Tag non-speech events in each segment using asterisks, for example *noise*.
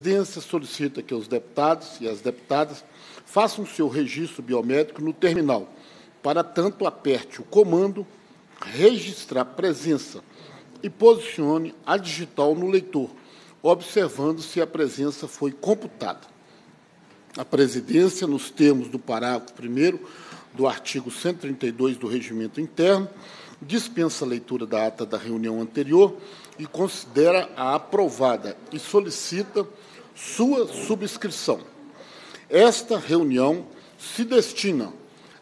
A presidência solicita que os deputados e as deputadas façam seu registro biométrico no terminal. Para tanto, aperte o comando registrar presença e posicione a digital no leitor, observando se a presença foi computada. A presidência, nos termos do parágrafo 1 do artigo 132 do Regimento Interno, dispensa a leitura da ata da reunião anterior e considera a aprovada e solicita sua subscrição. Esta reunião se destina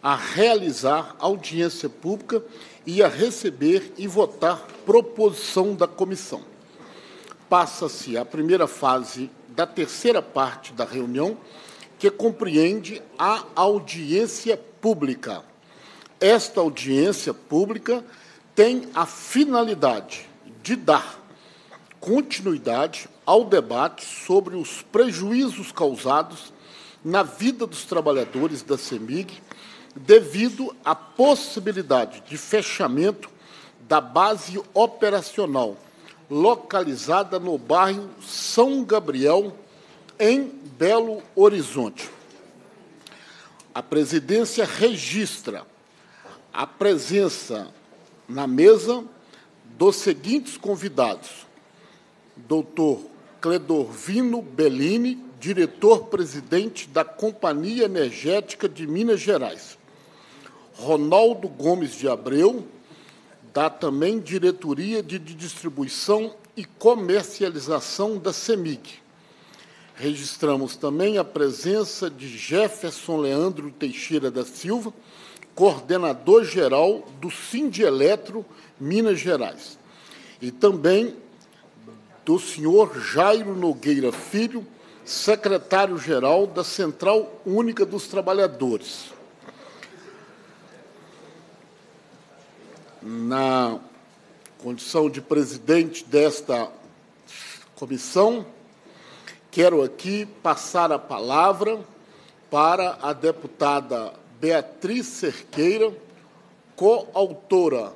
a realizar audiência pública e a receber e votar proposição da comissão. Passa-se a primeira fase da terceira parte da reunião, que compreende a audiência pública. Esta audiência pública tem a finalidade de dar continuidade ao debate sobre os prejuízos causados na vida dos trabalhadores da CEMIG devido à possibilidade de fechamento da base operacional localizada no bairro São Gabriel, em Belo Horizonte. A presidência registra a presença na mesa dos seguintes convidados: Doutor Cledorvino Bellini, diretor-presidente da Companhia Energética de Minas Gerais. Ronaldo Gomes de Abreu, da também Diretoria de Distribuição e Comercialização da CEMIG. Registramos também a presença de Jefferson Leandro Teixeira da Silva, coordenador-geral do Sindieletro Minas Gerais, e também do senhor Jairo Nogueira Filho, secretário-geral da Central Única dos Trabalhadores. Na condição de presidente desta comissão, quero aqui passar a palavra para a deputada Beatriz Cerqueira, coautora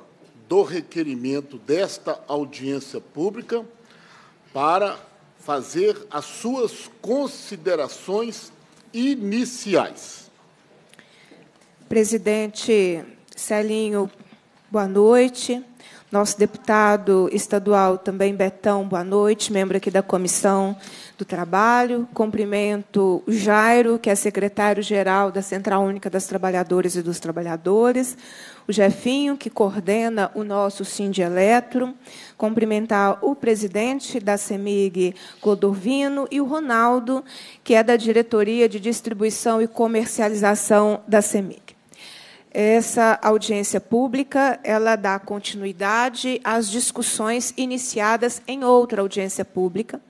do requerimento desta audiência pública para fazer as suas considerações iniciais. Presidente Celinho, boa noite. Nosso deputado estadual também, Betão, boa noite, membro aqui da Comissão do Trabalho. Cumprimento o Jairo, que é secretário-geral da Central Única das Trabalhadoras e dos Trabalhadores o Jefinho, que coordena o nosso Sindi Eletro, cumprimentar o presidente da CEMIG, Clodovino, e o Ronaldo, que é da diretoria de distribuição e comercialização da CEMIG. Essa audiência pública, ela dá continuidade às discussões iniciadas em outra audiência pública,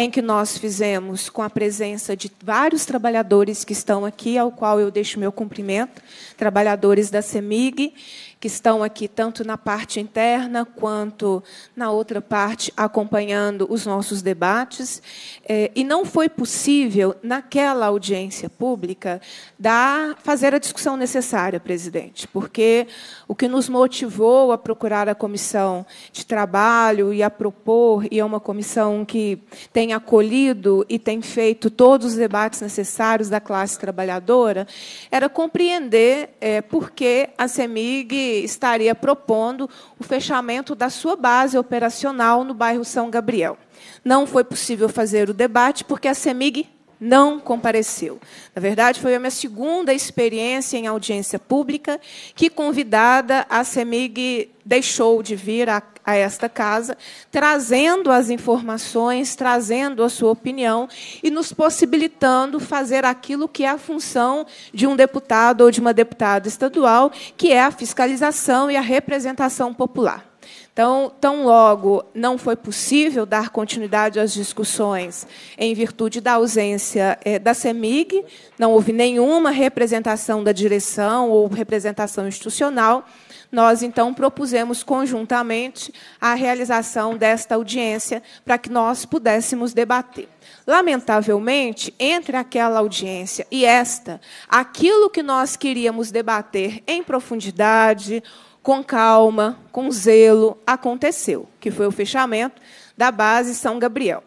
em que nós fizemos com a presença de vários trabalhadores que estão aqui, ao qual eu deixo meu cumprimento, trabalhadores da CEMIG, que estão aqui tanto na parte interna quanto na outra parte acompanhando os nossos debates. É, e não foi possível, naquela audiência pública, dar, fazer a discussão necessária, presidente, porque o que nos motivou a procurar a comissão de trabalho e a propor, e é uma comissão que tem acolhido e tem feito todos os debates necessários da classe trabalhadora, era compreender é, por que a CEMIG estaria propondo o fechamento da sua base operacional no bairro São Gabriel. Não foi possível fazer o debate porque a CEMIG não compareceu. Na verdade, foi a minha segunda experiência em audiência pública que, convidada, a CEMIG deixou de vir a, a, esta casa, trazendo as informações, trazendo a sua opinião e nos possibilitando fazer aquilo que é a função de um deputado ou de uma deputada estadual, que é a fiscalização e a representação popular. Então, tão logo não foi possível dar continuidade às discussões em virtude da ausência eh, da CEMIG, não houve nenhuma representação da direção ou representação institucional. Nós, então, propusemos conjuntamente a realização desta audiência para que nós pudéssemos debater. Lamentavelmente, entre aquela audiência e esta, aquilo que nós queríamos debater em profundidade, com calma, com zelo, aconteceu, que foi o fechamento da base São Gabriel.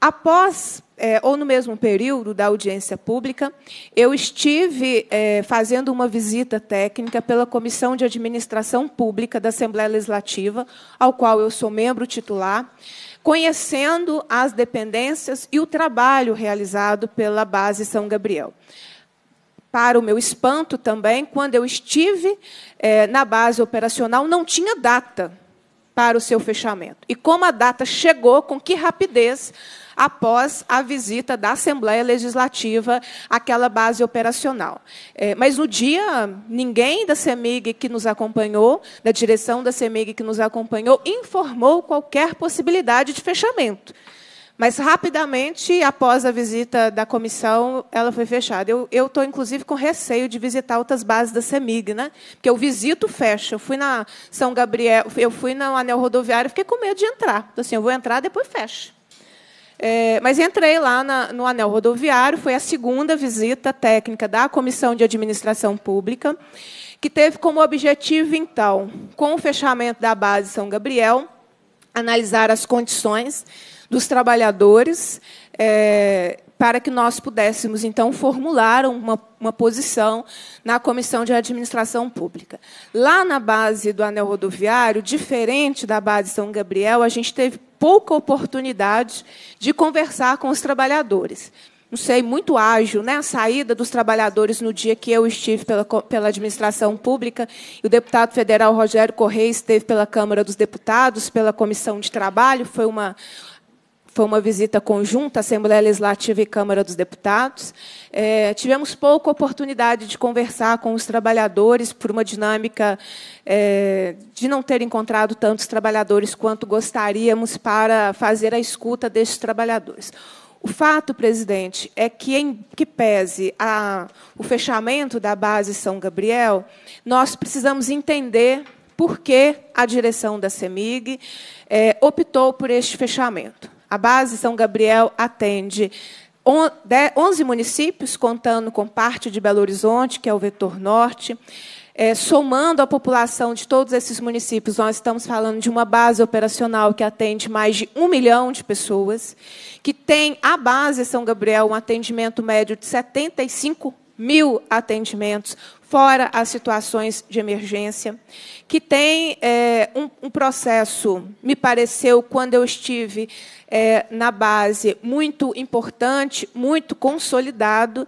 Após, é, ou no mesmo período da audiência pública, eu estive é, fazendo uma visita técnica pela Comissão de Administração Pública da Assembleia Legislativa, ao qual eu sou membro titular, conhecendo as dependências e o trabalho realizado pela base São Gabriel para o meu espanto também, quando eu estive é, na base operacional, não tinha data para o seu fechamento. E como a data chegou, com que rapidez, após a visita da Assembleia Legislativa àquela base operacional. É, mas no dia, ninguém da CEMIG que nos acompanhou, da direção da CEMIG que nos acompanhou, informou qualquer possibilidade de fechamento. Mas, rapidamente, após a visita da comissão, ela foi fechada. Eu estou, inclusive, com receio de visitar outras bases da CEMIG, né? porque eu visito, fecha. Eu fui na São Gabriel, eu fui no anel rodoviário, fiquei com medo de entrar. Então, assim, eu vou entrar, depois fecha. É, mas entrei lá na, no anel rodoviário, foi a segunda visita técnica da Comissão de Administração Pública, que teve como objetivo, então, com o fechamento da base São Gabriel, analisar as condições dos trabalhadores, é, para que nós pudéssemos, então, formular uma, uma posição na Comissão de Administração Pública. Lá na base do anel rodoviário, diferente da base São Gabriel, a gente teve pouca oportunidade de conversar com os trabalhadores não sei, muito ágil, né? A saída dos trabalhadores no dia que eu estive pela, pela administração pública e o deputado federal Rogério Correia esteve pela Câmara dos Deputados, pela Comissão de Trabalho, foi uma foi uma visita conjunta, Assembleia Legislativa e Câmara dos Deputados. É, tivemos pouca oportunidade de conversar com os trabalhadores por uma dinâmica é, de não ter encontrado tantos trabalhadores quanto gostaríamos para fazer a escuta destes trabalhadores. O fato, presidente, é que, em que pese a, o fechamento da base São Gabriel, nós precisamos entender por que a direção da CEMIG é, optou por este fechamento. A base São Gabriel atende 11 municípios, contando com parte de Belo Horizonte, que é o vetor norte. É, somando a população de todos esses municípios, nós estamos falando de uma base operacional que atende mais de um milhão de pessoas, que tem a base São Gabriel um atendimento médio de 75 mil atendimentos fora as situações de emergência, que tem é, um, um, processo, me pareceu, quando eu estive é, na base, muito importante, muito consolidado,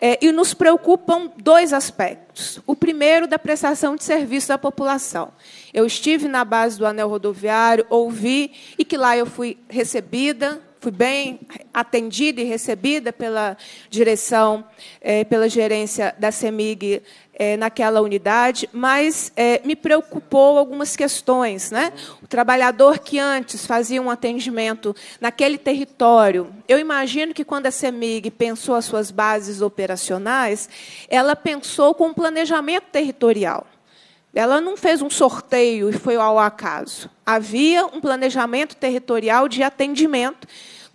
é, e nos preocupam dois aspectos. O primeiro, da prestação de serviço à população. Eu estive na base do anel rodoviário, ouvi, e que lá eu fui recebida fui bem atendida e recebida pela direção, eh, pela gerência da CEMIG eh, naquela unidade, mas eh, me preocupou algumas questões. Né? O trabalhador que antes fazia um atendimento naquele território, eu imagino que quando a CEMIG pensou as suas bases operacionais, ela pensou com um planejamento territorial. Ela não fez um sorteio e foi ao acaso. Havia um planejamento territorial de atendimento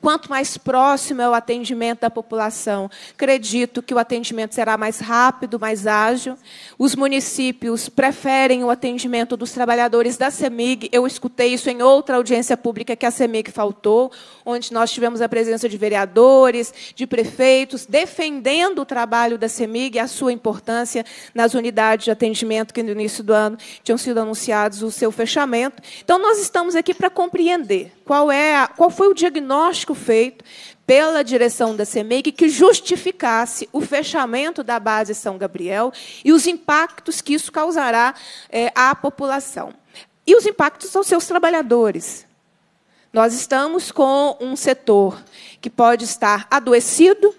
Quanto mais próximo é o atendimento da população, acredito que o atendimento será mais rápido, mais ágil. Os municípios preferem o atendimento dos trabalhadores da CEMIG. Eu escutei isso em outra audiência pública que a CEMIG faltou, onde nós tivemos a presença de vereadores, de prefeitos, defendendo o trabalho da CEMIG e a sua importância nas unidades de atendimento que no início do ano tinham sido anunciados o seu fechamento. Então, nós estamos aqui para compreender qual, é a, qual foi o diagnóstico feito pela direção da CEMEIC que justificasse o fechamento da base São Gabriel e os impactos que isso causará é, à população. E os impactos aos seus trabalhadores. Nós estamos com um setor que pode estar adoecido,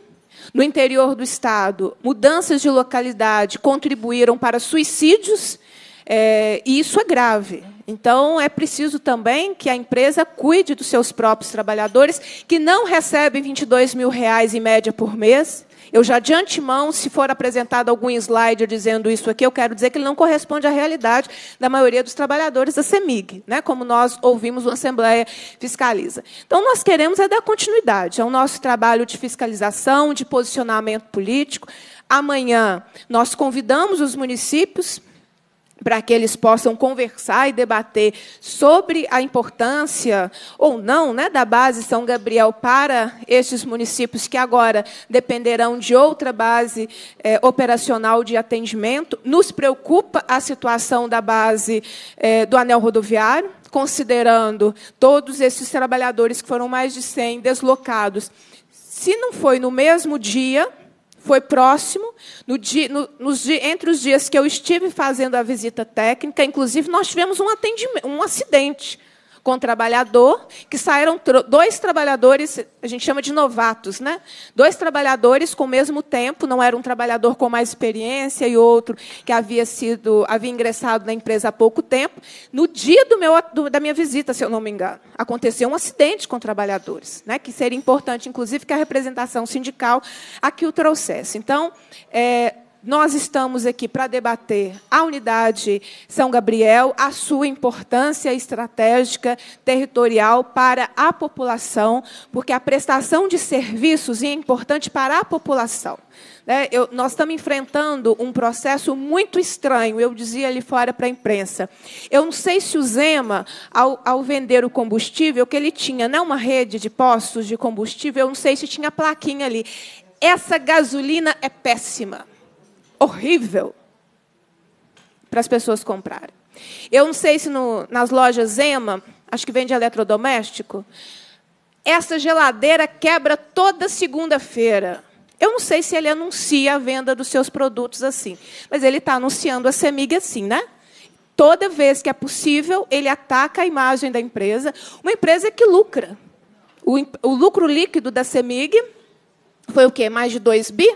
no interior do Estado, mudanças de localidade contribuíram para suicídios, é, e isso é grave. Então, é preciso também que a empresa cuide dos seus próprios trabalhadores, que não recebem 22 mil reais em média por mês. Eu já de antemão, se for apresentado algum slide dizendo isso aqui, eu quero dizer que ele não corresponde à realidade da maioria dos trabalhadores da CEMIG, né? como nós ouvimos na Assembleia Fiscaliza. Então, nós queremos é dar continuidade ao nosso trabalho de fiscalização, de posicionamento político. Amanhã, nós convidamos os municípios para que eles possam conversar e debater sobre a importância ou não né, da base São Gabriel para estes municípios que agora dependerão de outra base é, operacional de atendimento. Nos preocupa a situação da base é, do anel rodoviário, considerando todos esses trabalhadores que foram mais de 100 deslocados. Se não foi no mesmo dia, foi próximo. No dia, no, nos, entre os dias que eu estive fazendo a visita técnica, inclusive, nós tivemos um, um acidente com o trabalhador, que saíram dois trabalhadores, a gente chama de novatos, né? Dois trabalhadores com o mesmo tempo, não era um trabalhador com mais experiência e outro que havia sido, havia ingressado na empresa há pouco tempo. No dia do meu, do, da minha visita, se eu não me engano, aconteceu um acidente com trabalhadores, né? Que seria importante, inclusive, que a representação sindical aqui o trouxesse. Então, é, nós estamos aqui para debater a unidade São Gabriel, a sua importância estratégica territorial para a população, porque a prestação de serviços é importante para a população. É, eu, nós estamos enfrentando um processo muito estranho, eu dizia ali fora para a imprensa. Eu não sei se o Zema, ao, ao, vender o combustível, que ele tinha não né, uma rede de postos de combustível, eu não sei se tinha plaquinha ali. Essa gasolina é péssima horrível para as pessoas comprarem. Eu não sei se no, nas lojas Zema, acho que vende eletrodoméstico, essa geladeira quebra toda segunda-feira. Eu não sei se ele anuncia a venda dos seus produtos assim, mas ele está anunciando a Semig assim, né? Toda vez que é possível, ele ataca a imagem da empresa, uma empresa que lucra. O, o lucro líquido da Semig foi o quê? Mais de 2 bi?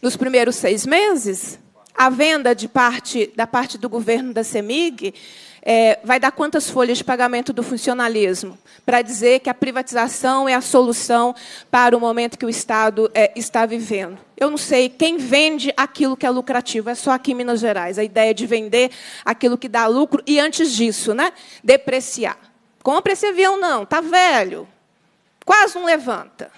nos primeiros seis meses, a venda de parte, da parte do governo da CEMIG é, vai dar quantas folhas de pagamento do funcionalismo para dizer que a privatização é a solução para o momento que o Estado é, está vivendo. Eu não sei quem vende aquilo que é lucrativo, é só aqui em Minas Gerais. A ideia de vender aquilo que dá lucro e, antes disso, né, depreciar. Compre esse avião, não, está velho, quase não levanta.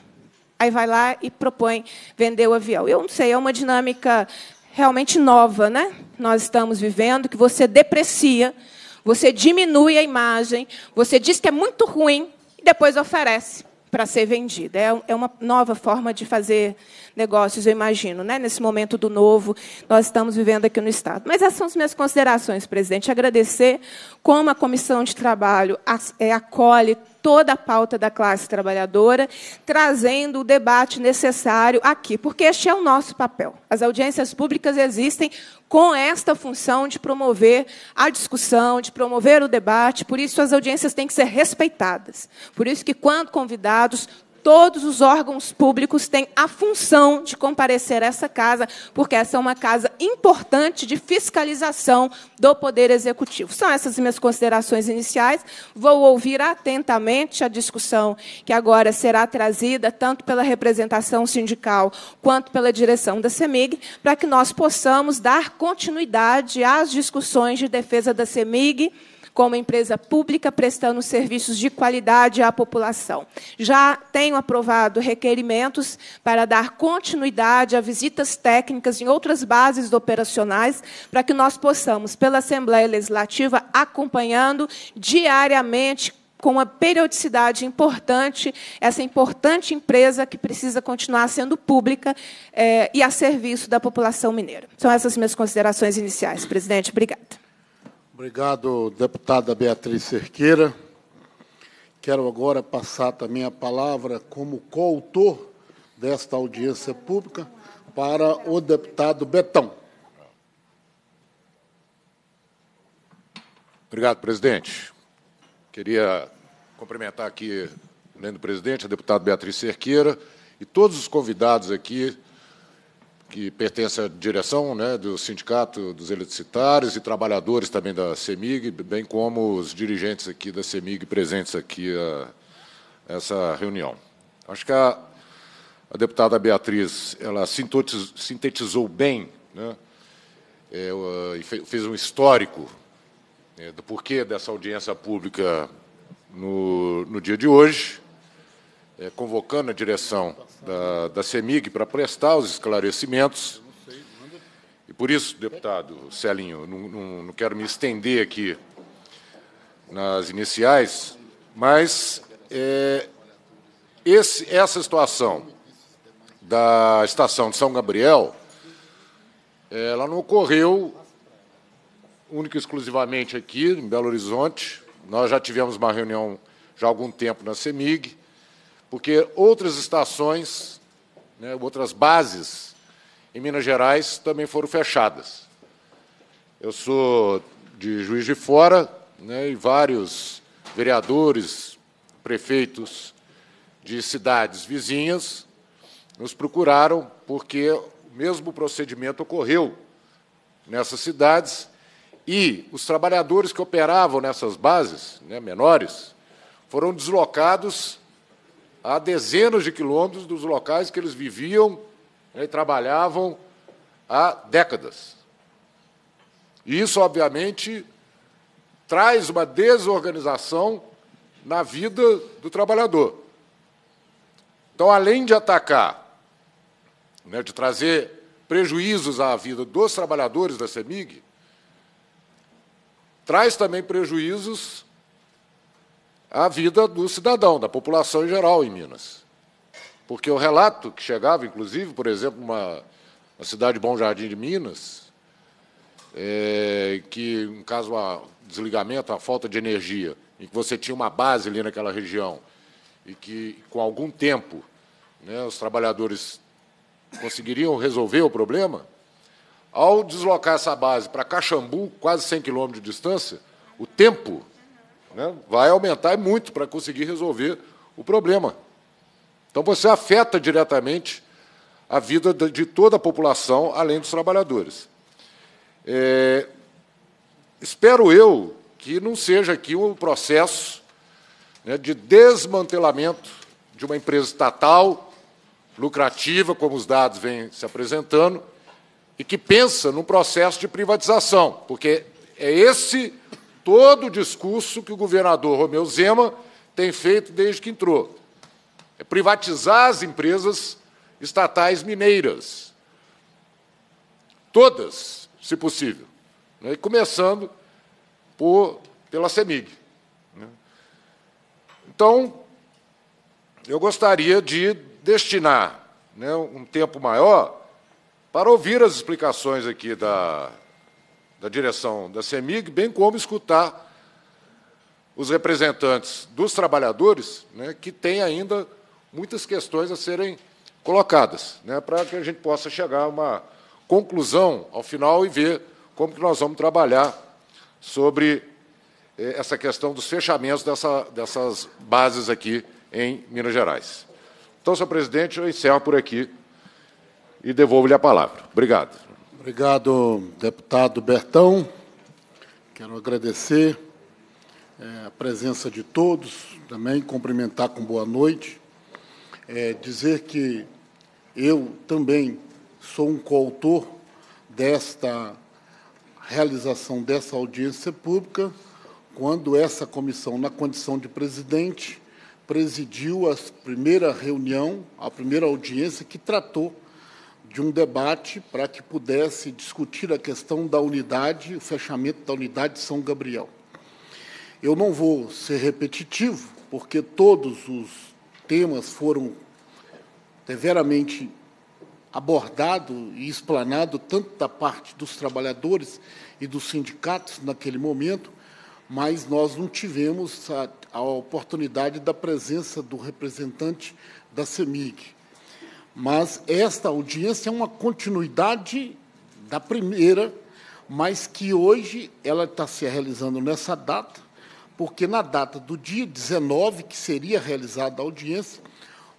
Aí vai lá e propõe vender o avião. Eu não sei, é uma dinâmica realmente nova, né? Nós estamos vivendo que você deprecia, você diminui a imagem, você diz que é muito ruim e depois oferece para ser vendida. É, é uma nova forma de fazer negócios, eu imagino, né? nesse momento do novo, nós estamos vivendo aqui no Estado. Mas essas são as minhas considerações, presidente. Agradecer como a comissão de trabalho é, acolhe toda a pauta da classe trabalhadora, trazendo o debate necessário aqui, porque este é o nosso papel. As audiências públicas existem com esta função de promover a discussão, de promover o debate, por isso as audiências têm que ser respeitadas. Por isso que quando convidados, Todos os órgãos públicos têm a função de comparecer a essa casa, porque essa é uma casa importante de fiscalização do Poder Executivo. São essas minhas considerações iniciais. Vou ouvir atentamente a discussão que agora será trazida, tanto pela representação sindical quanto pela direção da CEMIG, para que nós possamos dar continuidade às discussões de defesa da CEMIG como empresa pública prestando serviços de qualidade à população. Já tenho aprovado requerimentos para dar continuidade a visitas técnicas em outras bases operacionais, para que nós possamos, pela Assembleia Legislativa, acompanhando diariamente com uma periodicidade importante, essa importante empresa que precisa continuar sendo pública eh, e a serviço da população mineira. São essas minhas considerações iniciais, presidente. Obrigada. Obrigado, deputada Beatriz Cerqueira. Quero agora passar também a palavra como coautor desta audiência pública para o deputado Betão. Obrigado, presidente. Queria cumprimentar aqui, lendo presidente, a deputada Beatriz Cerqueira e todos os convidados aqui que pertence à direção né, do Sindicato dos Eletricitários e trabalhadores também da CEMIG, bem como os dirigentes aqui da CEMIG presentes aqui a essa reunião. Acho que a, a deputada Beatriz ela sintetizou, sintetizou bem né, é, e fez um histórico né, do porquê dessa audiência pública no, no dia de hoje, é, convocando a direção da, da CEMIG para prestar os esclarecimentos. E por isso, deputado Celinho, não, não, não quero me estender aqui nas iniciais, mas é, esse, essa situação da estação de São Gabriel, ela não ocorreu única e exclusivamente aqui, em Belo Horizonte. Nós já tivemos uma reunião já há algum tempo na CEMIG, porque outras estações, né, outras bases em Minas Gerais também foram fechadas. Eu sou de Juiz de Fora né, e vários vereadores, prefeitos de cidades vizinhas nos procuraram porque o mesmo procedimento ocorreu nessas cidades e os trabalhadores que operavam nessas bases, né, menores, foram deslocados a dezenas de quilômetros dos locais que eles viviam né, e trabalhavam há décadas. E isso, obviamente, traz uma desorganização na vida do trabalhador. Então, além de atacar, né, de trazer prejuízos à vida dos trabalhadores da CEMIG, traz também prejuízos a vida do cidadão, da população em geral em Minas. Porque o relato que chegava, inclusive, por exemplo, uma, uma cidade de Bom Jardim de Minas, é, que, no caso, a desligamento, a falta de energia, em que você tinha uma base ali naquela região, e que, com algum tempo, né, os trabalhadores conseguiriam resolver o problema, ao deslocar essa base para Caxambu, quase 100 quilômetros de distância, o tempo né? Vai aumentar muito para conseguir resolver o problema. Então, você afeta diretamente a vida de toda a população, além dos trabalhadores. É, espero eu que não seja aqui um processo né, de desmantelamento de uma empresa estatal, lucrativa, como os dados vêm se apresentando, e que pensa num processo de privatização, porque é esse todo o discurso que o governador Romeu Zema tem feito desde que entrou. É privatizar as empresas estatais mineiras. Todas, se possível. E né? Começando por, pela CEMIG. Né? Então, eu gostaria de destinar né, um tempo maior para ouvir as explicações aqui da, da direção da CEMIG, bem como escutar os representantes dos trabalhadores, né, que têm ainda muitas questões a serem colocadas, né, para que a gente possa chegar a uma conclusão ao final e ver como que nós vamos trabalhar sobre eh, essa questão dos fechamentos dessa, dessas bases aqui em Minas Gerais. Então, senhor presidente, eu encerro por aqui e devolvo-lhe a palavra. Obrigado. Obrigado, deputado Bertão. Quero agradecer é, a presença de todos, também cumprimentar com boa noite. É, dizer que eu também sou um coautor desta realização dessa audiência pública, quando essa comissão, na condição de presidente, presidiu a primeira reunião, a primeira audiência que tratou de um debate para que pudesse discutir a questão da unidade, o fechamento da unidade de São Gabriel. Eu não vou ser repetitivo, porque todos os temas foram deveramente abordados e explanados, tanto da parte dos trabalhadores e dos sindicatos naquele momento, mas nós não tivemos a, a oportunidade da presença do representante da CEMIG. Mas esta audiência é uma continuidade da primeira, mas que hoje ela está se realizando nessa data, porque na data do dia 19, que seria realizada a audiência,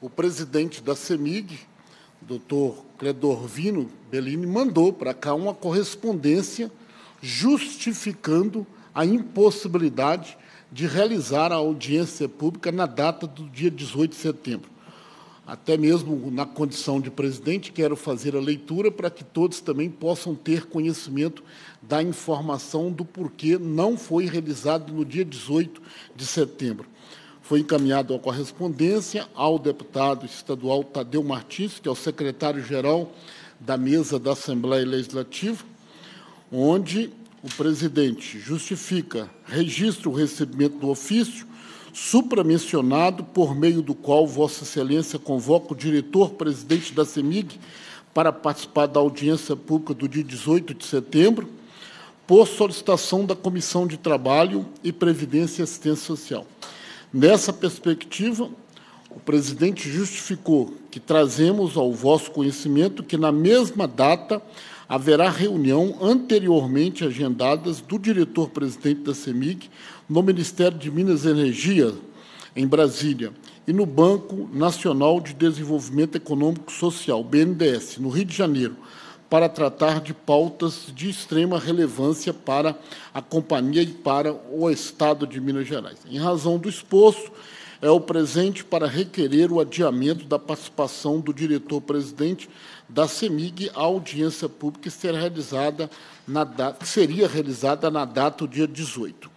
o presidente da CEMIG, doutor Cledovino Bellini, mandou para cá uma correspondência justificando a impossibilidade de realizar a audiência pública na data do dia 18 de setembro até mesmo na condição de presidente, quero fazer a leitura para que todos também possam ter conhecimento da informação do porquê não foi realizado no dia 18 de setembro. Foi encaminhado a correspondência ao deputado estadual Tadeu Martins, que é o secretário-geral da mesa da Assembleia Legislativa, onde o presidente justifica, registra o recebimento do ofício supramencionado, por meio do qual Vossa Excelência convoca o diretor-presidente da CEMIG para participar da audiência pública do dia 18 de setembro, por solicitação da Comissão de Trabalho e Previdência e Assistência Social. Nessa perspectiva, o presidente justificou que trazemos ao vosso conhecimento que, na mesma data, haverá reunião anteriormente agendadas do diretor-presidente da CEMIG no Ministério de Minas e Energia, em Brasília, e no Banco Nacional de Desenvolvimento Econômico Social, BNDES, no Rio de Janeiro, para tratar de pautas de extrema relevância para a companhia e para o Estado de Minas Gerais. Em razão do exposto, é o presente para requerer o adiamento da participação do diretor-presidente da CEMIG a audiência pública realizada na data, seria realizada na data do dia 18.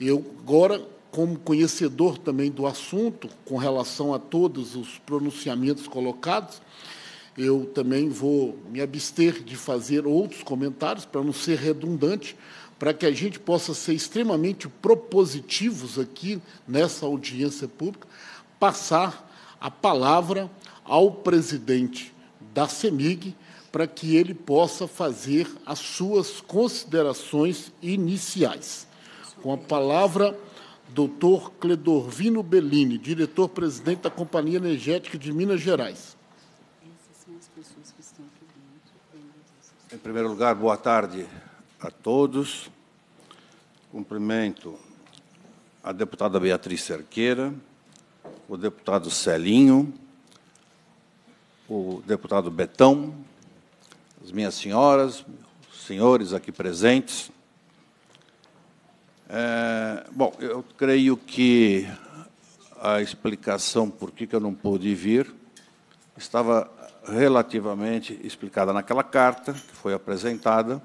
Eu agora, como conhecedor também do assunto, com relação a todos os pronunciamentos colocados, eu também vou me abster de fazer outros comentários para não ser redundante, para que a gente possa ser extremamente propositivos aqui nessa audiência pública, passar a palavra ao presidente da CEMIG para que ele possa fazer as suas considerações iniciais. Com a palavra, doutor Cledorvino Bellini, diretor-presidente da Companhia Energética de Minas Gerais. Em primeiro lugar, boa tarde a todos. Cumprimento a deputada Beatriz Cerqueira, o deputado Celinho, o deputado Betão, as minhas senhoras, senhores aqui presentes. É, bom, eu creio que a explicação por que, que eu não pude vir estava relativamente explicada naquela carta que foi apresentada,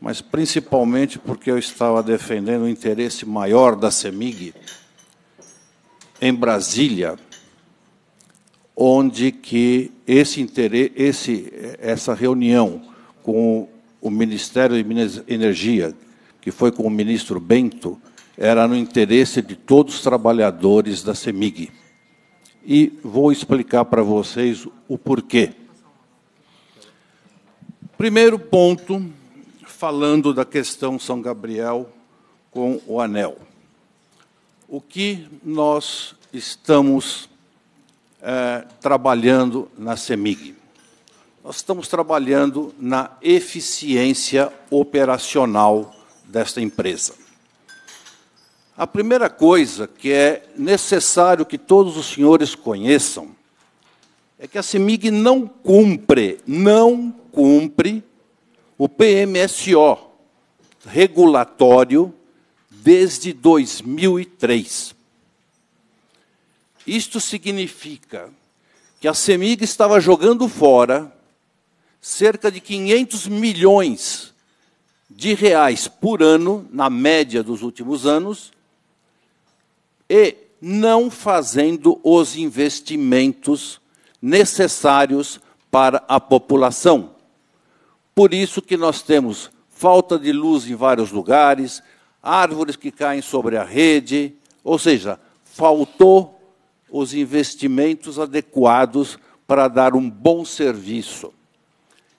mas principalmente porque eu estava defendendo o interesse maior da CEMIG em Brasília onde que esse, interesse, esse essa reunião com o Ministério de Minas e Energia, que foi com o ministro Bento, era no interesse de todos os trabalhadores da CEMIG. E vou explicar para vocês o porquê. Primeiro ponto, falando da questão São Gabriel com o anel. O que nós estamos é, trabalhando na CEMIG. Nós estamos trabalhando na eficiência operacional desta empresa. A primeira coisa que é necessário que todos os senhores conheçam é que a CEMIG não cumpre, não cumpre o PMSO regulatório desde 2003. Isto significa que a CEMIG estava jogando fora cerca de 500 milhões de reais por ano, na média dos últimos anos, e não fazendo os investimentos necessários para a população. Por isso que nós temos falta de luz em vários lugares, árvores que caem sobre a rede, ou seja, faltou os investimentos adequados para dar um bom serviço.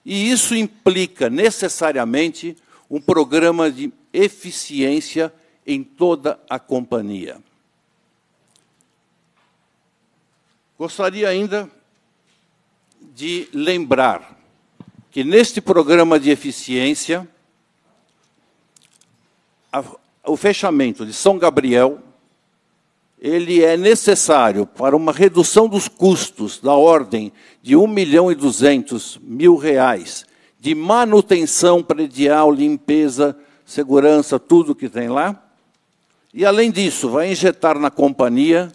E isso implica necessariamente um programa de eficiência em toda a companhia. Gostaria ainda de lembrar que neste programa de eficiência, a, o fechamento de São Gabriel ele é necessário para uma redução dos custos da ordem de 1 milhão e 200 mil reais de manutenção predial, limpeza, segurança, tudo que tem lá. E, além disso, vai injetar na companhia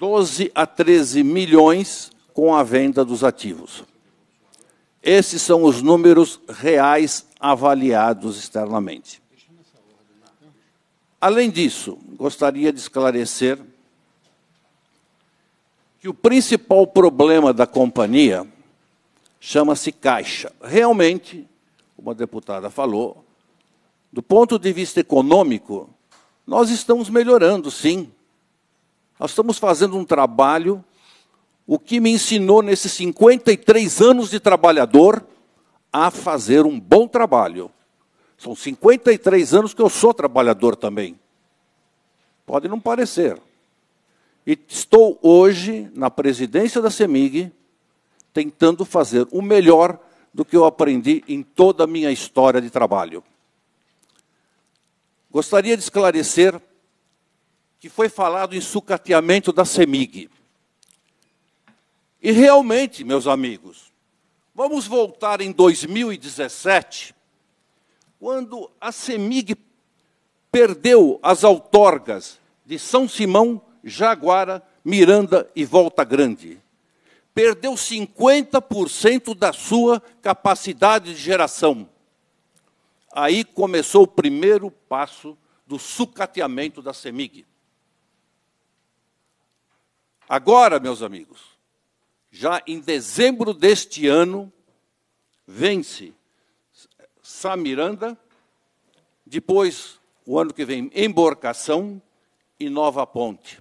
12 a 13 milhões com a venda dos ativos. Esses são os números reais avaliados externamente. Além disso, gostaria de esclarecer que o principal problema da companhia chama-se caixa. Realmente, como a deputada falou, do ponto de vista econômico, nós estamos melhorando, sim. Nós estamos fazendo um trabalho, o que me ensinou nesses 53 anos de trabalhador a fazer um bom trabalho. São 53 anos que eu sou trabalhador também. Pode não parecer. E estou hoje na presidência da CEMIG tentando fazer o melhor do que eu aprendi em toda a minha história de trabalho. Gostaria de esclarecer que foi falado em sucateamento da CEMIG. E realmente, meus amigos, vamos voltar em 2017 quando a CEMIG perdeu as outorgas de São Simão, Jaguara, Miranda e Volta Grande. Perdeu 50% da sua capacidade de geração. Aí começou o primeiro passo do sucateamento da CEMIG. Agora, meus amigos, já em dezembro deste ano, vence Sá Miranda, depois, o ano que vem, Emborcação e Nova Ponte.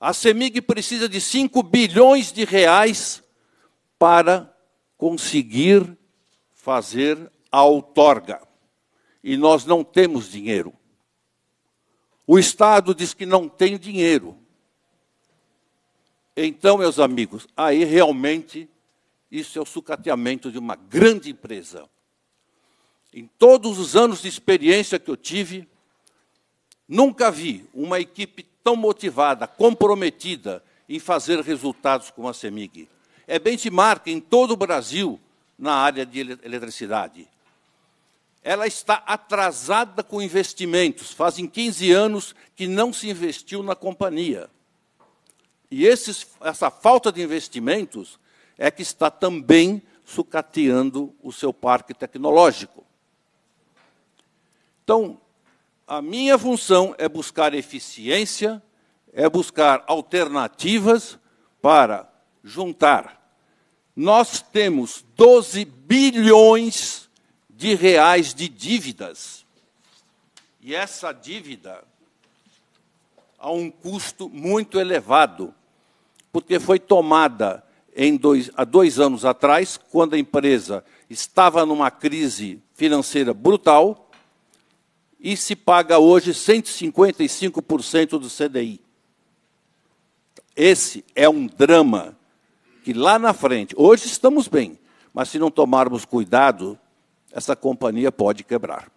A CEMIG precisa de 5 bilhões de reais para conseguir fazer a outorga. E nós não temos dinheiro. O Estado diz que não tem dinheiro. Então, meus amigos, aí realmente isso é o sucateamento de uma grande empresa. Em todos os anos de experiência que eu tive, nunca vi uma equipe tão motivada, comprometida em fazer resultados como a CEMIG. É benchmark em todo o Brasil na área de eletricidade. Ela está atrasada com investimentos. Fazem 15 anos que não se investiu na companhia. E esses, essa falta de investimentos é que está também sucateando o seu parque tecnológico. Então, a minha função é buscar eficiência, é buscar alternativas para juntar. Nós temos 12 bilhões de reais de dívidas. E essa dívida a um custo muito elevado, porque foi tomada dois, há dois anos atrás, quando a empresa estava numa crise financeira brutal, e se paga hoje 155% do CDI. Esse é um drama que lá na frente, hoje estamos bem, mas se não tomarmos cuidado, essa companhia pode quebrar.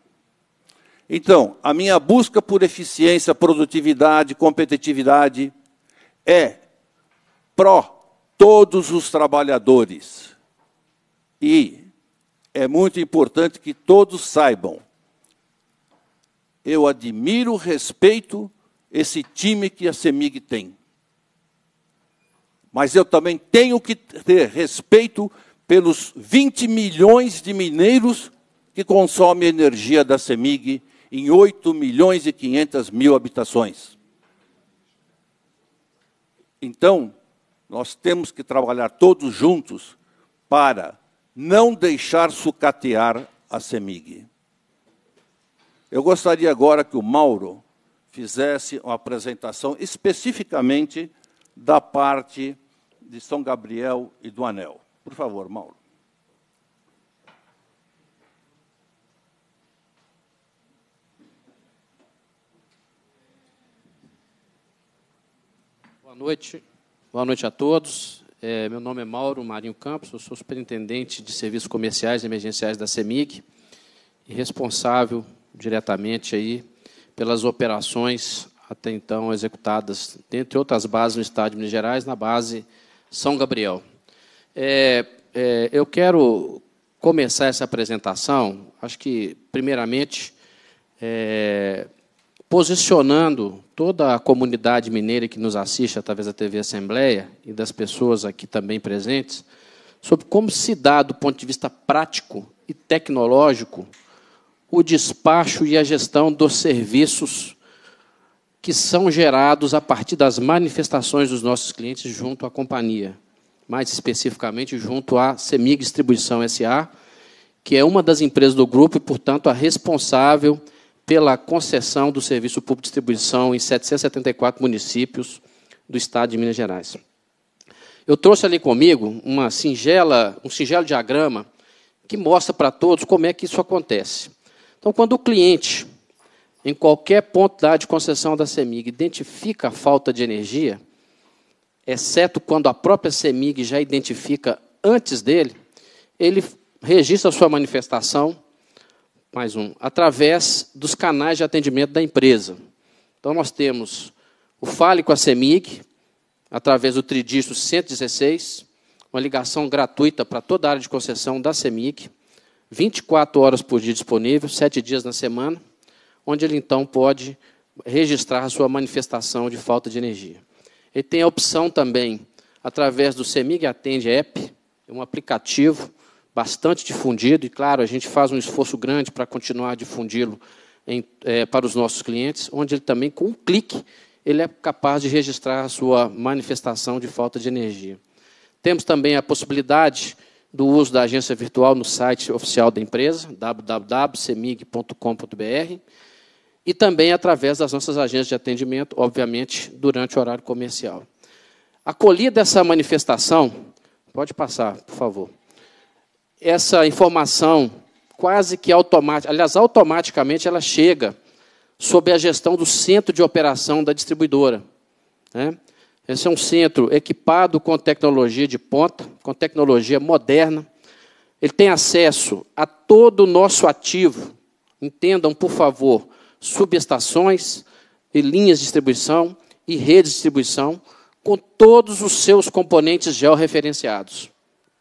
Então, a minha busca por eficiência, produtividade, competitividade é pró todos os trabalhadores. E é muito importante que todos saibam. Eu admiro, respeito esse time que a CEMIG tem. Mas eu também tenho que ter respeito pelos 20 milhões de mineiros que consomem energia da CEMIG em 8 milhões e 500 mil habitações. Então, nós temos que trabalhar todos juntos para não deixar sucatear a CEMIG. Eu gostaria agora que o Mauro fizesse uma apresentação especificamente da parte de São Gabriel e do Anel. Por favor, Mauro. Boa noite. Boa noite a todos. É, meu nome é Mauro Marinho Campos, eu sou superintendente de serviços comerciais e emergenciais da CEMIG e responsável diretamente aí pelas operações até então executadas, dentre outras bases no estado de Minas Gerais, na base São Gabriel. É, é, eu quero começar essa apresentação, acho que, primeiramente, é, posicionando toda a comunidade mineira que nos assiste através da TV Assembleia e das pessoas aqui também presentes sobre como se dá, do ponto de vista prático e tecnológico, o despacho e a gestão dos serviços que são gerados a partir das manifestações dos nossos clientes junto à companhia, mais especificamente junto à Semig Distribuição SA, que é uma das empresas do grupo e, portanto, a responsável pela concessão do serviço público de distribuição em 774 municípios do estado de Minas Gerais. Eu trouxe ali comigo uma singela, um singelo diagrama que mostra para todos como é que isso acontece. Então, quando o cliente, em qualquer ponto da de concessão da CEMIG, identifica a falta de energia, exceto quando a própria CEMIG já identifica antes dele, ele registra sua manifestação mais um, através dos canais de atendimento da empresa. Então, nós temos o Fale com a CEMIG, através do Tridício 116, uma ligação gratuita para toda a área de concessão da CEMIG, 24 horas por dia disponível, 7 dias na semana, onde ele então pode registrar a sua manifestação de falta de energia. Ele tem a opção também, através do CEMIG Atende App, um aplicativo bastante difundido, e claro, a gente faz um esforço grande para continuar a difundi-lo é, para os nossos clientes, onde ele também, com um clique, ele é capaz de registrar a sua manifestação de falta de energia. Temos também a possibilidade do uso da agência virtual no site oficial da empresa, www.semig.com.br, e também através das nossas agências de atendimento, obviamente, durante o horário comercial. Acolhida essa manifestação, pode passar, por favor essa informação quase que automática, aliás, automaticamente ela chega sob a gestão do centro de operação da distribuidora. Né? Esse é um centro equipado com tecnologia de ponta, com tecnologia moderna. Ele tem acesso a todo o nosso ativo. Entendam, por favor, subestações e linhas de distribuição e redes de distribuição com todos os seus componentes georreferenciados.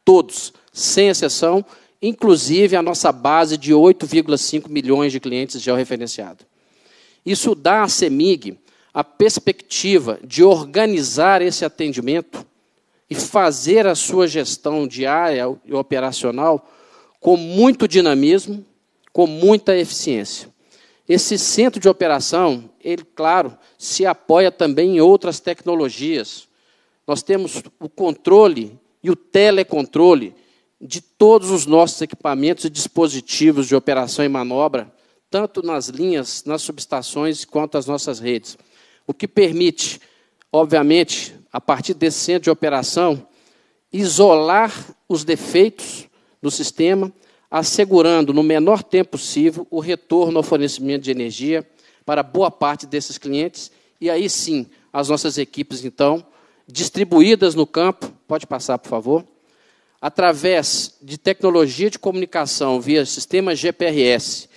Todos sem exceção, inclusive a nossa base de 8,5 milhões de clientes georreferenciados. Isso dá à CEMIG a perspectiva de organizar esse atendimento e fazer a sua gestão diária e operacional com muito dinamismo, com muita eficiência. Esse centro de operação, ele, claro, se apoia também em outras tecnologias. Nós temos o controle e o telecontrole de todos os nossos equipamentos e dispositivos de operação e manobra, tanto nas linhas, nas subestações, quanto as nossas redes. O que permite, obviamente, a partir desse centro de operação, isolar os defeitos do sistema, assegurando no menor tempo possível o retorno ao fornecimento de energia para boa parte desses clientes. E aí sim, as nossas equipes, então, distribuídas no campo, pode passar, por favor, através de tecnologia de comunicação via sistema GPRS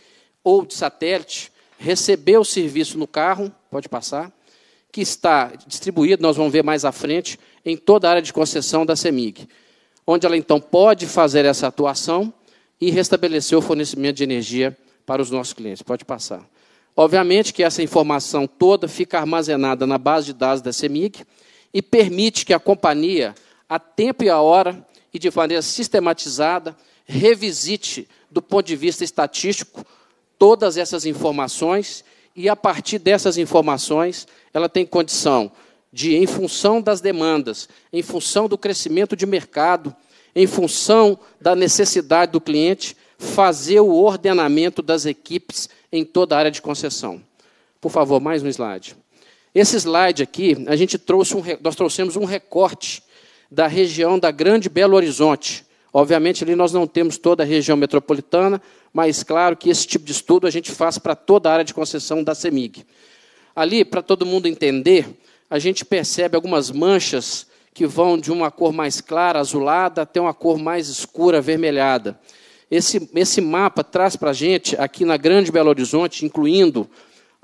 ou de satélite, receber o serviço no carro, pode passar, que está distribuído, nós vamos ver mais à frente, em toda a área de concessão da CEMIG, onde ela então pode fazer essa atuação e restabelecer o fornecimento de energia para os nossos clientes. Pode passar. Obviamente que essa informação toda fica armazenada na base de dados da CEMIG e permite que a companhia, a tempo e a hora, e de maneira sistematizada revisite, do ponto de vista estatístico, todas essas informações e, a partir dessas informações, ela tem condição de, em função das demandas, em função do crescimento de mercado, em função da necessidade do cliente, fazer o ordenamento das equipes em toda a área de concessão. Por favor, mais um slide. Esse slide aqui, a gente trouxe um, nós trouxemos um recorte da região da Grande Belo Horizonte. Obviamente, ali nós não temos toda a região metropolitana, mas claro que esse tipo de estudo a gente faz para toda a área de concessão da CEMIG. Ali, para todo mundo entender, a gente percebe algumas manchas que vão de uma cor mais clara, azulada, até uma cor mais escura, avermelhada. Esse, esse mapa traz para a gente, aqui na Grande Belo Horizonte, incluindo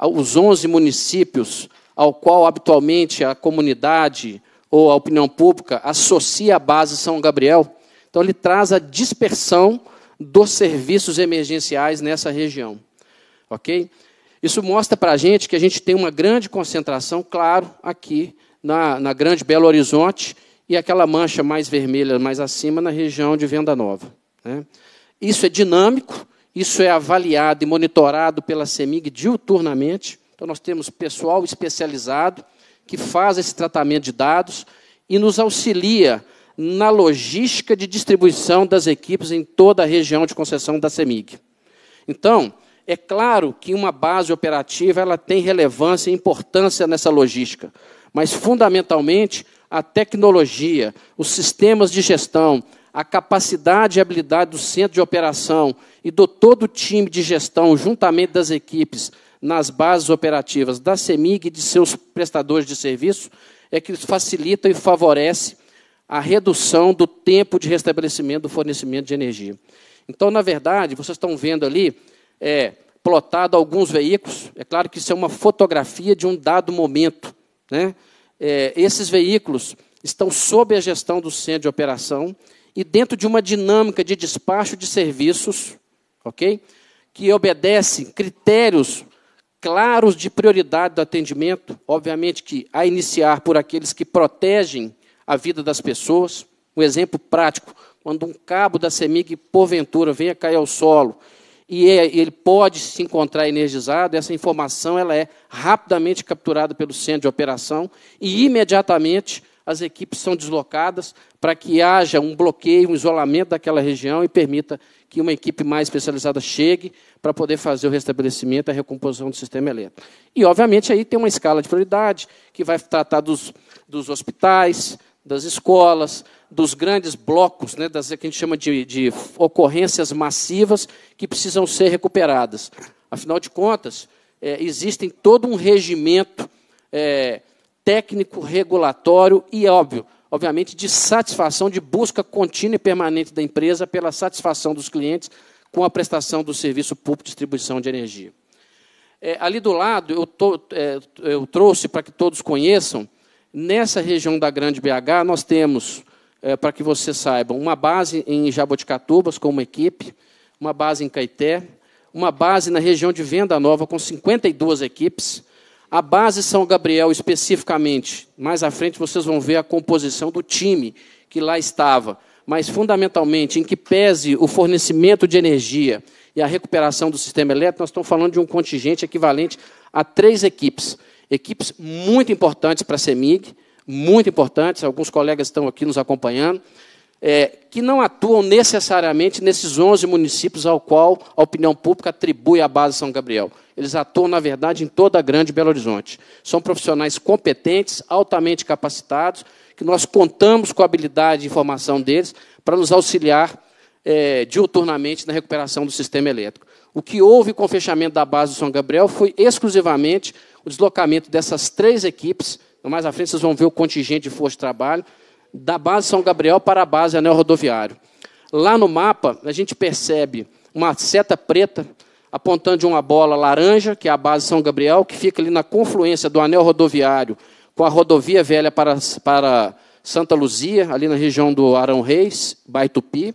os 11 municípios ao qual habitualmente a comunidade, ou a opinião pública associa a base São Gabriel, então ele traz a dispersão dos serviços emergenciais nessa região. Ok? Isso mostra para a gente que a gente tem uma grande concentração, claro, aqui na, na Grande Belo Horizonte e aquela mancha mais vermelha, mais acima, na região de Venda Nova. Né? Isso é dinâmico, isso é avaliado e monitorado pela CEMIG diuturnamente. Então, nós temos pessoal especializado que faz esse tratamento de dados e nos auxilia na logística de distribuição das equipes em toda a região de concessão da CEMIG. Então, é claro que uma base operativa ela tem relevância e importância nessa logística, mas fundamentalmente a tecnologia, os sistemas de gestão, a capacidade e habilidade do centro de operação e do todo o time de gestão, juntamente das equipes, nas bases operativas da CEMIG e de seus prestadores de serviço é que facilita e favorece a redução do tempo de restabelecimento do fornecimento de energia. Então, na verdade, vocês estão vendo ali é, plotado alguns veículos. É claro que isso é uma fotografia de um dado momento. Né? É, esses veículos estão sob a gestão do centro de operação e dentro de uma dinâmica de despacho de serviços, ok? Que obedece critérios claros de prioridade do atendimento, obviamente que a iniciar por aqueles que protegem a vida das pessoas. Um exemplo prático, quando um cabo da CEMIG, porventura, venha cair ao solo e é, ele pode se encontrar energizado, essa informação ela é rapidamente capturada pelo centro de operação e imediatamente as equipes são deslocadas para que haja um bloqueio, um isolamento daquela região e permita que uma equipe mais especializada chegue para poder fazer o restabelecimento, a recomposição do sistema elétrico. E, obviamente, aí tem uma escala de prioridade que vai tratar dos, dos hospitais, das escolas, dos grandes blocos, né, das que a gente chama de, de ocorrências massivas que precisam ser recuperadas. Afinal de contas, é, existem todo um regimento é, técnico, regulatório e, óbvio, obviamente, de satisfação, de busca contínua e permanente da empresa pela satisfação dos clientes com a prestação do serviço público de distribuição de energia. É, ali do lado, eu, é, eu trouxe para que todos conheçam, nessa região da Grande BH, nós temos, é, para que vocês saibam, uma base em Jaboticatubas com uma equipe, uma base em Caeté, uma base na região de Venda Nova com 52 equipes, a base São Gabriel, especificamente. Mais à frente vocês vão ver a composição do time que lá estava. Mas, fundamentalmente, em que pese o fornecimento de energia e a recuperação do sistema elétrico, nós estamos falando de um contingente equivalente a três equipes. Equipes muito importantes para a CEMIG, muito importantes, alguns colegas estão aqui nos acompanhando é, que não atuam necessariamente nesses 11 municípios ao qual a opinião pública atribui a base São Gabriel. Eles atuam, na verdade, em toda a grande Belo Horizonte. São profissionais competentes, altamente capacitados, que nós contamos com a habilidade e informação deles para nos auxiliar é, diuturnamente na recuperação do sistema elétrico. O que houve com o fechamento da base do São Gabriel foi exclusivamente o deslocamento dessas três equipes. Então, mais à frente, vocês vão ver o contingente de força de trabalho da base São Gabriel para a base Anel Rodoviário. Lá no mapa, a gente percebe uma seta preta apontando uma bola laranja, que é a base São Gabriel, que fica ali na confluência do Anel Rodoviário com a rodovia velha para, para Santa Luzia, ali na região do Arão Reis, Baitupi,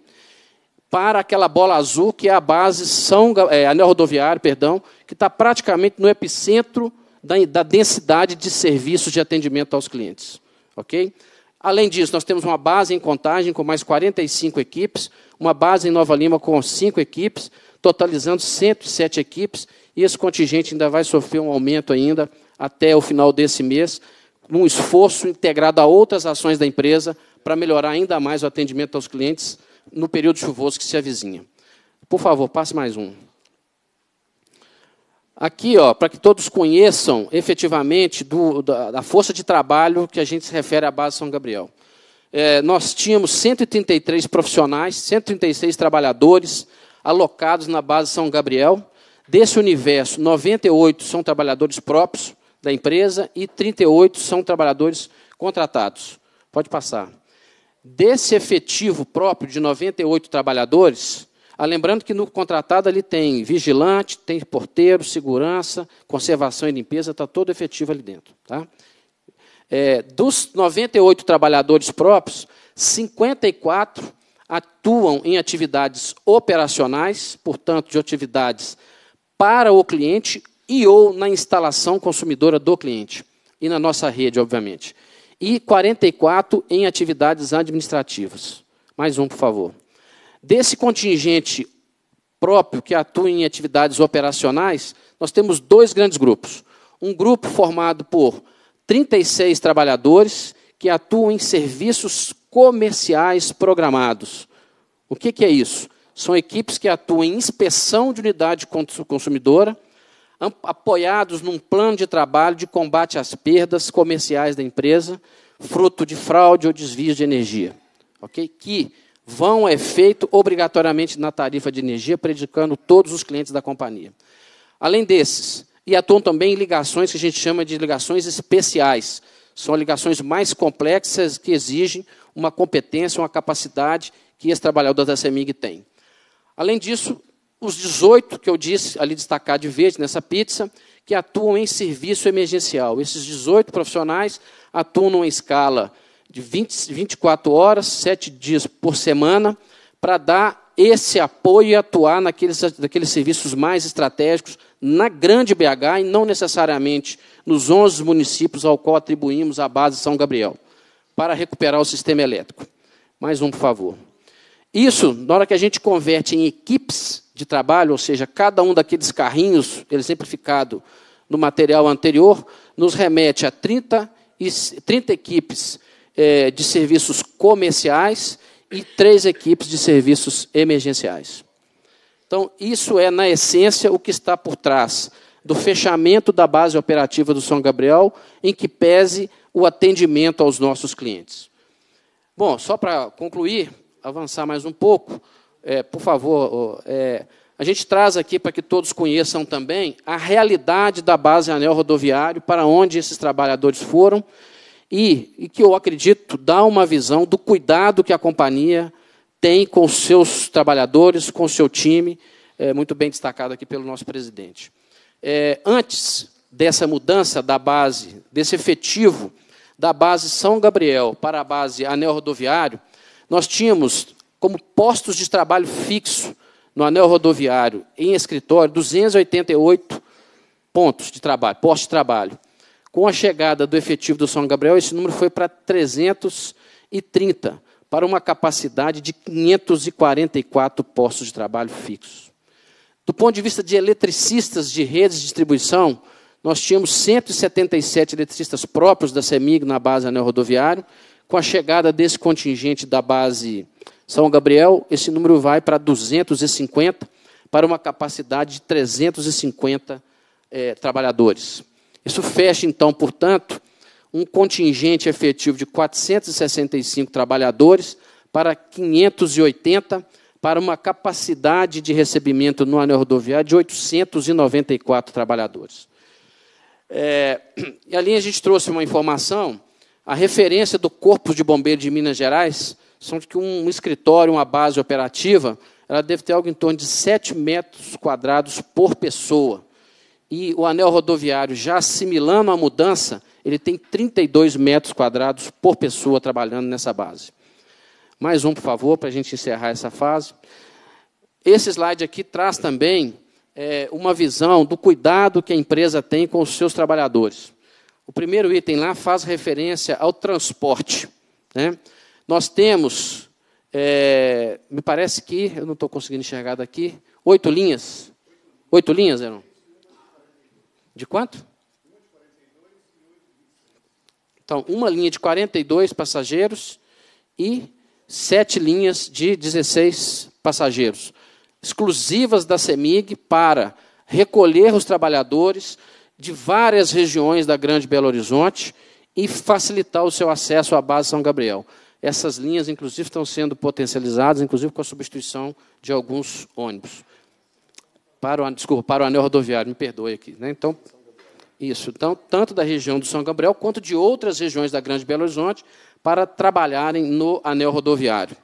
para aquela bola azul, que é a base São, é, Anel Rodoviário, perdão, que está praticamente no epicentro da, da densidade de serviços de atendimento aos clientes. Ok? Além disso, nós temos uma base em contagem com mais 45 equipes, uma base em Nova Lima com 5 equipes, totalizando 107 equipes, e esse contingente ainda vai sofrer um aumento ainda até o final desse mês, num esforço integrado a outras ações da empresa para melhorar ainda mais o atendimento aos clientes no período chuvoso que se avizinha. Por favor, passe mais um. Aqui, ó, para que todos conheçam efetivamente do, da, da, força de trabalho que a gente se refere à base São Gabriel. É, nós tínhamos 133 profissionais, 136 trabalhadores alocados na base São Gabriel. Desse universo, 98 são trabalhadores próprios da empresa e 38 são trabalhadores contratados. Pode passar. Desse efetivo próprio de 98 trabalhadores, ah, lembrando que no contratado ali tem vigilante, tem porteiro, segurança, conservação e limpeza, está todo efetivo ali dentro. Tá? É, dos 98 trabalhadores próprios, 54 atuam em atividades operacionais, portanto, de atividades para o cliente e ou na instalação consumidora do cliente. E na nossa rede, obviamente. E 44 em atividades administrativas. Mais um, por favor. Desse contingente próprio que atua em atividades operacionais, nós temos dois grandes grupos. Um grupo formado por 36 trabalhadores que atuam em serviços comerciais programados. O que, que é isso? São equipes que atuam em inspeção de unidade consumidora, apoiados num plano de trabalho de combate às perdas comerciais da empresa, fruto de fraude ou desvio de energia. Okay? Que vão a é efeito obrigatoriamente na tarifa de energia, predicando todos os clientes da companhia. Além desses, e atuam também em ligações que a gente chama de ligações especiais. São ligações mais complexas que exigem uma competência, uma capacidade que esse trabalhador da CEMIG tem. Além disso, os 18 que eu disse ali destacar de verde nessa pizza, que atuam em serviço emergencial. Esses 18 profissionais atuam em escala de 20, 24 horas, sete dias por semana, para dar esse apoio e atuar naqueles, naqueles serviços mais estratégicos na grande BH e não necessariamente nos 11 municípios ao qual atribuímos a base São Gabriel, para recuperar o sistema elétrico. Mais um, por favor. Isso, na hora que a gente converte em equipes de trabalho, ou seja, cada um daqueles carrinhos exemplificado no material anterior, nos remete a 30, 30 equipes é, de serviços comerciais e três equipes de serviços emergenciais. Então, isso é, na essência, o que está por trás do fechamento da base operativa do São Gabriel, em que pese o atendimento aos nossos clientes. Bom, só para concluir, avançar mais um pouco, é, por favor, é, a gente traz aqui para que todos conheçam também a realidade da base anel rodoviário, para onde esses trabalhadores foram e, e que eu acredito dá uma visão do cuidado que a companhia tem com seus trabalhadores, com seu time, é, muito bem destacado aqui pelo nosso presidente. É, antes dessa mudança da base, desse efetivo da base São Gabriel para a base Anel Rodoviário, nós tínhamos como postos de trabalho fixo no Anel Rodoviário, em escritório, 288 pontos de trabalho, postos de trabalho. Com a chegada do efetivo do São Gabriel, esse número foi para 330, para uma capacidade de 544 postos de trabalho fixos. Do ponto de vista de eletricistas de redes de distribuição, nós tínhamos 177 eletricistas próprios da CEMIG na base anel rodoviário. Com a chegada desse contingente da base São Gabriel, esse número vai para 250, para uma capacidade de 350 é, eh, trabalhadores. Isso fecha, então, portanto, um contingente efetivo de 465 trabalhadores para 580, para uma capacidade de recebimento no anel rodoviário de 894 trabalhadores. É, e ali a gente trouxe uma informação, a referência do Corpo de Bombeiros de Minas Gerais são de que um escritório, uma base operativa, ela deve ter algo em torno de 7 metros quadrados por pessoa e o anel rodoviário já assimilando a mudança, ele tem 32 metros quadrados por pessoa trabalhando nessa base. Mais um, por favor, para a gente encerrar essa fase. Esse slide aqui traz também é, uma visão do cuidado que a empresa tem com os seus trabalhadores. O primeiro item lá faz referência ao transporte. Né? Nós temos, é, me parece que, eu não estou conseguindo enxergar daqui, oito linhas. Oito linhas, eram? De quanto? Então, uma linha de 42 passageiros e sete linhas de 16 passageiros, exclusivas da CEMIG para recolher os trabalhadores de várias regiões da Grande Belo Horizonte e facilitar o seu acesso à base São Gabriel. Essas linhas, inclusive, estão sendo potencializadas, inclusive com a substituição de alguns ônibus para o, desculpa, para o anel rodoviário, me perdoe aqui. Né? Então, isso, então, tanto da região do São Gabriel quanto de outras regiões da Grande Belo Horizonte para trabalharem no anel rodoviário.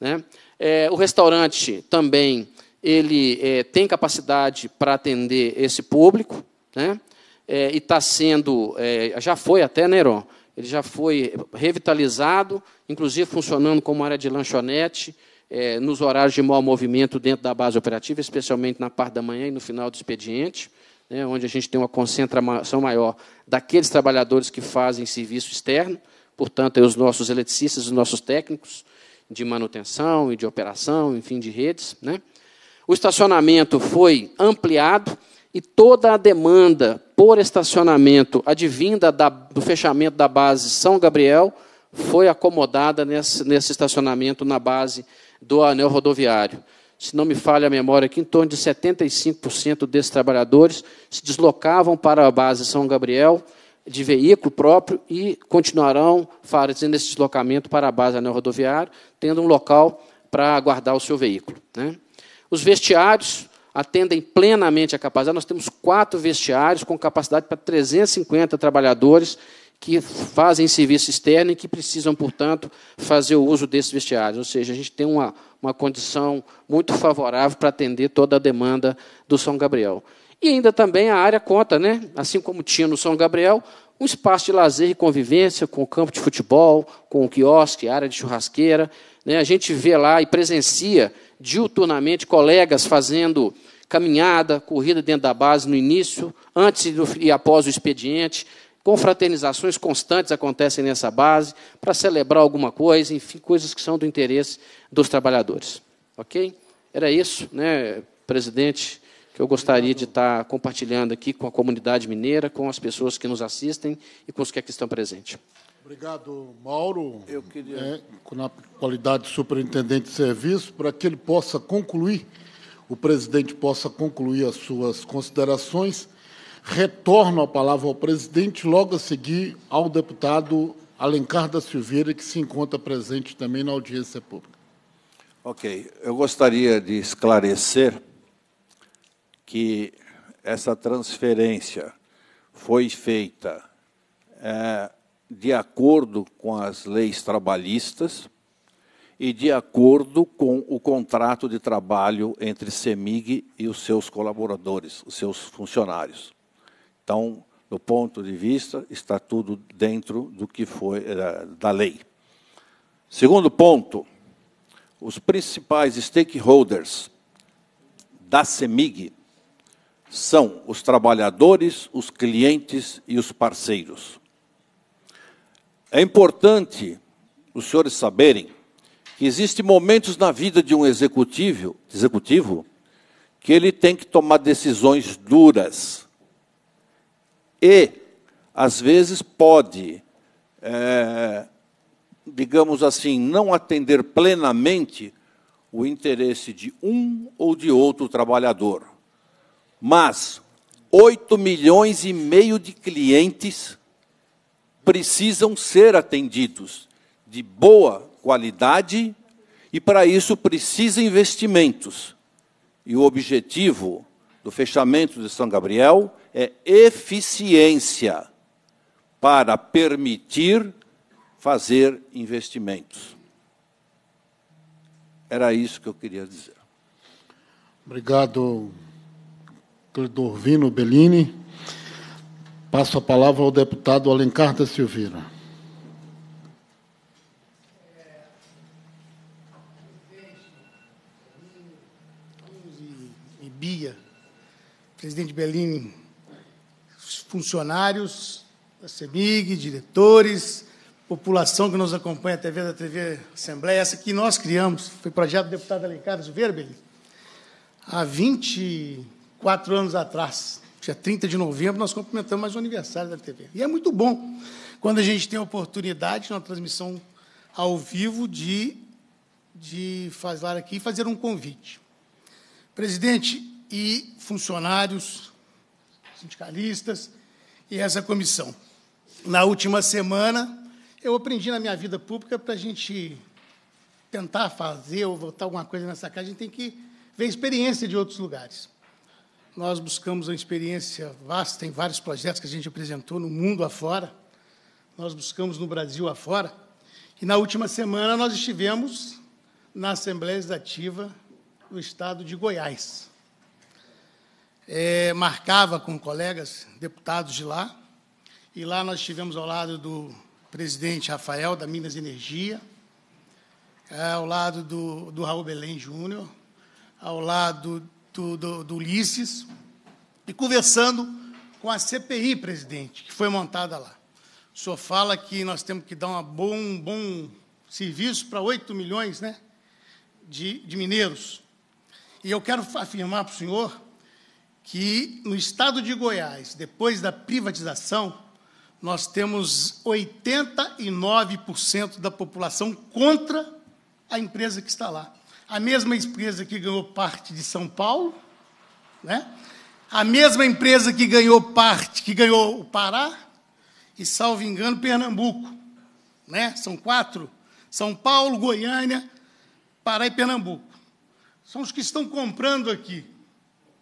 Né? É, o restaurante também ele é, tem capacidade para atender esse público, né? É, e está sendo, é, já foi até, né, Heron? Ele já foi revitalizado, inclusive funcionando como área de lanchonete, é, nos horários de maior movimento dentro da base operativa, especialmente na parte da manhã e no final do expediente, né, onde a gente tem uma concentração maior daqueles trabalhadores que fazem serviço externo, portanto, é os nossos eletricistas, os nossos técnicos de manutenção e de operação, enfim, de redes. Né. O estacionamento foi ampliado e toda a demanda por estacionamento advinda da, do fechamento da base São Gabriel foi acomodada nesse, nesse estacionamento na base do anel rodoviário. Se não me falha a memória, que em torno de 75% desses trabalhadores se deslocavam para a base São Gabriel de veículo próprio e continuarão fazendo esse deslocamento para a base anel rodoviário, tendo um local para guardar o seu veículo. Né? Os vestiários atendem plenamente a capacidade. Nós temos quatro vestiários com capacidade para 350 trabalhadores que fazem serviço externo e que precisam, portanto, fazer o uso desses vestiários. Ou seja, a gente tem uma, uma condição muito favorável para atender toda a demanda do São Gabriel. E ainda também a área conta, né? assim como tinha no São Gabriel, um espaço de lazer e convivência com o campo de futebol, com o quiosque, área de churrasqueira. Né? A gente vê lá e presencia diuturnamente colegas fazendo caminhada, corrida dentro da base no início, antes e após o expediente Confraternizações constantes acontecem nessa base para celebrar alguma coisa, enfim, coisas que são do interesse dos trabalhadores. Ok? Era isso, né, presidente, que eu gostaria de estar compartilhando aqui com a comunidade mineira, com as pessoas que nos assistem e com os que aqui estão presentes. Obrigado, Mauro. Eu queria. É, na qualidade de superintendente de serviço, para que ele possa concluir, o presidente possa concluir as suas considerações. Retorno a palavra ao presidente, logo a seguir ao deputado Alencar da Silveira, que se encontra presente também na audiência pública. Ok. Eu gostaria de esclarecer que essa transferência foi feita é, de acordo com as leis trabalhistas e de acordo com o contrato de trabalho entre CEMIG e os seus colaboradores, os seus funcionários. Então, do ponto de vista, está tudo dentro do que foi eh, da lei. Segundo ponto, os principais stakeholders da CEMIG são os trabalhadores, os clientes e os parceiros. É importante os senhores saberem que existem momentos na vida de um executivo, executivo que ele tem que tomar decisões duras e, às vezes, pode, é, digamos assim, não atender plenamente o interesse de um ou de outro trabalhador. Mas 8 milhões e meio de clientes precisam ser atendidos de boa qualidade e, para isso, precisa investimentos. E o objetivo do fechamento de São Gabriel é eficiência para permitir fazer investimentos. Era isso que eu queria dizer. Obrigado, Clodovino Bellini. Passo a palavra ao deputado Alencar da Silveira. Bia, presidente Bellini, funcionários da CEMIG, diretores, população que nos acompanha através da TV Assembleia, essa que nós criamos, foi projeto do deputado Alencar Verbel, há 24 anos atrás, dia 30 de novembro, nós cumprimentamos mais o um aniversário da TV. E é muito bom quando a gente tem a oportunidade, numa transmissão ao vivo, de, de falar aqui e fazer um convite. Presidente e funcionários, sindicalistas, e essa comissão. Na última semana, eu aprendi na minha vida pública para a gente tentar fazer ou voltar alguma coisa nessa casa, a gente tem que ver experiência de outros lugares. Nós buscamos uma experiência vasta, em vários projetos que a gente apresentou no mundo afora, nós buscamos no Brasil afora, e na última semana nós estivemos na Assembleia Legislativa do Estado de Goiás é, marcava com colegas deputados de lá, e lá nós estivemos ao lado do presidente Rafael, da Minas Energia, é, ao lado do, do Raul Belém Júnior, ao lado do, do, do Ulisses, e conversando com a CPI, presidente, que foi montada lá. O senhor fala que nós temos que dar um bom, um bom serviço para 8 milhões né, de, de mineiros. E eu quero afirmar para o senhor que no estado de Goiás, depois da privatização, nós temos 89% da população contra a empresa que está lá. A mesma empresa que ganhou parte de São Paulo, né? A mesma empresa que ganhou parte, que ganhou o Pará e salvo engano Pernambuco, né? São quatro: São Paulo, Goiânia, Pará e Pernambuco. São os que estão comprando aqui,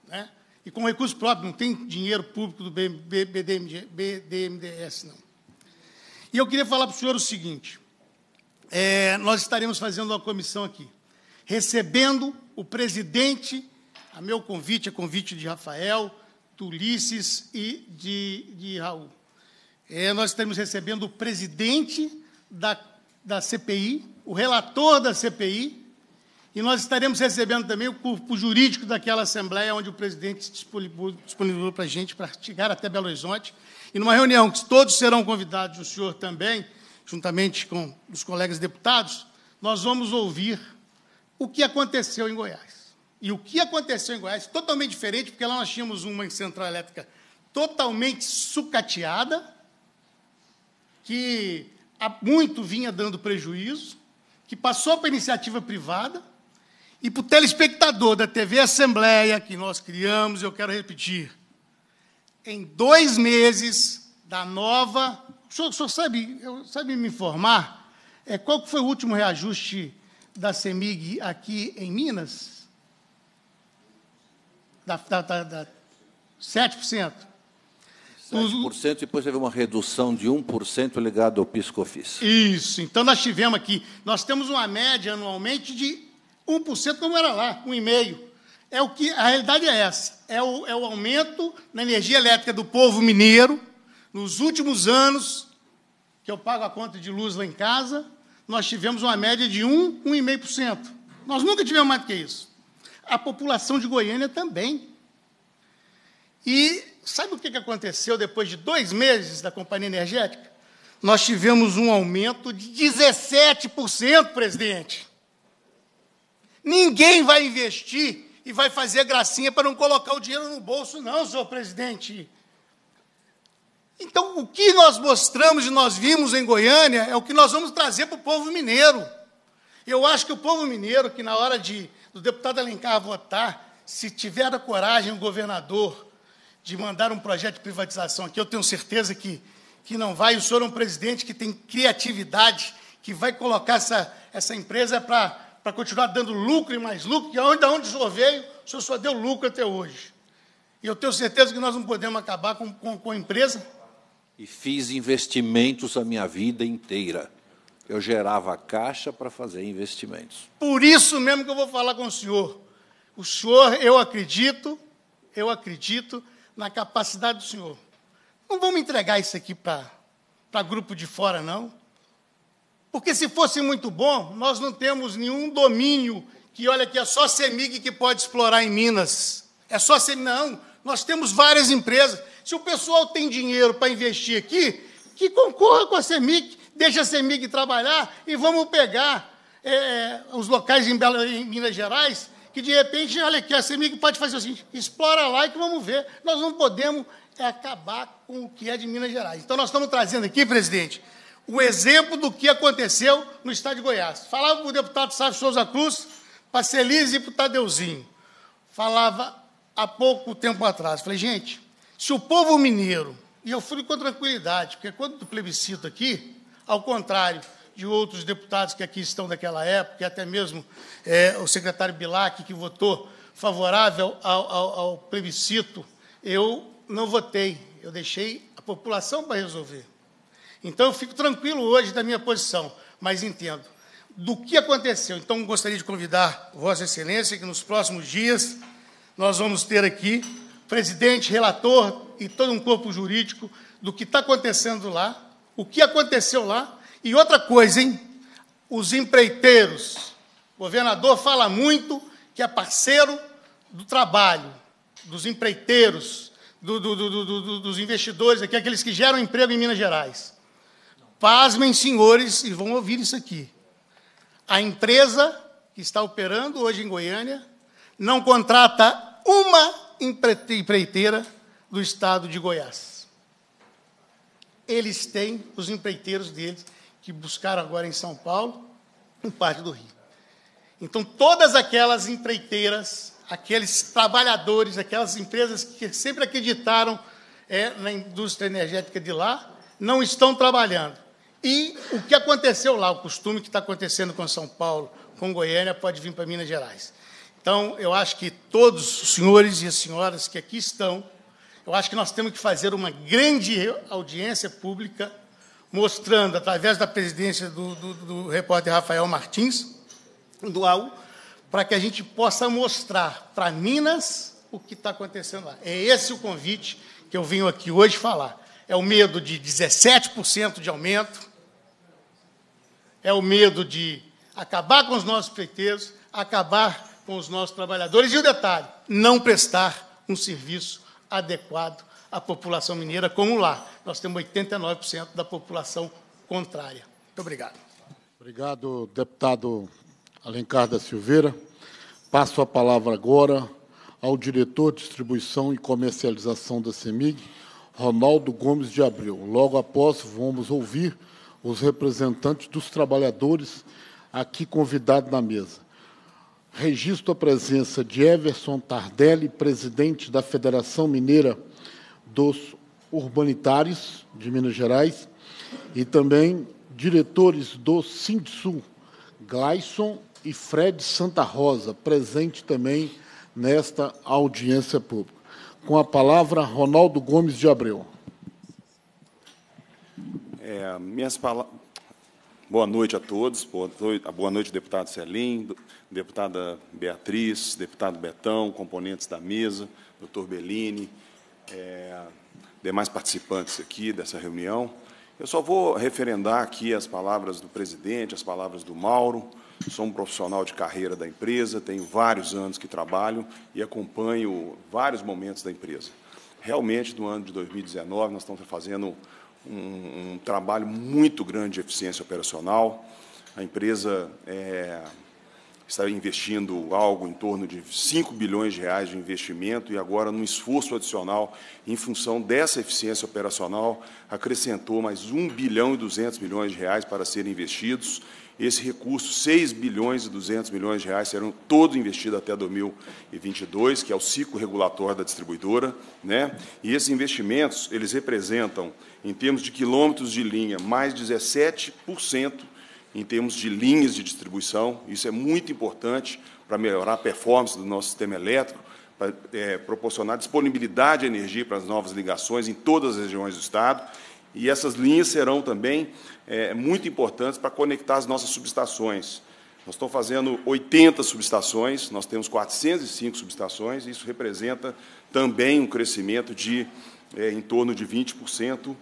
né? e com recursos próprios, não tem dinheiro público do BDMDS, não. E eu queria falar para o senhor o seguinte: é, nós estaremos fazendo uma comissão aqui, recebendo o presidente, a meu convite, a convite de Rafael, do Ulisses e de, de Raul. É, nós estamos recebendo o presidente da, da CPI, o relator da CPI, e nós estaremos recebendo também o corpo jurídico daquela Assembleia, onde o presidente disponibilizou para a gente para chegar até Belo Horizonte. E numa reunião que todos serão convidados, o senhor também, juntamente com os colegas deputados, nós vamos ouvir o que aconteceu em Goiás. E o que aconteceu em Goiás, totalmente diferente, porque lá nós tínhamos uma central elétrica totalmente sucateada, que muito vinha dando prejuízo, que passou para iniciativa privada, e para o telespectador da TV Assembleia, que nós criamos, eu quero repetir. Em dois meses da nova. O senhor, o senhor sabe, sabe me informar é, qual foi o último reajuste da CEMIG aqui em Minas? Da, da, da, da 7%. 7% e depois teve uma redução de 1% ligado ao PiscoFis. Isso. Então, nós tivemos aqui, nós temos uma média anualmente de 1% não era lá, 1,5%. É o que, a realidade é essa: é o, é o aumento na energia elétrica do povo mineiro. Nos últimos anos, que eu pago a conta de luz lá em casa, nós tivemos uma média de 1, 1,5%. Nós nunca tivemos mais do que isso. A população de Goiânia também. E sabe o que aconteceu depois de dois meses da companhia energética? Nós tivemos um aumento de 17%, presidente. Ninguém vai investir e vai fazer gracinha para não colocar o dinheiro no bolso, não, senhor presidente. Então, o que nós mostramos e nós vimos em Goiânia é o que nós vamos trazer para o povo mineiro. Eu acho que o povo mineiro, que na hora de, do deputado Alencar votar, se tiver a coragem, o governador, de mandar um projeto de privatização aqui, eu tenho certeza que, que não vai. O senhor é um presidente que tem criatividade, que vai colocar essa, essa empresa para para continuar dando lucro e mais lucro, que é onde, onde o senhor veio, o senhor só deu lucro até hoje. E eu tenho certeza que nós não podemos acabar com, com, com a empresa. E fiz investimentos a minha vida inteira. Eu gerava caixa para fazer investimentos. Por isso mesmo que eu vou falar com o senhor. O senhor, eu acredito, eu acredito na capacidade do senhor. Não vamos entregar isso aqui para grupo de fora, não. Porque se fosse muito bom, nós não temos nenhum domínio que, olha, que é só a CEMIG que pode explorar em Minas. É só CEMIG. Não, nós temos várias empresas. Se o pessoal tem dinheiro para investir aqui, que concorra com a CEMIG, deixa a CEMIG trabalhar e vamos pegar é, é os locais em, em Minas Gerais que de repente, olha aqui, a CEMIG pode fazer o assim, seguinte, explora lá e que vamos ver. Nós não podemos é, acabar com o que é de Minas Gerais. Então, nós estamos trazendo aqui, presidente, o exemplo do que aconteceu no estado de Goiás. Falava para o deputado Sávio Souza Cruz, para Celise e para o Tadeuzinho. Falava há pouco tempo atrás. Falei, gente, se o povo mineiro, e eu fui com tranquilidade, porque quando do plebiscito aqui, ao contrário de outros deputados que aqui estão daquela época, e até mesmo é, o secretário Bilac, que votou favorável ao, ao, ao plebiscito, eu não votei, eu deixei a população para resolver. Então, eu fico tranquilo hoje da minha posição, mas entendo do que aconteceu. Então, gostaria de convidar Vossa Excelência que nos próximos dias nós vamos ter aqui presidente, relator e todo um corpo jurídico do que está acontecendo lá, o que aconteceu lá. E outra coisa, hein? Os empreiteiros. O governador fala muito que é parceiro do trabalho, dos empreiteiros, do, do, do, dos investidores aqui, aqueles que geram emprego em Minas Gerais. Pasmem, senhores, e vão ouvir isso aqui. A empresa que está operando hoje em Goiânia não contrata uma empreiteira do estado de Goiás. Eles têm os empreiteiros deles que buscaram agora em São Paulo, em parte do Rio. Então, todas aquelas empreiteiras, aqueles trabalhadores, aquelas empresas que sempre acreditaram é, na indústria energética de lá, não estão trabalhando. E o que aconteceu lá, o costume que está acontecendo com São Paulo, com Goiânia, pode vir para Minas Gerais. Então, eu acho que todos os senhores e as senhoras que aqui estão, eu acho que nós temos que fazer uma grande audiência pública, mostrando, através da presidência do, do, do repórter Rafael Martins, do AU, para que a gente possa mostrar para Minas o que está acontecendo lá. É esse o convite que eu venho aqui hoje falar. É o medo de 17% de aumento, é o medo de acabar com os nossos peiteiros, acabar com os nossos trabalhadores e o detalhe, não prestar um serviço adequado à população mineira, como lá. Nós temos 89% da população contrária. Muito obrigado. Obrigado, deputado Alencar da Silveira. Passo a palavra agora ao diretor de distribuição e comercialização da CEMIG, Ronaldo Gomes de Abreu. Logo após, vamos ouvir os representantes dos trabalhadores aqui convidados na mesa. Registro a presença de Everson Tardelli, presidente da Federação Mineira dos Urbanitários de Minas Gerais, e também diretores do Sindsul, Glayson e Fred Santa Rosa, presente também nesta audiência pública. Com a palavra, Ronaldo Gomes de Abreu. É, minhas pala... Boa noite a todos, boa noite, ah, boa noite, deputado Celim, deputada Beatriz, deputado Betão, componentes da mesa, doutor Bellini, é, demais participantes aqui dessa reunião. Eu só vou referendar aqui as palavras do presidente, as palavras do Mauro. Sou um profissional de carreira da empresa, tenho vários anos que trabalho e acompanho vários momentos da empresa. Realmente, no ano de 2019, nós estamos fazendo um, um trabalho muito grande de eficiência operacional. A empresa é, está investindo algo em torno de 5 bilhões de reais de investimento e agora, num esforço adicional, em função dessa eficiência operacional, acrescentou mais 1 bilhão e 200 milhões de reais para serem investidos esse recurso, 6 bilhões e 200 milhões de reais, serão todo investido até 2022, que é o ciclo regulatório da distribuidora, né? E esses investimentos, eles representam, em termos de quilômetros de linha, mais 17% em termos de linhas de distribuição. Isso é muito importante para melhorar a performance do nosso sistema elétrico, para é, proporcionar disponibilidade de energia para as novas ligações em todas as regiões do Estado. E essas linhas serão também é, é, muito importantes para conectar as nossas subestações. Nós estamos fazendo 80 subestações, nós temos 405 subestações, e isso representa também um crescimento de é, em torno de 20%.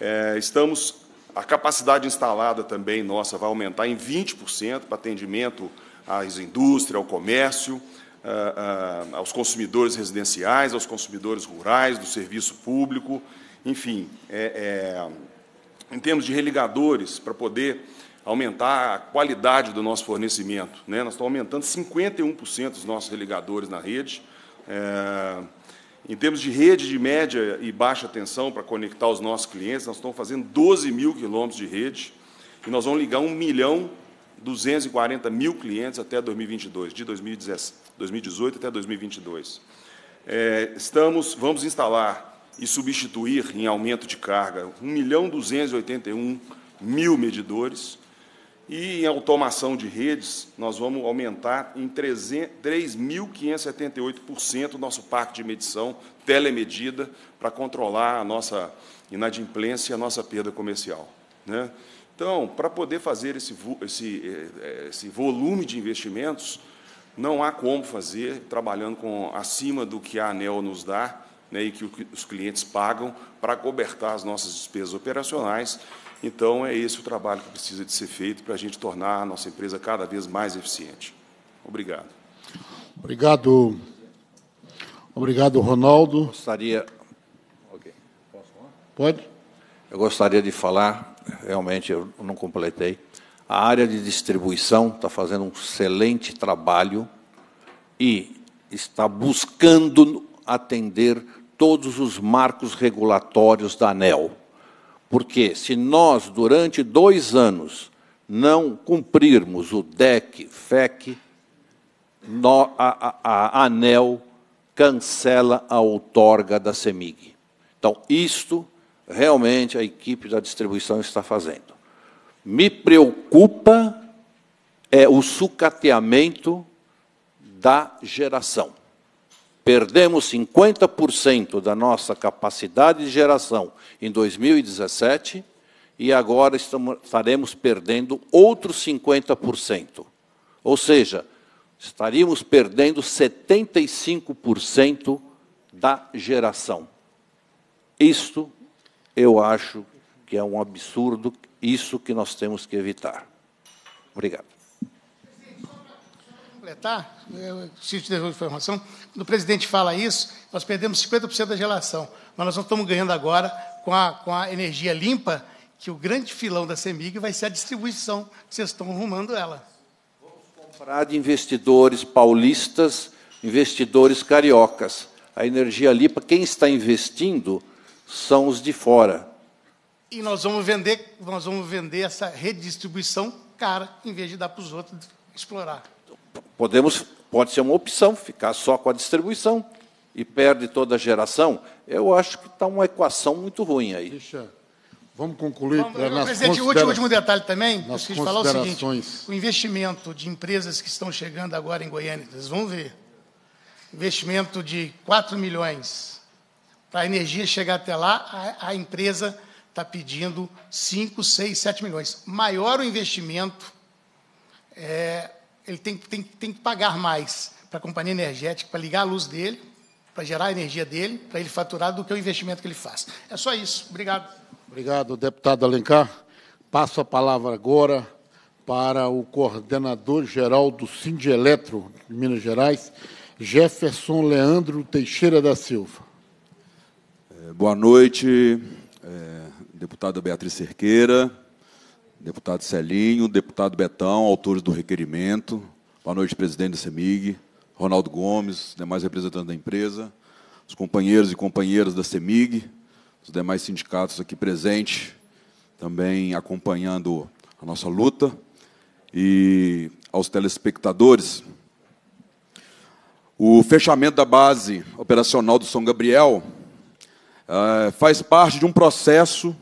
É, estamos a capacidade instalada também nossa vai aumentar em 20% para atendimento às indústrias, ao comércio, a, a, aos consumidores residenciais, aos consumidores rurais, do serviço público, enfim. É, é em termos de religadores, para poder aumentar a qualidade do nosso fornecimento. Né? Nós estamos aumentando 51% dos nossos religadores na rede. É, em termos de rede de média e baixa tensão para conectar os nossos clientes, nós estamos fazendo 12 mil quilômetros de rede e nós vamos ligar 1 milhão 240 mil clientes até 2022, de 2018 até 2022. É, estamos, vamos instalar e substituir em aumento de carga 1 milhão 281 mil medidores. E em automação de redes, nós vamos aumentar em 3.578% o nosso parque de medição telemedida para controlar a nossa inadimplência e a nossa perda comercial. Né? Então, para poder fazer esse, esse, eh, eh, esse volume de investimentos, não há como fazer trabalhando com acima do que a ANEL nos dá, né, e que os clientes pagam para cobertar as nossas despesas operacionais. Então, é esse o trabalho que precisa de ser feito para a gente tornar a nossa empresa cada vez mais eficiente. Obrigado. Obrigado. Obrigado, Ronaldo. Gostaria. Okay. Posso falar? Pode? Eu gostaria de falar, realmente eu não completei. A área de distribuição está fazendo um excelente trabalho e está buscando atender todos os marcos regulatórios da ANEL. Porque se nós, durante dois anos, não cumprirmos o DEC, FEC, a, a ANEL cancela a outorga da CEMIG. Então, isto realmente a equipe da distribuição está fazendo. Me preocupa é o sucateamento da geração. Perdemos 50% da nossa capacidade de geração em 2017 e agora estamos, estaremos perdendo outros 50%. Ou seja, estaríamos perdendo 75% da geração. Isto eu acho que é um absurdo, isso que nós temos que evitar. Obrigado completar, eu né, preciso de informação, quando o presidente fala isso, nós perdemos 50% da geração mas nós não estamos ganhando agora com a, com a energia limpa, que o grande filão da CEMIG vai ser a distribuição, que vocês estão arrumando ela. Vamos comprar de investidores paulistas, investidores cariocas. A energia limpa, quem está investindo são os de fora. E nós vamos vender, nós vamos vender essa redistribuição cara, em vez de dar para os outros explorar podemos, pode ser uma opção ficar só com a distribuição e perde toda a geração. Eu acho que está uma equação muito ruim aí. Deixa. Vamos concluir. Vamos, presidente, último, último detalhe também, eu falar o seguinte: o investimento de empresas que estão chegando agora em Goiânia, vocês vão ver. Investimento de 4 milhões. Para a energia chegar até lá, a, a empresa está pedindo 5, 6, 7 milhões. Maior o investimento, é, ele tem, tem, tem que pagar mais para a companhia energética para ligar a luz dele, para gerar a energia dele, para ele faturar do que o investimento que ele faz. É só isso. Obrigado. Obrigado, deputado Alencar. Passo a palavra agora para o coordenador-geral do Sindieletro de Minas Gerais, Jefferson Leandro Teixeira da Silva. É, boa noite, é, deputada Beatriz Cerqueira, Deputado Celinho, deputado Betão, autores do requerimento. Boa noite, presidente da CEMIG, Ronaldo Gomes, demais representantes da empresa, os companheiros e companheiras da CEMIG, os demais sindicatos aqui presentes, também acompanhando a nossa luta, e aos telespectadores. O fechamento da base operacional do São Gabriel eh, faz parte de um processo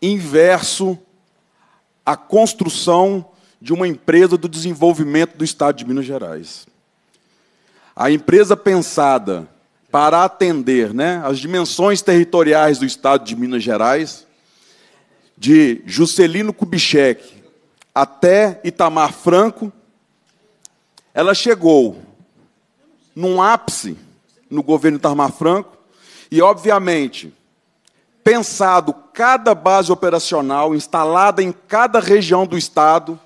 inverso a construção de uma empresa do desenvolvimento do Estado de Minas Gerais. A empresa pensada para atender né, as dimensões territoriais do Estado de Minas Gerais, de Juscelino Kubitschek até Itamar Franco, ela chegou num ápice no governo Itamar Franco, e, obviamente, pensado cada base operacional instalada em cada região do Estado,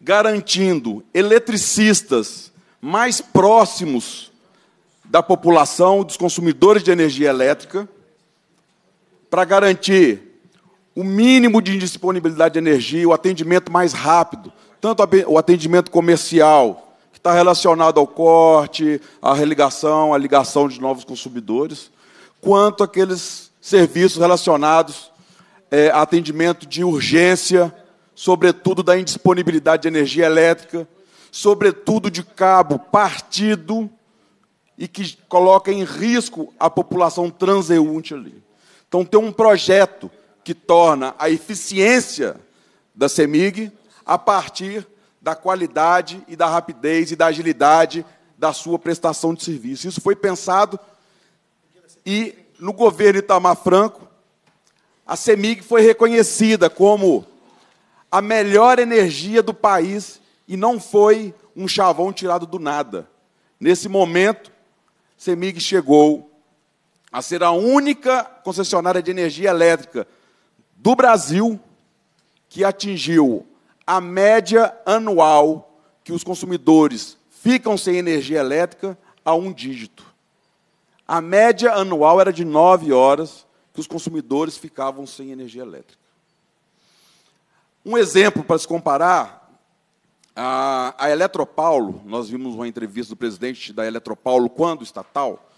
garantindo eletricistas mais próximos da população, dos consumidores de energia elétrica, para garantir o mínimo de indisponibilidade de energia, o atendimento mais rápido, tanto o atendimento comercial, que está relacionado ao corte, à religação, à ligação de novos consumidores, quanto aqueles serviços relacionados é, a atendimento de urgência, sobretudo da indisponibilidade de energia elétrica, sobretudo de cabo partido e que coloca em risco a população transeunte ali. Então, tem um projeto que torna a eficiência da CEMIG a partir da qualidade e da rapidez e da agilidade da sua prestação de serviço. Isso foi pensado e no governo Itamar Franco, a CEMIG foi reconhecida como a melhor energia do país e não foi um chavão tirado do nada. Nesse momento, a CEMIG chegou a ser a única concessionária de energia elétrica do Brasil que atingiu a média anual que os consumidores ficam sem energia elétrica a um dígito. A média anual era de nove horas que os consumidores ficavam sem energia elétrica. Um exemplo para se comparar, a, a Eletropaulo, nós vimos uma entrevista do presidente da Eletropaulo, quando estatal,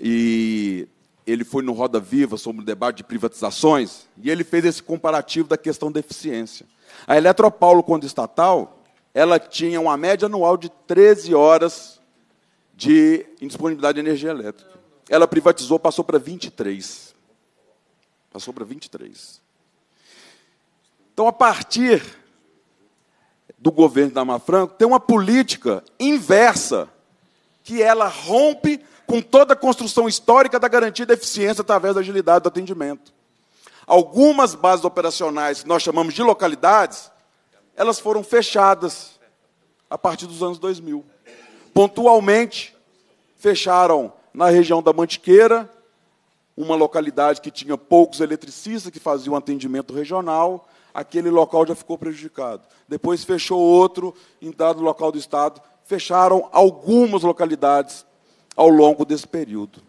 e ele foi no Roda Viva sobre o debate de privatizações, e ele fez esse comparativo da questão da eficiência. A Eletropaulo, quando estatal, ela tinha uma média anual de 13 horas de indisponibilidade de energia elétrica. Ela privatizou, passou para 23. Passou para 23. Então, a partir do governo da Mafranco, tem uma política inversa, que ela rompe com toda a construção histórica da garantia da eficiência através da agilidade do atendimento. Algumas bases operacionais, que nós chamamos de localidades, elas foram fechadas a partir dos anos 2000. Pontualmente, fecharam na região da Mantiqueira, uma localidade que tinha poucos eletricistas que faziam atendimento regional, aquele local já ficou prejudicado. Depois fechou outro em dado local do estado, fecharam algumas localidades ao longo desse período.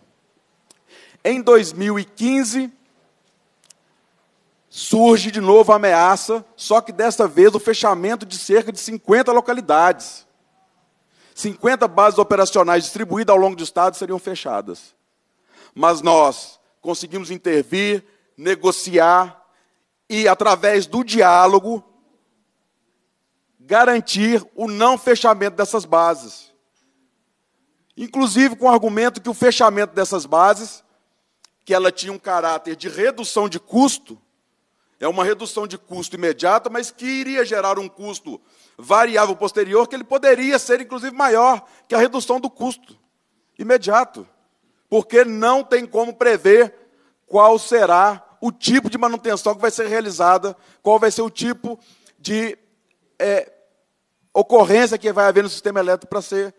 Em 2015 surge de novo a ameaça, só que dessa vez o fechamento de cerca de 50 localidades. 50 bases operacionais distribuídas ao longo do Estado seriam fechadas. Mas nós conseguimos intervir, negociar e, através do diálogo, garantir o não fechamento dessas bases. Inclusive com o argumento que o fechamento dessas bases, que ela tinha um caráter de redução de custo, é uma redução de custo imediata, mas que iria gerar um custo variável posterior que ele poderia ser, inclusive, maior que a redução do custo imediato, porque não tem como prever qual será o tipo de manutenção que vai ser realizada, qual vai ser o tipo de é, ocorrência que vai haver no sistema elétrico para ser,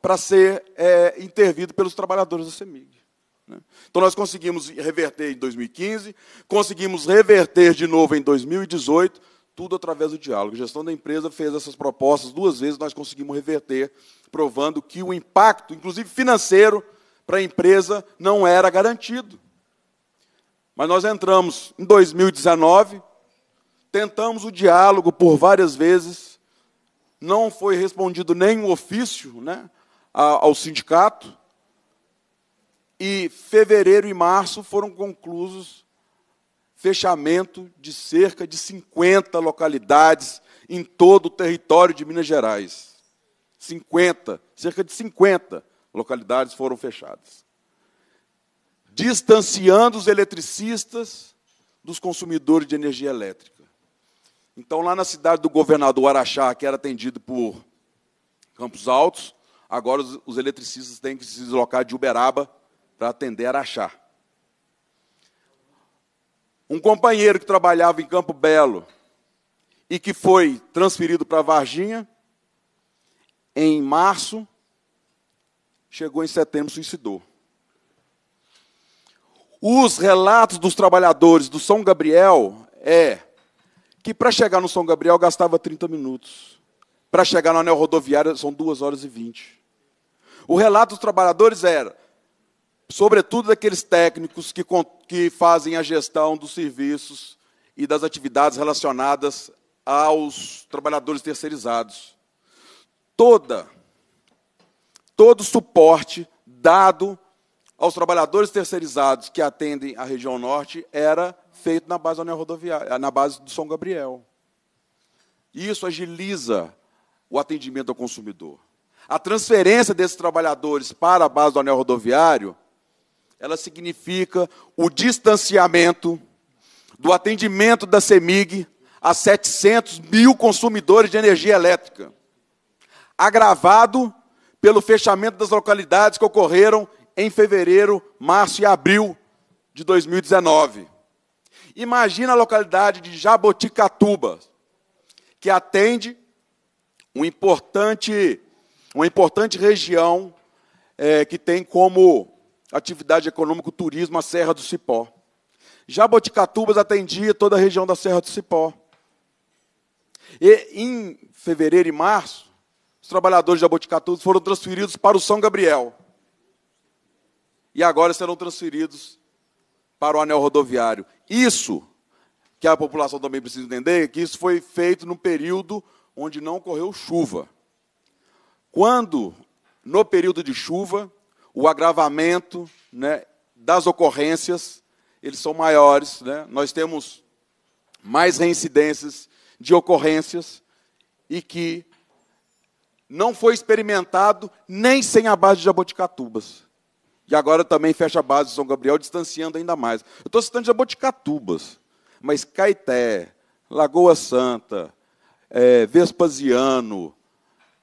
pra ser é, intervido pelos trabalhadores da CEMIG. Né? Então, nós conseguimos reverter em 2015, conseguimos reverter de novo em 2018, tudo através do diálogo. A gestão da empresa fez essas propostas duas vezes, nós conseguimos reverter, provando que o impacto, inclusive financeiro, para a empresa não era garantido. Mas nós entramos em 2019, tentamos o diálogo por várias vezes, não foi respondido nenhum ofício né, ao sindicato, e fevereiro e março foram conclusos fechamento de cerca de 50 localidades em todo o território de Minas Gerais. 50, cerca de 50 localidades foram fechadas. Distanciando os eletricistas dos consumidores de energia elétrica. Então, lá na cidade do governador Araxá, que era atendido por Campos Altos, agora os, os eletricistas têm que se deslocar de Uberaba para atender Araxá. Um companheiro que trabalhava em Campo Belo e que foi transferido para Varginha, em março, chegou em setembro, suicidou. Os relatos dos trabalhadores do São Gabriel é que para chegar no São Gabriel gastava 30 minutos. Para chegar na anel rodoviária são 2 horas e 20. O relato dos trabalhadores era: sobretudo daqueles técnicos que, que fazem a gestão dos serviços e das atividades relacionadas aos trabalhadores terceirizados. Toda, todo suporte dado aos trabalhadores terceirizados que atendem a região norte era feito na base Rodoviária, na base do São Gabriel. Isso agiliza o atendimento ao consumidor. A transferência desses trabalhadores para a base do anel rodoviário ela significa o distanciamento do atendimento da CEMIG a 700 mil consumidores de energia elétrica, agravado pelo fechamento das localidades que ocorreram em fevereiro, março e abril de 2019. Imagina a localidade de Jaboticatuba, que atende um importante, uma importante região é, que tem como atividade econômica, turismo, a Serra do Cipó. Jaboticatubas atendia toda a região da Serra do Cipó. E em fevereiro e março, os trabalhadores de Jaboticatubas foram transferidos para o São Gabriel. E agora serão transferidos para o anel rodoviário. Isso que a população também precisa entender, é que isso foi feito num período onde não ocorreu chuva. Quando, no período de chuva, o agravamento né, das ocorrências, eles são maiores. Né? Nós temos mais reincidências de ocorrências e que não foi experimentado nem sem a base de jaboticatubas. E agora também fecha a base de São Gabriel, distanciando ainda mais. Eu estou citando jaboticatubas, mas Caeté, Lagoa Santa, é, Vespasiano,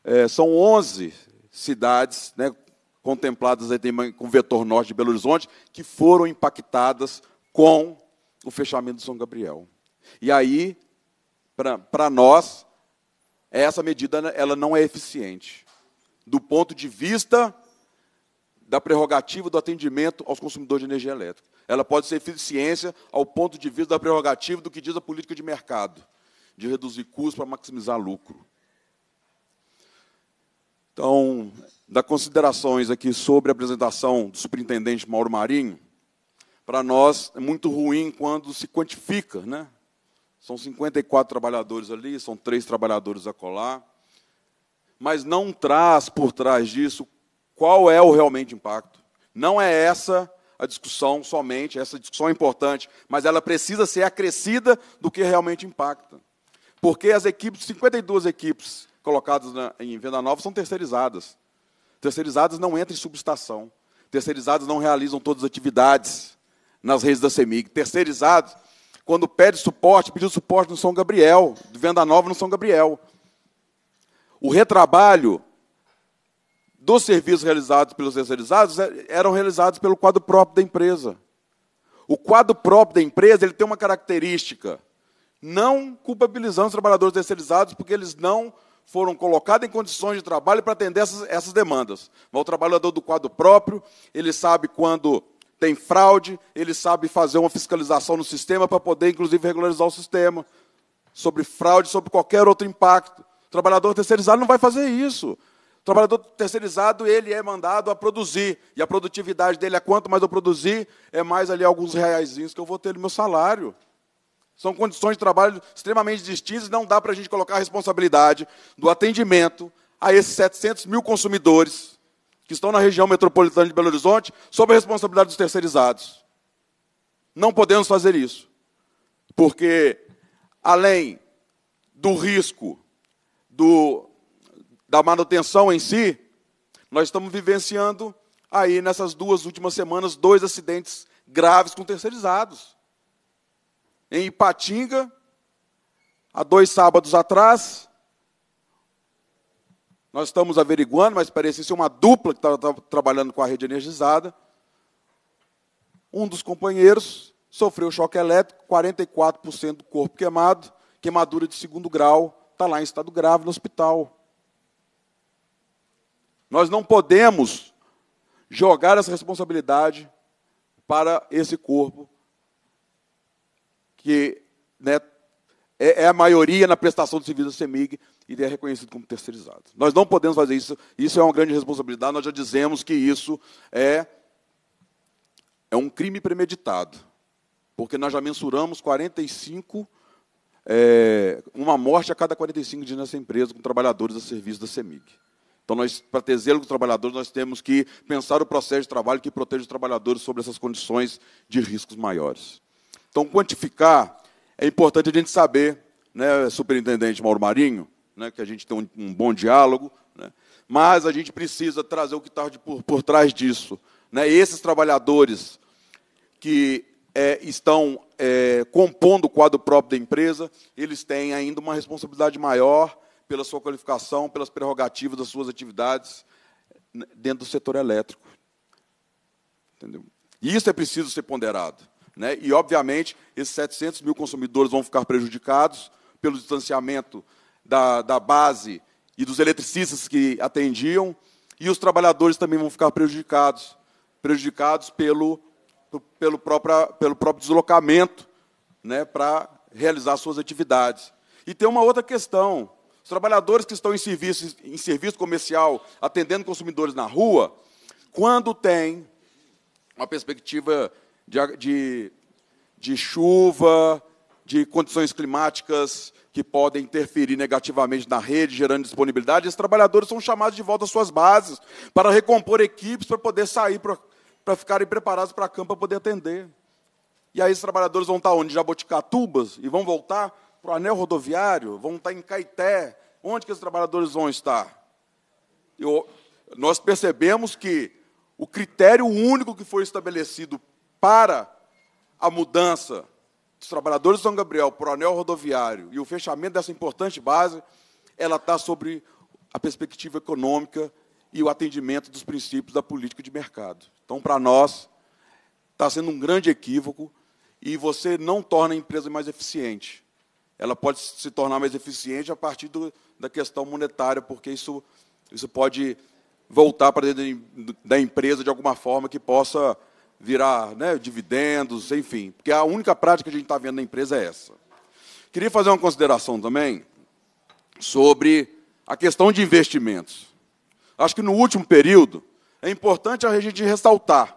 é, são 11 cidades né, contempladas aí com o vetor norte de Belo Horizonte, que foram impactadas com o fechamento de São Gabriel. E aí, para nós, essa medida né, ela não é eficiente. Do ponto de vista da prerrogativa do atendimento aos consumidores de energia elétrica. Ela pode ser eficiência ao ponto de vista da prerrogativa do que diz a política de mercado, de reduzir custos para maximizar lucro. Então, dar considerações aqui sobre a apresentação do superintendente Mauro Marinho, para nós é muito ruim quando se quantifica, né? São 54 trabalhadores ali, são três trabalhadores a colar, mas não traz por trás disso qual é o realmente impacto. Não é essa a discussão somente, essa discussão é importante, mas ela precisa ser acrescida do que realmente impacta. Porque as equipes, 52 equipes colocadas na, em Venda Nova são terceirizadas. Terceirizados não entram em subestação. Terceirizados não realizam todas as atividades nas redes da CEMIG. Terceirizados, quando pede suporte, pediu suporte no São Gabriel, de venda nova no São Gabriel. O retrabalho dos serviços realizados pelos terceirizados é, eram realizados pelo quadro próprio da empresa. O quadro próprio da empresa ele tem uma característica, não culpabilizando os trabalhadores terceirizados porque eles não foram colocados em condições de trabalho para atender essas, essas demandas. Mas o trabalhador do quadro próprio, ele sabe quando tem fraude, ele sabe fazer uma fiscalização no sistema para poder, inclusive, regularizar o sistema sobre fraude, sobre qualquer outro impacto. O trabalhador terceirizado não vai fazer isso. O trabalhador terceirizado, ele é mandado a produzir. E a produtividade dele é quanto mais eu produzir, é mais ali alguns reais que eu vou ter no meu salário. São condições de trabalho extremamente distintas, e não dá para a gente colocar a responsabilidade do atendimento a esses 700 mil consumidores que estão na região metropolitana de Belo Horizonte sob a responsabilidade dos terceirizados. Não podemos fazer isso, porque além do risco do, da manutenção em si, nós estamos vivenciando aí nessas duas últimas semanas dois acidentes graves com terceirizados em Ipatinga, há dois sábados atrás. Nós estamos averiguando, mas parecia ser uma dupla que estava tá, tá trabalhando com a rede energizada. Um dos companheiros sofreu choque elétrico, 44% do corpo queimado, queimadura de segundo grau, está lá em estado grave no hospital. Nós não podemos jogar essa responsabilidade para esse corpo que né, é, é, a maioria na prestação de serviço da CEMIG e é reconhecido como terceirizado. Nós não podemos fazer isso, isso é uma grande responsabilidade, nós já dizemos que isso é, é um crime premeditado, porque nós já mensuramos 45, é, uma morte a cada 45 dias nessa empresa com trabalhadores a serviço da CEMIG. Então, para ter zelo com os trabalhadores, nós temos que pensar o processo de trabalho que proteja os trabalhadores sobre essas condições de riscos maiores. Então, quantificar é importante a gente saber, né, superintendente Mauro Marinho, né, que a gente tem um, um bom diálogo, né, mas a gente precisa trazer o que está por, por trás disso. Né, esses trabalhadores que é, estão é, compondo o quadro próprio da empresa, eles têm ainda uma responsabilidade maior pela sua qualificação, pelas prerrogativas das suas atividades né, dentro do setor elétrico. Entendeu? E isso é preciso ser ponderado. Né? E, obviamente, esses 700 mil consumidores vão ficar prejudicados pelo distanciamento da, da base e dos eletricistas que atendiam, e os trabalhadores também vão ficar prejudicados, prejudicados pelo, pelo, própria, pelo próprio deslocamento né, para realizar suas atividades. E tem uma outra questão. Os trabalhadores que estão em serviço, em serviço comercial, atendendo consumidores na rua, quando tem uma perspectiva de, de, de chuva, de condições climáticas que podem interferir negativamente na rede, gerando disponibilidade, esses trabalhadores são chamados de volta às suas bases para recompor equipes para poder sair, para, para ficarem preparados para a campo para poder atender. E aí esses trabalhadores vão estar onde? Jaboticatubas? E vão voltar para o anel rodoviário? Vão estar em Caeté? Onde que esses trabalhadores vão estar? Eu, nós percebemos que o critério único que foi estabelecido para a mudança dos trabalhadores de São Gabriel para o anel rodoviário e o fechamento dessa importante base, ela está sobre a perspectiva econômica e o atendimento dos princípios da política de mercado. Então, para nós, está sendo um grande equívoco e você não torna a empresa mais eficiente. Ela pode se tornar mais eficiente a partir do, da questão monetária, porque isso, isso pode voltar para dentro da empresa de alguma forma que possa virar né, dividendos, enfim. Porque a única prática que a gente está vendo na empresa é essa. Queria fazer uma consideração também sobre a questão de investimentos. Acho que no último período é importante a gente ressaltar.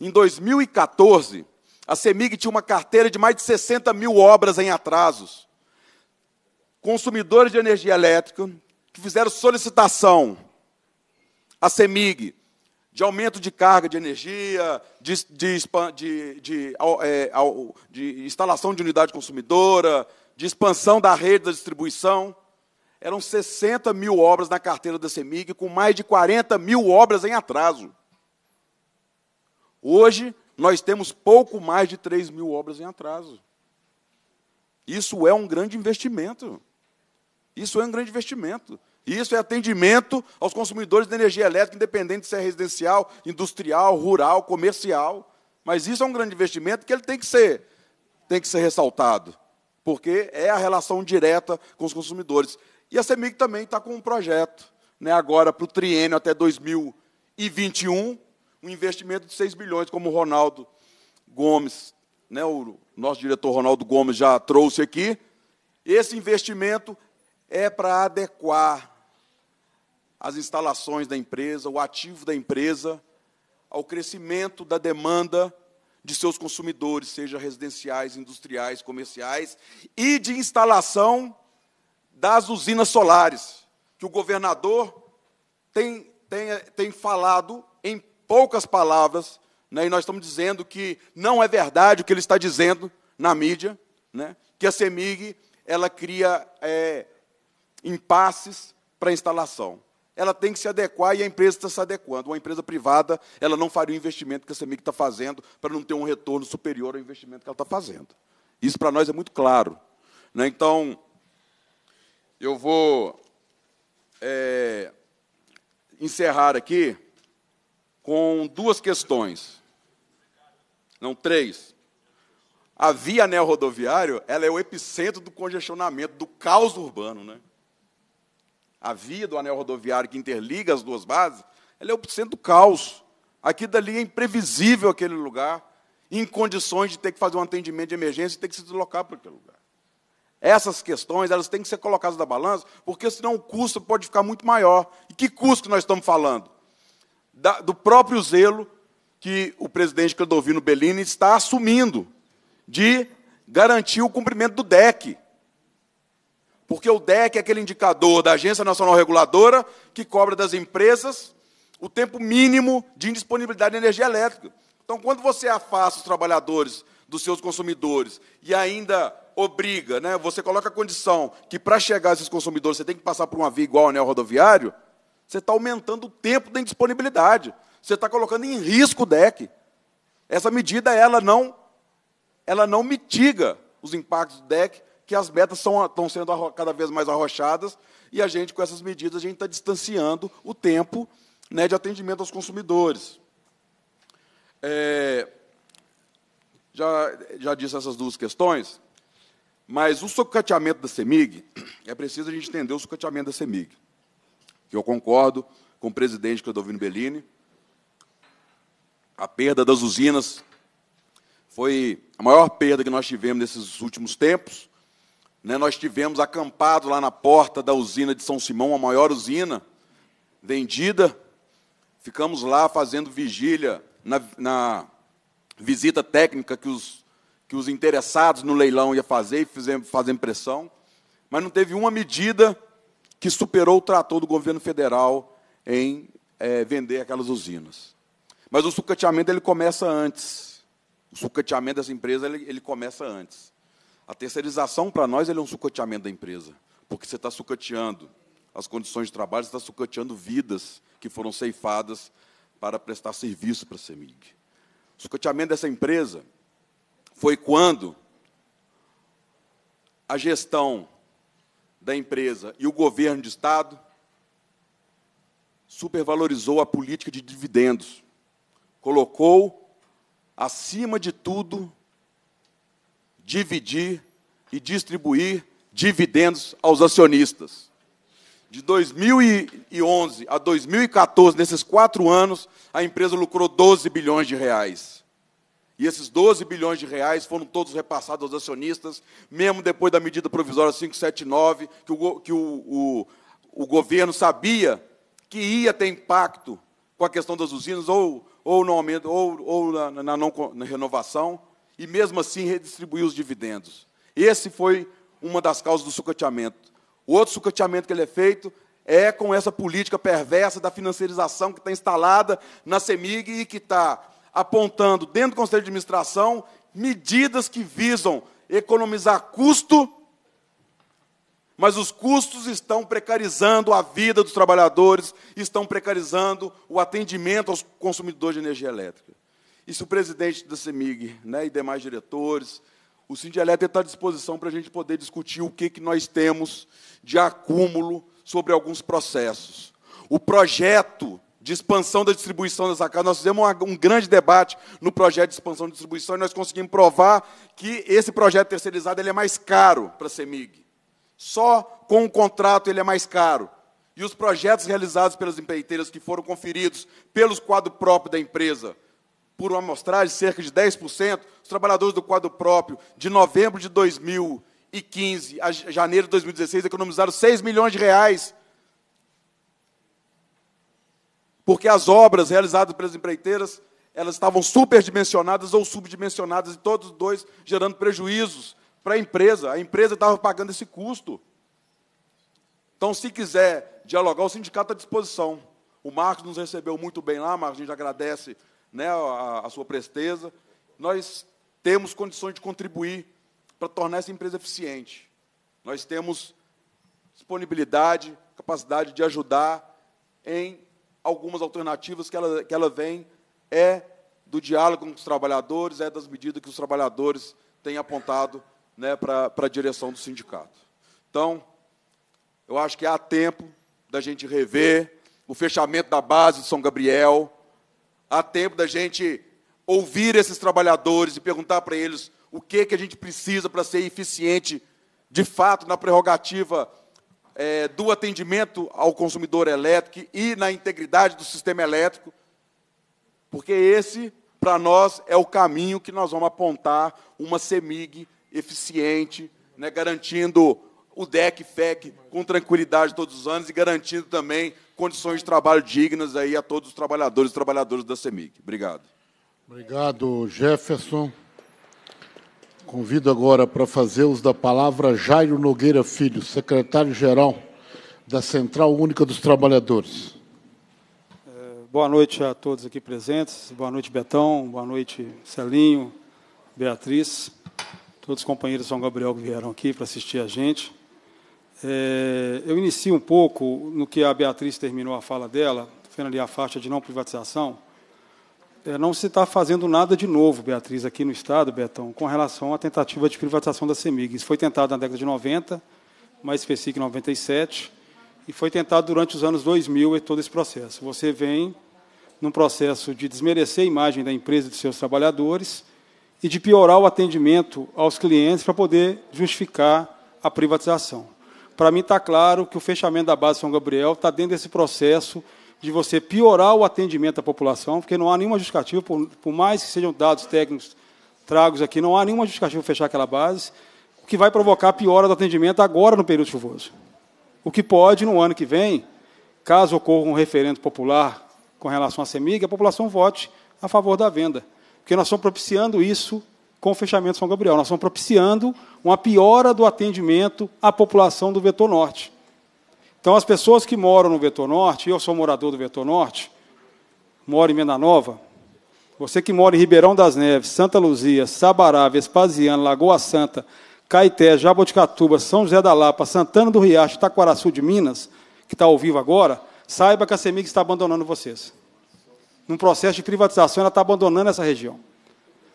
Em 2014, a CEMIG tinha uma carteira de mais de 60 mil obras em atrasos. Consumidores de energia elétrica que fizeram solicitação à CEMIG de aumento de carga de energia, de, de, de, de, é, de instalação de unidade consumidora, de expansão da rede da distribuição. Eram 60 mil obras na carteira da CEMIG, com mais de 40 mil obras em atraso. Hoje, nós temos pouco mais de 3 mil obras em atraso. Isso é um grande investimento. Isso é um grande investimento isso é atendimento aos consumidores de energia elétrica, independente se é residencial, industrial, rural, comercial. Mas isso é um grande investimento que ele tem que ser, tem que ser ressaltado, porque é a relação direta com os consumidores. E a CEMIG também está com um projeto, né, agora para o triênio até 2021, um investimento de 6 bilhões, como o Ronaldo Gomes, né, o nosso diretor Ronaldo Gomes já trouxe aqui. Esse investimento é para adequar as instalações da empresa, o ativo da empresa, ao crescimento da demanda de seus consumidores, seja residenciais, industriais, comerciais, e de instalação das usinas solares, que o governador tem, tem, tem falado em poucas palavras, né, e nós estamos dizendo que não é verdade o que ele está dizendo na mídia, né, que a CEMIG ela cria é, impasses para instalação ela tem que se adequar e a empresa está se adequando. Uma empresa privada, ela não faria o investimento que a CEMIG está fazendo para não ter um retorno superior ao investimento que ela está fazendo. Isso para nós é muito claro. Né? Então, eu vou é, encerrar aqui com duas questões. Não, três. A via anel rodoviário, ela é o epicentro do congestionamento, do caos urbano, né? a via do anel rodoviário que interliga as duas bases, ela é o centro do caos. Aqui dali é imprevisível aquele lugar, em condições de ter que fazer um atendimento de emergência e ter que se deslocar para aquele lugar. Essas questões elas têm que ser colocadas na balança, porque senão o custo pode ficar muito maior. E que custo que nós estamos falando? Da, do próprio zelo que o presidente Cladovino Bellini está assumindo de garantir o cumprimento do DEC. Porque o DEC é aquele indicador da Agência Nacional Reguladora que cobra das empresas o tempo mínimo de indisponibilidade de energia elétrica. Então, quando você afasta os trabalhadores dos seus consumidores e ainda obriga, né, você coloca a condição que para chegar a esses consumidores você tem que passar por uma via igual ao anel rodoviário, você está aumentando o tempo da indisponibilidade. Você está colocando em risco o DEC. Essa medida ela não, ela não mitiga os impactos do DEC, que as metas são, estão sendo cada vez mais arrochadas e a gente, com essas medidas, a gente está distanciando o tempo né, de atendimento aos consumidores. É, já, já disse essas duas questões, mas o sucateamento da CEMIG, é preciso a gente entender o sucateamento da CEMIG, que eu concordo com o presidente Clodovino Bellini, a perda das usinas foi a maior perda que nós tivemos nesses últimos tempos, né, nós tivemos acampado lá na porta da usina de São Simão, a maior usina vendida. Ficamos lá fazendo vigília na, na visita técnica que os, que os interessados no leilão ia fazer e fazendo pressão. Mas não teve uma medida que superou o trator do governo federal em é, vender aquelas usinas. Mas o sucateamento ele começa antes. O sucateamento dessa empresa ele, ele começa antes. A terceirização, para nós, é um sucateamento da empresa, porque você está sucateando as condições de trabalho, você está sucateando vidas que foram ceifadas para prestar serviço para a CEMIG. O sucateamento dessa empresa foi quando a gestão da empresa e o governo de Estado supervalorizou a política de dividendos, colocou, acima de tudo, dividir e distribuir dividendos aos acionistas. De 2011 a 2014, nesses quatro anos, a empresa lucrou 12 bilhões de reais. E esses 12 bilhões de reais foram todos repassados aos acionistas, mesmo depois da medida provisória 579, que o, que o, o, o governo sabia que ia ter impacto com a questão das usinas, ou, ou no aumento, ou, ou na, na, não, na renovação, e mesmo assim redistribuir os dividendos. Esse foi uma das causas do sucateamento. O outro sucateamento que ele é feito é com essa política perversa da financiarização que está instalada na CEMIG e que está apontando dentro do Conselho de Administração medidas que visam economizar custo, mas os custos estão precarizando a vida dos trabalhadores, estão precarizando o atendimento aos consumidores de energia elétrica. Isso o presidente da CEMIG né, e demais diretores. O Sindieleto está à disposição para a gente poder discutir o que, que nós temos de acúmulo sobre alguns processos. O projeto de expansão da distribuição dessa casa, Nós fizemos uma, um grande debate no projeto de expansão da distribuição e nós conseguimos provar que esse projeto terceirizado ele é mais caro para a CEMIG. Só com o contrato ele é mais caro. E os projetos realizados pelas empreiteiras que foram conferidos pelos quadros próprios da empresa por uma amostragem, cerca de 10%, os trabalhadores do quadro próprio, de novembro de 2015 a janeiro de 2016, economizaram 6 milhões de reais. Porque as obras realizadas pelas empreiteiras, elas estavam superdimensionadas ou subdimensionadas, e todos os dois gerando prejuízos para a empresa. A empresa estava pagando esse custo. Então, se quiser dialogar, o sindicato está à disposição. O Marcos nos recebeu muito bem lá, Marcos, a gente agradece né, a, a sua presteza. Nós temos condições de contribuir para tornar essa empresa eficiente. Nós temos disponibilidade, capacidade de ajudar em algumas alternativas que ela, que ela vem é do diálogo com os trabalhadores, é das medidas que os trabalhadores têm apontado né, para a direção do sindicato. Então, eu acho que há tempo da gente rever o fechamento da base de São Gabriel, Há tempo da gente ouvir esses trabalhadores e perguntar para eles o que, que a gente precisa para ser eficiente, de fato, na prerrogativa é, do atendimento ao consumidor elétrico e na integridade do sistema elétrico, porque esse, para nós, é o caminho que nós vamos apontar uma CEMIG eficiente, né, garantindo o DEC, FEC, com tranquilidade todos os anos e garantindo também condições de trabalho dignas aí a todos os trabalhadores e trabalhadoras da CEMIC. Obrigado. Obrigado, Jefferson. Convido agora para fazer uso da palavra Jairo Nogueira Filho, secretário-geral da Central Única dos Trabalhadores. É, boa noite a todos aqui presentes. Boa noite, Betão. Boa noite, Celinho, Beatriz, todos os companheiros de São Gabriel que vieram aqui para assistir a gente. É, eu inicio um pouco no que a Beatriz terminou a fala dela, ali a faixa de não privatização. É, não se está fazendo nada de novo, Beatriz, aqui no Estado, Betão, com relação à tentativa de privatização da CEMIG. Isso foi tentado na década de 90, mais específico em 97, e foi tentado durante os anos 2000 e todo esse processo. Você vem num processo de desmerecer a imagem da empresa e dos seus trabalhadores e de piorar o atendimento aos clientes para poder justificar a privatização para mim está claro que o fechamento da base São Gabriel está dentro desse processo de você piorar o atendimento à população, porque não há nenhuma justificativa, por, por mais que sejam dados técnicos tragos aqui, não há nenhuma justificativa fechar aquela base, o que vai provocar piora do atendimento agora no período chuvoso. O que pode, no ano que vem, caso ocorra um referendo popular com relação à CEMIG, a população vote a favor da venda. Porque nós estamos propiciando isso com o fechamento de São Gabriel. Nós estamos propiciando uma piora do atendimento à população do vetor norte. Então, as pessoas que moram no vetor norte, eu sou morador do vetor norte, moro em Venda Nova, você que mora em Ribeirão das Neves, Santa Luzia, Sabará, Vespasiano, Lagoa Santa, Caeté, Jaboticatuba, São José da Lapa, Santana do Riacho, Itaquaraçu de Minas, que está ao vivo agora, saiba que a CEMIG está abandonando vocês. Num processo de privatização, ela está abandonando essa região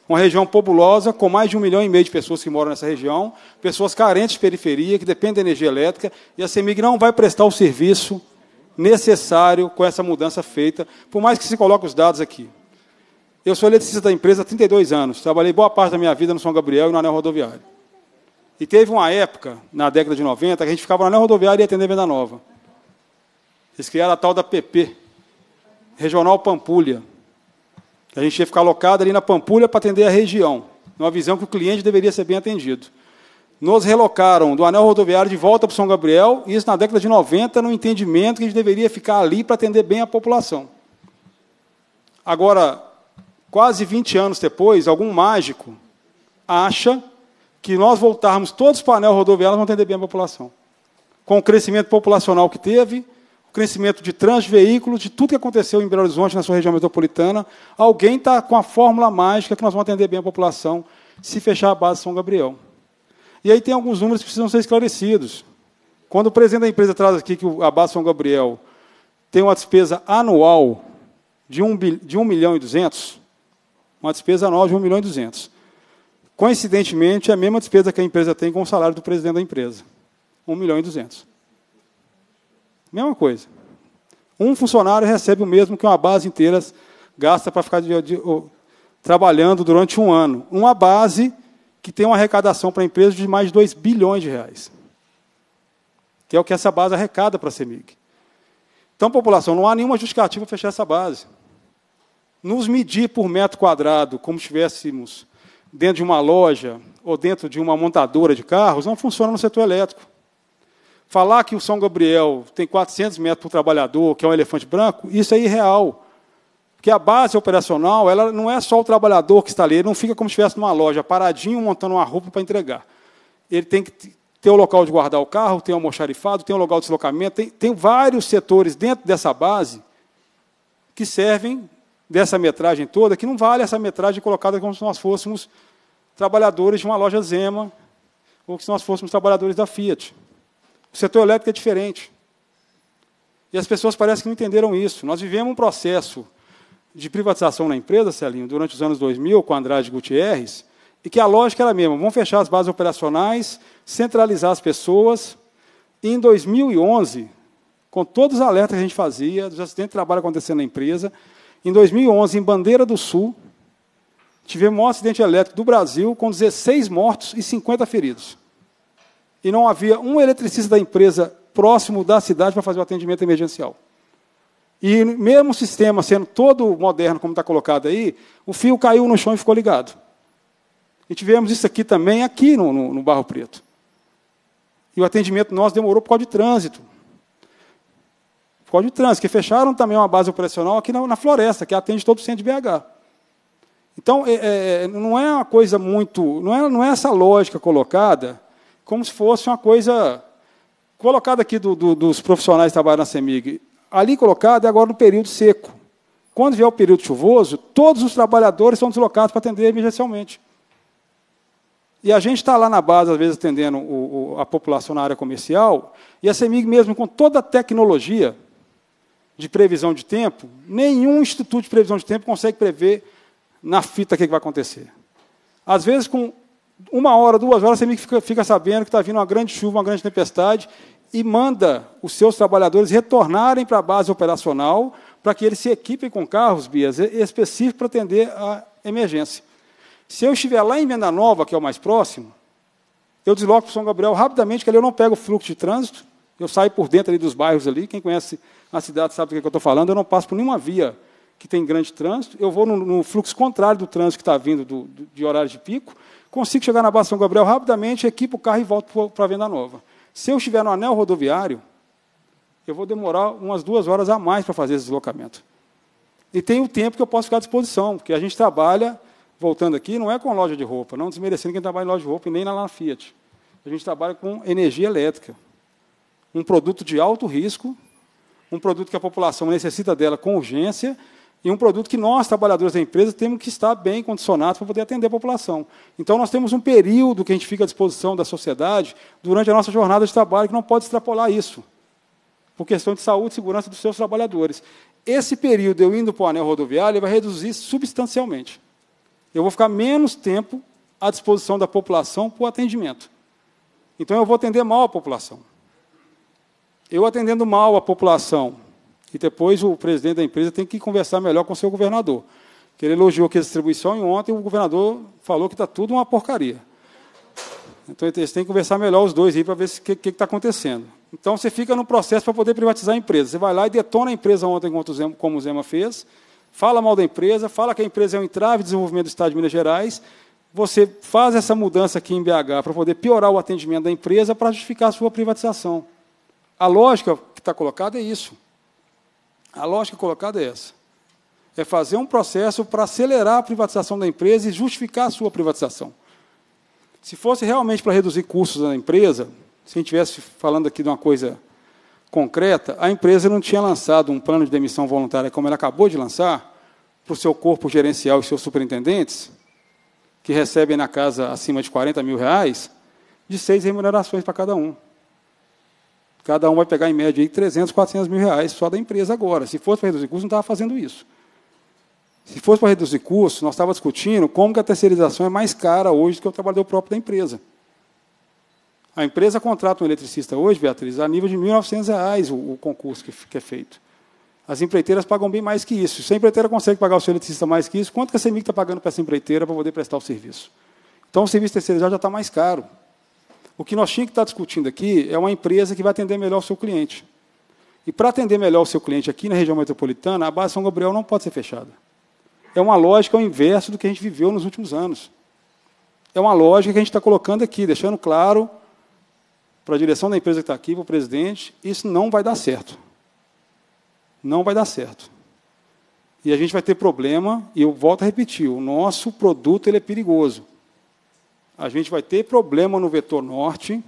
uma região populosa com mais de um milhão e meio de pessoas que moram nessa região, pessoas carentes de periferia, que dependem da energia elétrica, e a CEMIG não vai prestar o serviço necessário com essa mudança feita, por mais que se coloque os dados aqui. Eu sou eletricista da empresa há 32 anos, trabalhei boa parte da minha vida no São Gabriel e no anel rodoviário. E teve uma época, na década de 90, que a gente ficava no anel rodoviário e ia atender venda nova. Eles criaram a tal da PP, Regional Pampulha, a gente ia ficar alocado ali na Pampulha para atender a região, numa visão que o cliente deveria ser bem atendido. Nos relocaram do anel rodoviário de volta para São Gabriel, e isso na década de 90, no entendimento que a gente deveria ficar ali para atender bem a população. Agora, quase 20 anos depois, algum mágico acha que nós voltarmos todos para o anel rodoviário, vão atender bem a população. Com o crescimento populacional que teve, crescimento de transveículos, de tudo que aconteceu em Belo Horizonte, na sua região metropolitana, alguém está com a fórmula mágica que nós vamos atender bem a população se fechar a base São Gabriel. E aí tem alguns números que precisam ser esclarecidos. Quando o presidente da empresa traz aqui que a base São Gabriel tem uma despesa anual de 1, de 1 milhão e 200, uma despesa anual de 1 milhão e 200. Coincidentemente, é a mesma despesa que a empresa tem com o salário do presidente da empresa, 1 milhão e 200. Mesma coisa. Um funcionário recebe o mesmo que uma base inteira gasta para ficar de, de, trabalhando durante um ano. Uma base que tem uma arrecadação para a empresa de mais de 2 bilhões de reais. Que é o que essa base arrecada para a CEMIG. Então, população, não há nenhuma justificativa para fechar essa base. Nos medir por metro quadrado, como estivéssemos dentro de uma loja ou dentro de uma montadora de carros, não funciona no setor elétrico. Falar que o São Gabriel tem 400 metros por trabalhador, que é um elefante branco, isso é irreal. Porque a base operacional, ela não é só o trabalhador que está ali, ele não fica como se estivesse numa loja, paradinho, montando uma roupa para entregar. Ele tem que ter o local de guardar o carro, tem o almoxarifado, tem o local de deslocamento, tem, tem vários setores dentro dessa base que servem dessa metragem toda, que não vale essa metragem colocada como se nós fôssemos trabalhadores de uma loja Zema, ou que se nós fôssemos trabalhadores da Fiat. O setor elétrico é diferente. E as pessoas parecem que não entenderam isso. Nós vivemos um processo de privatização na empresa, Celinho, durante os anos 2000, com Andrade Gutierrez, e que a lógica era a mesma: vamos fechar as bases operacionais, centralizar as pessoas. E em 2011, com todos os alertas que a gente fazia, dos acidentes de trabalho acontecendo na empresa, em 2011, em Bandeira do Sul, tivemos o maior acidente elétrico do Brasil, com 16 mortos e 50 feridos e não havia um eletricista da empresa próximo da cidade para fazer o atendimento emergencial. E mesmo o sistema sendo todo moderno, como está colocado aí, o fio caiu no chão e ficou ligado. E tivemos isso aqui também, aqui no, no, no Barro Preto. E o atendimento nosso demorou por causa de trânsito. Por causa de trânsito, que fecharam também uma base operacional aqui na, na floresta, que atende todo o centro de BH. Então, é, é, é, não é uma coisa muito. Não é, não é essa lógica colocada como se fosse uma coisa colocada aqui do, do, dos profissionais que trabalham na CEMIG. Ali colocado é agora no período seco. Quando vier o período chuvoso, todos os trabalhadores são deslocados para atender emergencialmente. E a gente está lá na base, às vezes, atendendo o, o, a população na área comercial, e a CEMIG, mesmo com toda a tecnologia de previsão de tempo, nenhum instituto de previsão de tempo consegue prever na fita o que vai acontecer. Às vezes, com uma hora, duas horas, você fica, fica sabendo que está vindo uma grande chuva, uma grande tempestade, e manda os seus trabalhadores retornarem para a base operacional para que eles se equipem com carros, Bias, específicos para atender a emergência. Se eu estiver lá em Venda Nova, que é o mais próximo, eu desloco para São Gabriel rapidamente, que ali eu não pego o fluxo de trânsito, eu saio por dentro ali dos bairros ali, quem conhece a cidade sabe do que, é que eu estou falando, eu não passo por nenhuma via que tem grande trânsito, eu vou no, no fluxo contrário do trânsito que está vindo do, do, de horário de pico, consigo chegar na Barra São Gabriel rapidamente, equipo o carro e volto para a Venda Nova. Se eu estiver no anel rodoviário, eu vou demorar umas duas horas a mais para fazer esse deslocamento. E tem o tempo que eu posso ficar à disposição, porque a gente trabalha, voltando aqui, não é com loja de roupa, não desmerecendo quem trabalha em loja de roupa e nem na Fiat. A gente trabalha com energia elétrica, um produto de alto risco, um produto que a população necessita dela com urgência e um produto que nós, trabalhadores da empresa, temos que estar bem condicionados para poder atender a população. Então, nós temos um período que a gente fica à disposição da sociedade durante a nossa jornada de trabalho, que não pode extrapolar isso, por questão de saúde e segurança dos seus trabalhadores. Esse período, eu indo para o anel rodoviário, vai reduzir substancialmente. Eu vou ficar menos tempo à disposição da população para o atendimento. Então, eu vou atender mal a população. Eu atendendo mal a população, e depois o presidente da empresa tem que conversar melhor com o seu governador. Que ele elogiou a distribuição e ontem o governador falou que está tudo uma porcaria. Então eles têm que conversar melhor os dois aí para ver o que está acontecendo. Então você fica no processo para poder privatizar a empresa. Você vai lá e detona a empresa ontem, como o Zema fez, fala mal da empresa, fala que a empresa é um entrave de desenvolvimento do Estado de Minas Gerais. Você faz essa mudança aqui em BH para poder piorar o atendimento da empresa para justificar a sua privatização. A lógica que está colocada é isso. A lógica colocada é essa. É fazer um processo para acelerar a privatização da empresa e justificar a sua privatização. Se fosse realmente para reduzir custos da empresa, se a gente estivesse falando aqui de uma coisa concreta, a empresa não tinha lançado um plano de demissão voluntária como ela acabou de lançar para o seu corpo gerencial e seus superintendentes, que recebem na casa acima de 40 mil reais, de seis remunerações para cada um. Cada um vai pegar, em média, aí, 300, 400 mil reais só da empresa agora. Se fosse para reduzir custos, não estava fazendo isso. Se fosse para reduzir custos, nós estávamos discutindo como que a terceirização é mais cara hoje do que o trabalhador próprio da empresa. A empresa contrata um eletricista hoje, Beatriz, a nível de R$ 1.900 o, o concurso que, que, é feito. As empreiteiras pagam bem mais que isso. Se a empreiteira consegue pagar o seu eletricista mais que isso, quanto que a CEMIG está pagando para essa empreiteira para poder prestar o serviço? Então, o serviço terceirizado já está mais caro. O que nós tínhamos que estar tá discutindo aqui é uma empresa que vai atender melhor o seu cliente. E para atender melhor o seu cliente aqui na região metropolitana, a base São Gabriel não pode ser fechada. É uma lógica ao inverso do que a gente viveu nos últimos anos. É uma lógica que a gente está colocando aqui, deixando claro para a direção da empresa que está aqui, para o presidente, isso não vai dar certo. Não vai dar certo. E a gente vai ter problema, e eu volto a repetir, o nosso produto ele é perigoso a gente vai ter problema no vetor norte,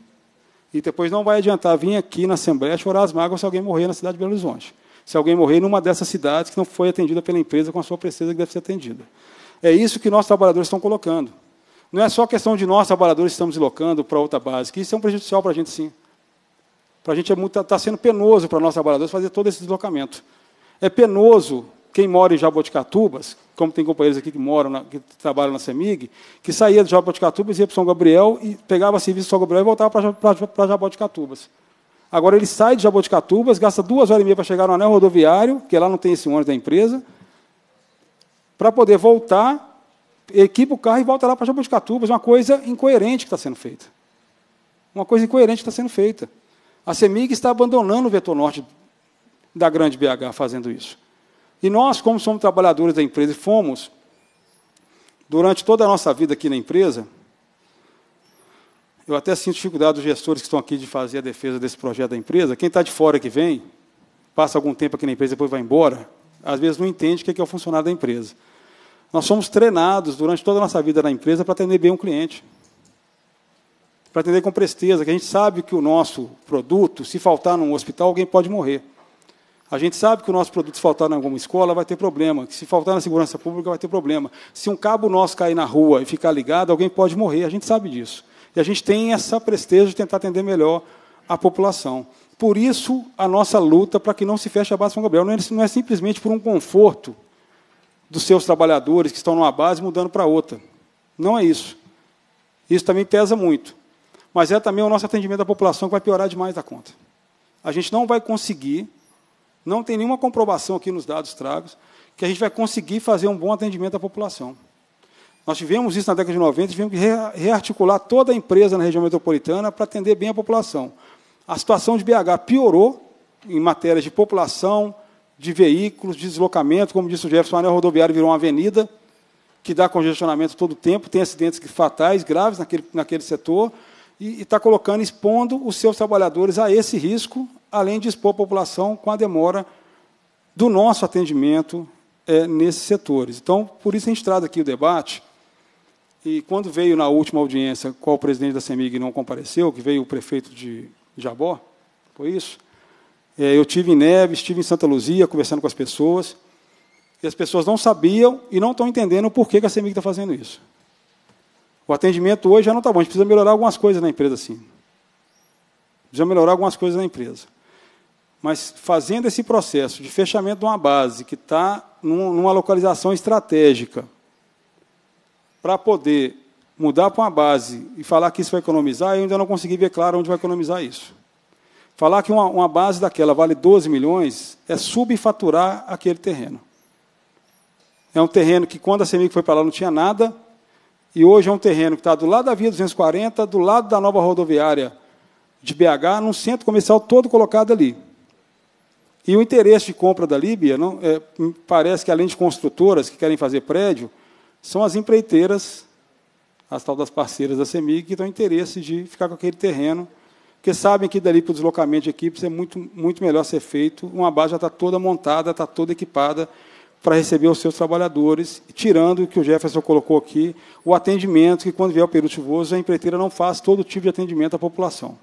e depois não vai adiantar vir aqui na Assembleia chorar as mágoas se alguém morrer na cidade de Belo Horizonte. Se alguém morrer em dessas cidades que não foi atendida pela empresa com a sua presteza que deve ser atendida. É isso que nossos trabalhadores estão colocando. Não é só questão de nós, trabalhadores, estamos deslocando para outra base, que isso é um prejudicial para a gente, sim. Para a gente está é tá, tá sendo penoso para nós, trabalhadores, fazer todo esse deslocamento. É penoso quem mora em Jaboticatubas, como tem companheiros aqui que moram, na, que trabalham na CEMIG, que saía de Jaboticatubas, ia para São Gabriel, e pegava serviço em São Gabriel e voltava para Jaboticatubas. Agora ele sai de Jaboticatubas, gasta duas horas e meia para chegar no anel rodoviário, que lá não tem esse ônibus da empresa, para poder voltar, equipa o carro e volta lá para Jaboticatubas. Uma coisa incoerente que está sendo feita. Uma coisa incoerente que está sendo feita. A CEMIG está abandonando o vetor norte da grande BH fazendo isso. E nós, como somos trabalhadores da empresa e fomos, durante toda a nossa vida aqui na empresa, eu até sinto dificuldade dos gestores que estão aqui de fazer a defesa desse projeto da empresa. Quem está de fora que vem, passa algum tempo aqui na empresa e depois vai embora, às vezes não entende o é que é o funcionário da empresa. Nós somos treinados durante toda a nossa vida na empresa para atender bem um cliente. Para atender com presteza, que a gente sabe que o nosso produto, se faltar num hospital, alguém pode morrer. A gente sabe que o nosso produto, se faltar em alguma escola, vai ter problema. Se faltar na segurança pública, vai ter problema. Se um cabo nosso cair na rua e ficar ligado, alguém pode morrer. A gente sabe disso. E a gente tem essa presteza de tentar atender melhor a população. Por isso, a nossa luta para que não se feche a base São Gabriel não é, não é simplesmente por um conforto dos seus trabalhadores que estão numa base mudando para outra. Não é isso. Isso também pesa muito. Mas é também o nosso atendimento à população que vai piorar demais da conta. A gente não vai conseguir não tem nenhuma comprovação aqui nos dados tragos, que a gente vai conseguir fazer um bom atendimento à população. Nós tivemos isso na década de 90, tivemos que rearticular toda a empresa na região metropolitana para atender bem a população. A situação de BH piorou em matéria de população, de veículos, de deslocamento. Como disse o Jefferson, o anel rodoviário virou uma avenida que dá congestionamento todo o tempo, tem acidentes fatais, graves naquele, naquele setor, e está colocando, expondo os seus trabalhadores a esse risco, além de expor a população com a demora do nosso atendimento é, nesses setores. Então, por isso a gente traz aqui o debate. E quando veio na última audiência, qual o presidente da CEMIG não compareceu, que veio o prefeito de Jabó, foi isso? É, eu tive em Neves, estive em Santa Luzia, conversando com as pessoas, e as pessoas não sabiam e não estão entendendo por porquê que a CEMIG está fazendo isso. O atendimento hoje já não está bom, a gente precisa melhorar algumas coisas na empresa, sim. Precisa melhorar algumas coisas na empresa. Mas fazendo esse processo de fechamento de uma base que está numa localização estratégica, para poder mudar para uma base e falar que isso vai economizar, eu ainda não consegui ver claro onde vai economizar isso. Falar que uma, uma base daquela vale 12 milhões é subfaturar aquele terreno. É um terreno que, quando a CEMIG foi para lá, não tinha nada, e hoje é um terreno que está do lado da Via 240, do lado da nova rodoviária de BH, num centro comercial todo colocado ali. E o interesse de compra da Líbia não, é, parece que, além de construtoras que querem fazer prédio, são as empreiteiras, as tal das parceiras da CEMIG, que estão interesse de ficar com aquele terreno, porque sabem que dali para o deslocamento de equipes é muito, muito melhor ser feito. Uma base já está toda montada, está toda equipada para receber os seus trabalhadores, tirando o que o Jefferson colocou aqui, o atendimento, que quando vier o período chuvoso, a empreiteira não faz todo tipo de atendimento à população.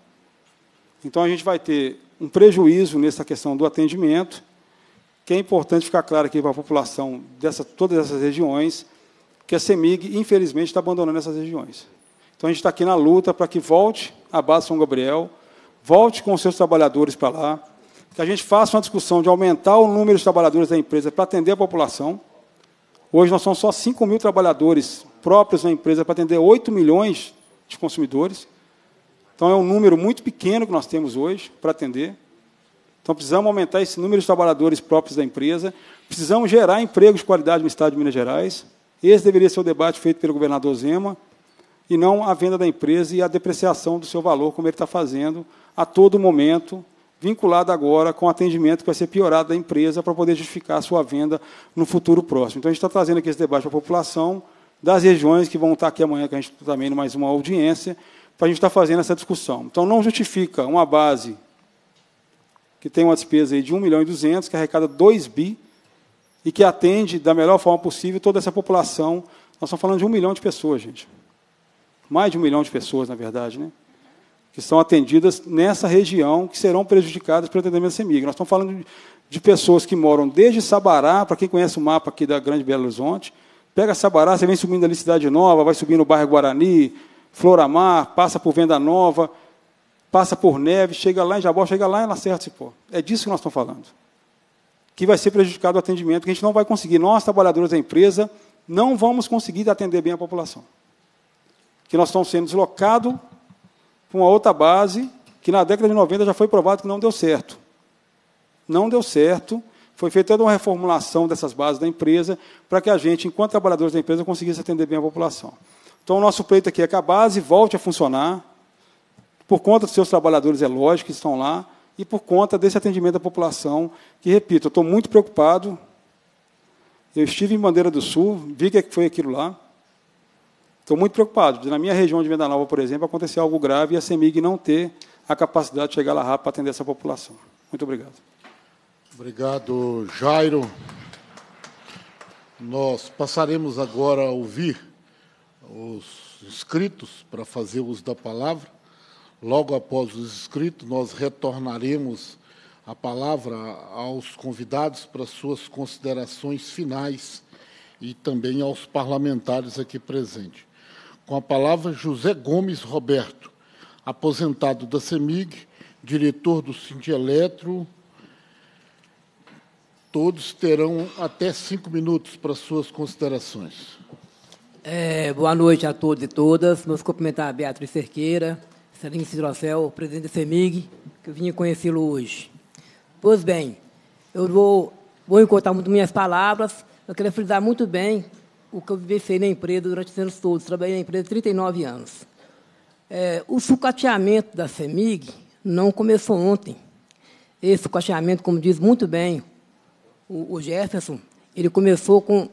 Então, a gente vai ter um prejuízo nessa questão do atendimento, que é importante ficar claro aqui para a população de todas essas regiões, que a CEMIG, infelizmente, está abandonando essas regiões. Então, a gente está aqui na luta para que volte a base São Gabriel, volte com os seus trabalhadores para lá, que a gente faça uma discussão de aumentar o número de trabalhadores da empresa para atender a população. Hoje, nós somos só 5 mil trabalhadores próprios na empresa para atender 8 milhões de consumidores. Então é um número muito pequeno que nós temos hoje para atender. Então precisamos aumentar esse número de trabalhadores próprios da empresa, precisamos gerar empregos de qualidade no estado de Minas Gerais. Esse deveria ser o debate feito pelo governador Zema, e não a venda da empresa e a depreciação do seu valor, como ele está fazendo a todo momento, vinculado agora com o atendimento que vai ser piorado da empresa para poder justificar a sua venda no futuro próximo. Então a gente está trazendo aqui esse debate para a população das regiões que vão estar aqui amanhã, que a gente também mais uma audiência, para então, a gente estar tá fazendo essa discussão. Então, não justifica uma base que tem uma despesa de 1 milhão e 200, que arrecada 2 bi, e que atende da melhor forma possível toda essa população. Nós estamos falando de um milhão de pessoas, gente. Mais de um milhão de pessoas, na verdade, né? que são atendidas nessa região, que serão prejudicadas pelo atendimento semig. Nós estamos falando de pessoas que moram desde Sabará, para quem conhece o mapa aqui da Grande Belo Horizonte, pega Sabará, você vem subindo ali Cidade Nova, vai subindo o bairro Guarani, Floramar, passa por Venda Nova, passa por Neve, chega lá em Jabó, chega lá em acerta Cipó. É disso que nós estamos falando. Que vai ser prejudicado o atendimento, que a gente não vai conseguir. Nós, trabalhadores da empresa, não vamos conseguir atender bem a população. Que nós estamos sendo deslocados para uma outra base, que na década de 90 já foi provado que não deu certo. Não deu certo. Foi feita toda uma reformulação dessas bases da empresa para que a gente, enquanto trabalhadores da empresa, conseguisse atender bem a população. Então, o nosso pleito aqui é que a base volte a funcionar, por conta dos seus trabalhadores, é lógico, que estão lá, e por conta desse atendimento à população, que, repito, eu estou muito preocupado. Eu estive em Bandeira do Sul, vi é que foi aquilo lá. Estou muito preocupado. Na minha região de Venda Nova, por exemplo, acontecer algo grave e a CEMIG não ter a capacidade de chegar lá rápido para atender essa população. Muito obrigado. Obrigado, Jairo. Nós passaremos agora a ouvir os inscritos para fazer uso da palavra. Logo após os inscritos, nós retornaremos a palavra aos convidados para suas considerações finais e também aos parlamentares aqui presentes. Com a palavra, José Gomes Roberto, aposentado da CEMIG, diretor do Sindieletro. Todos terão até cinco minutos para suas considerações. É, boa noite a todos e todas. Meus cumprimentar a Beatriz Cerqueira, Celine Cidrocel, presidente da CEMIG, que eu vim conhecê-lo hoje. Pois bem, eu vou, vou encontrar muito minhas palavras. Eu quero frisar muito bem o que eu vivenciei na empresa durante os anos todos. Trabalhei na empresa 39 anos. É, o sucateamento da CEMIG não começou ontem. Esse sucateamento, como diz muito bem o, o Jefferson, ele começou com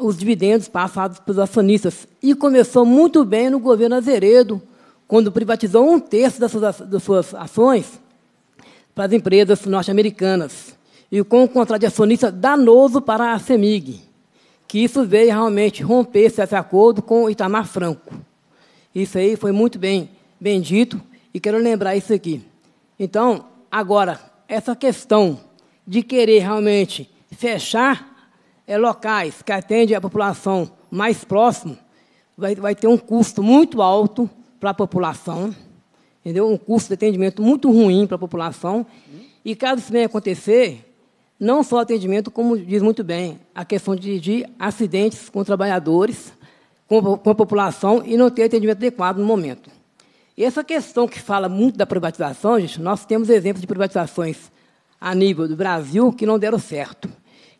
os dividendos passados pelos acionistas. E começou muito bem no governo Azeredo, quando privatizou um terço das suas, das suas ações para as empresas norte-americanas. E com um contrato de acionista danoso para a CEMIG, que isso veio realmente romper esse acordo com Itamar Franco. Isso aí foi muito bem, bem dito, e quero lembrar isso aqui. Então, agora, essa questão de querer realmente fechar é, locais que atendem a população mais próxima, vai, vai ter um custo muito alto para a população, entendeu? um custo de atendimento muito ruim para a população. E caso isso venha acontecer, não só atendimento, como diz muito bem, a questão de, de acidentes com trabalhadores, com, com, a população, e não ter atendimento adequado no momento. E essa questão que fala muito da privatização, gente, nós temos exemplos de privatizações a nível do Brasil que não deram certo.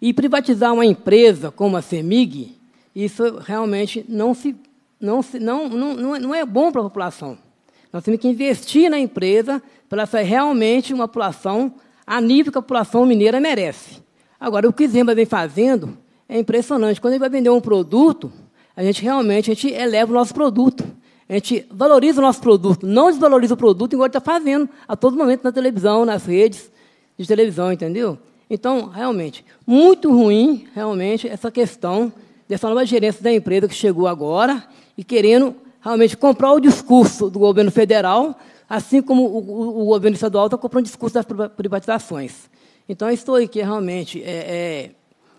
E privatizar uma empresa como a CEMIG, isso realmente não, se, não, se, não, não, não é, é bom para a população. Nós temos que investir na empresa para ser realmente uma população a nível que a população mineira merece. Agora, o que Zemba vem fazendo é impressionante. Quando ele vai vender um produto, a gente realmente a gente eleva o nosso produto. A gente valoriza o nosso produto, não desvaloriza o produto, igual ele está fazendo a todo momento na televisão, nas redes de televisão, entendeu? Então, realmente, muito ruim, realmente, essa questão dessa nova gerência da empresa que chegou agora e querendo realmente comprar o discurso do governo federal, assim como o, o governo estadual está comprando o discurso das privatizações. Então, estou aqui realmente, é, é,